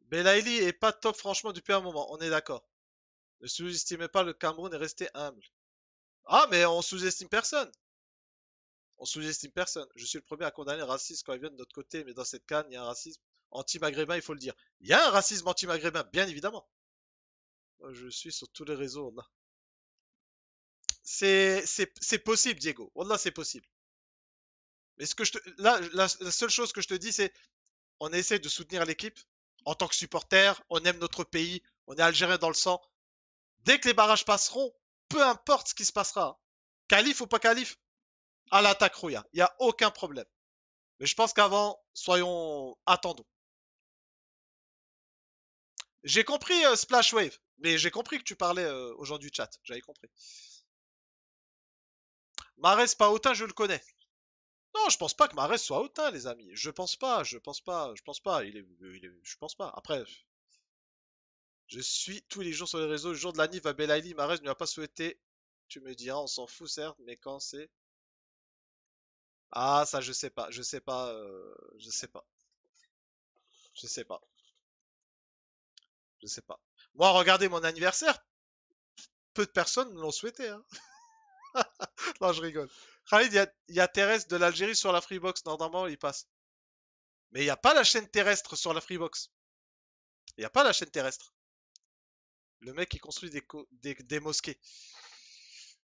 Belaïli est pas top franchement depuis un moment, on est d'accord. Ne sous-estimez pas le Cameroun et restez humble. Ah, mais on sous-estime personne. On sous-estime personne. Je suis le premier à condamner le racisme quand il vient de notre côté, mais dans cette canne, il y a un racisme anti-maghrébin, il faut le dire. Il y a un racisme anti-maghrébin, bien évidemment. Je suis sur tous les réseaux, on C'est, possible, Diego. Wallah, c'est possible. Mais ce que je te, là, la, seule chose que je te dis, c'est, on essaie de soutenir l'équipe. En tant que supporter, on aime notre pays, on est algérien dans le sang. Dès que les barrages passeront, peu importe ce qui se passera, calife ou pas calife, à l'attaque Rouya. Il n'y a aucun problème. Mais je pense qu'avant, soyons. Attendons. J'ai compris Splashwave, euh, Splash Mais j'ai compris que tu parlais euh, aujourd'hui chat. J'avais compris. Marès pas hautain, je le connais. Non, je pense pas que Marès soit hautain, les amis. Je pense pas, je pense pas, je pense pas. Il est, il est, je pense pas. Après, je suis tous les jours sur les réseaux. Le jour de la Nive à ma Marès ne a pas souhaité. Tu me diras, on s'en fout certes, mais quand c'est. Ah, ça je sais pas, je sais pas, euh, je sais pas. Je sais pas. Je sais pas. Moi, regardez mon anniversaire. Peu de personnes l'ont souhaité. Hein. non, je rigole. Khalid, il y, a terrestre de l'Algérie sur la Freebox. Normalement, il passe. Mais il n'y a pas la chaîne terrestre sur la Freebox. Il n'y a pas la chaîne terrestre. Le mec qui construit des, mosquées.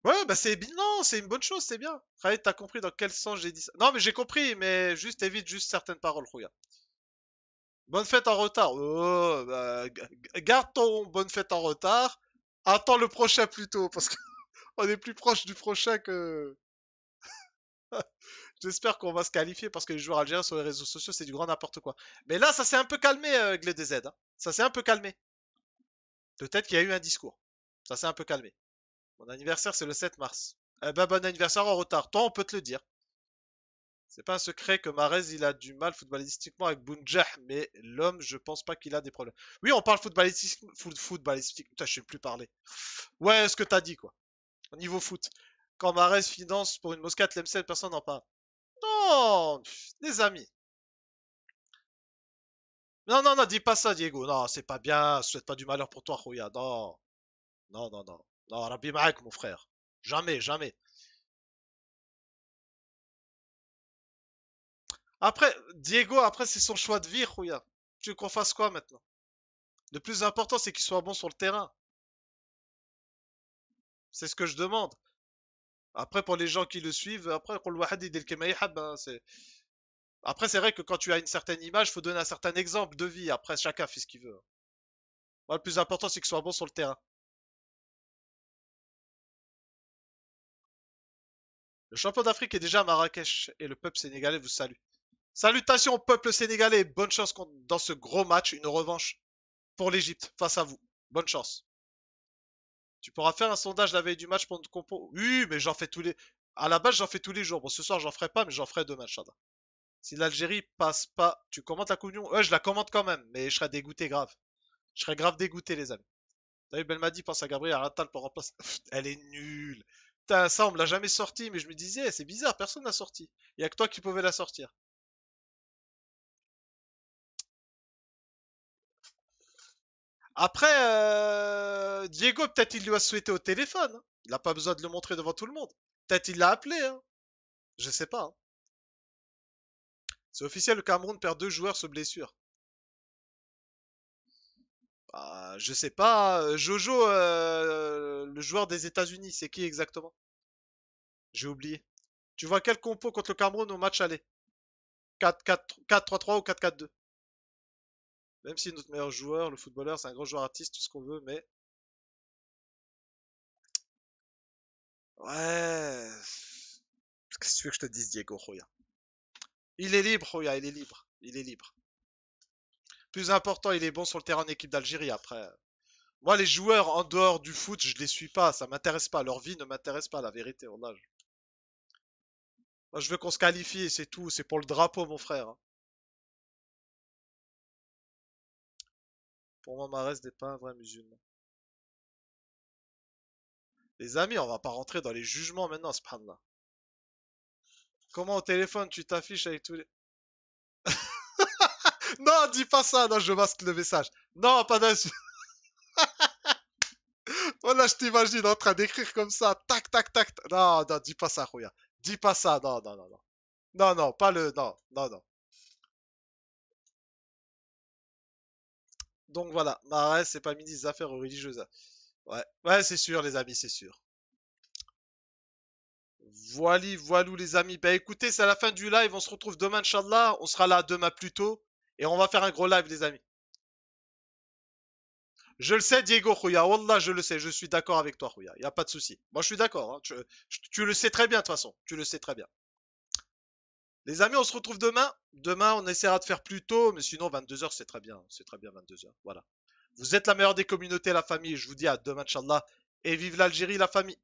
Ouais, bah c'est non, c'est une bonne chose, c'est bien. tu t'as compris dans quel sens j'ai dit ça Non, mais j'ai compris, mais juste évite juste certaines paroles, regarde. Bonne fête en retard. Oh, bah, garde ton bonne fête en retard. Attends le prochain plutôt, parce qu'on est plus proche du prochain que. J'espère qu'on va se qualifier parce que les joueurs algériens sur les réseaux sociaux, c'est du grand n'importe quoi. Mais là, ça s'est un peu calmé, euh, hein. Ça s'est un peu calmé. Peut-être qu'il y a eu un discours. Ça s'est un peu calmé. Mon anniversaire, c'est le 7 mars. Eh ben, bon anniversaire en retard. Toi, on peut te le dire. C'est pas un secret que Marez, il a du mal footballistiquement avec Bounjah, mais l'homme, je pense pas qu'il a des problèmes. Oui, on parle footballistiquement. foot, footballistique. Putain, je sais plus parler. Ouais, ce que t'as dit, quoi. Au niveau foot. Quand Marez finance pour une moscate, l'EM7, personne n'en parle. Non, les amis. Non, non, non, dis pas ça, Diego. Non, c'est pas bien. souhaite pas du malheur pour toi, Rouya. Non. Non, non, non. Non, Rabbi Ma'ak, mon frère. Jamais, jamais. Après, Diego, après, c'est son choix de vie, Rouya. Tu veux qu'on fasse quoi maintenant Le plus important, c'est qu'il soit bon sur le terrain. C'est ce que je demande. Après, pour les gens qui le suivent, après, qu'on le wahadi, hein, c'est. Après, c'est vrai que quand tu as une certaine image, il faut donner un certain exemple de vie. Après, chacun fait ce qu'il veut. Moi, le plus important, c'est qu'il soit bon sur le terrain. Le champion d'Afrique est déjà à Marrakech et le peuple sénégalais vous salue. Salutations au peuple sénégalais bonne chance dans ce gros match, une revanche pour l'Egypte face à vous. Bonne chance. Tu pourras faire un sondage la veille du match pour nous compo. Oui, mais j'en fais tous les. À la base, j'en fais tous les jours. Bon, ce soir, j'en ferai pas, mais j'en ferai demain, Chada. Si l'Algérie passe pas, tu commentes la communion Ouais, je la commente quand même, mais je serais dégoûté grave. Je serais grave dégoûté, les amis. T'as vu, Belmadi pense à Gabriel Attal pour remplacer. Elle est nulle. Putain, ça, on me l'a jamais sorti, mais je me disais, c'est bizarre, personne n'a sorti. Il y a que toi qui pouvais la sortir. Après, euh, Diego, peut-être il lui a souhaité au téléphone. Hein. Il n'a pas besoin de le montrer devant tout le monde. Peut-être il l'a appelé. Hein. Je sais pas. Hein. C'est officiel, le Cameroun perd deux joueurs sous blessure. Bah, je sais pas. Euh, Jojo, euh, le joueur des États-Unis, c'est qui exactement J'ai oublié. Tu vois quel compo contre le Cameroun au match aller 4-3-3 ou 4-4-2 Même si notre meilleur joueur, le footballeur, c'est un grand joueur artiste, tout ce qu'on veut, mais. Ouais. Qu'est-ce que tu veux que je te dise, Diego Roya il est libre, oh, il est libre. Il est libre. Plus important, il est bon sur le terrain en équipe d'Algérie après. Moi, les joueurs en dehors du foot, je les suis pas. Ça m'intéresse pas. Leur vie ne m'intéresse pas, la vérité. On Moi, je veux qu'on se qualifie, c'est tout. C'est pour le drapeau, mon frère. Hein. Pour moi, Marès n'est pas un vrai musulman. Les amis, on va pas rentrer dans les jugements maintenant, subhanallah. Comment au téléphone tu t'affiches avec tous les... non, dis pas ça, non, je masque le message. Non, pas d'insulte. voilà, je t'imagine en train d'écrire comme ça, tac, tac, tac. Non, non, dis pas ça, Rouya. Dis pas ça, non, non, non, non. Non, pas le... Non, non, non. Donc voilà, bah c'est pas mis des affaires religieuses. Ouais, ouais c'est sûr, les amis, c'est sûr. Voilà, voilou les amis. Bah écoutez, c'est la fin du live. On se retrouve demain, Inch'Allah. On sera là demain plus tôt. Et on va faire un gros live, les amis. Je le sais, Diego Khouya. Wallah, je le sais. Je suis d'accord avec toi, Khouya. Il n'y a pas de souci. Moi, je suis d'accord. Hein. Tu, le sais très bien, de toute façon. Tu le sais très bien. Les amis, on se retrouve demain. Demain, on essaiera de faire plus tôt. Mais sinon, 22h, c'est très bien. C'est très bien, 22h. Voilà. Vous êtes la meilleure des communautés, la famille. Je vous dis à demain, Inch'Allah. Et vive l'Algérie, la famille.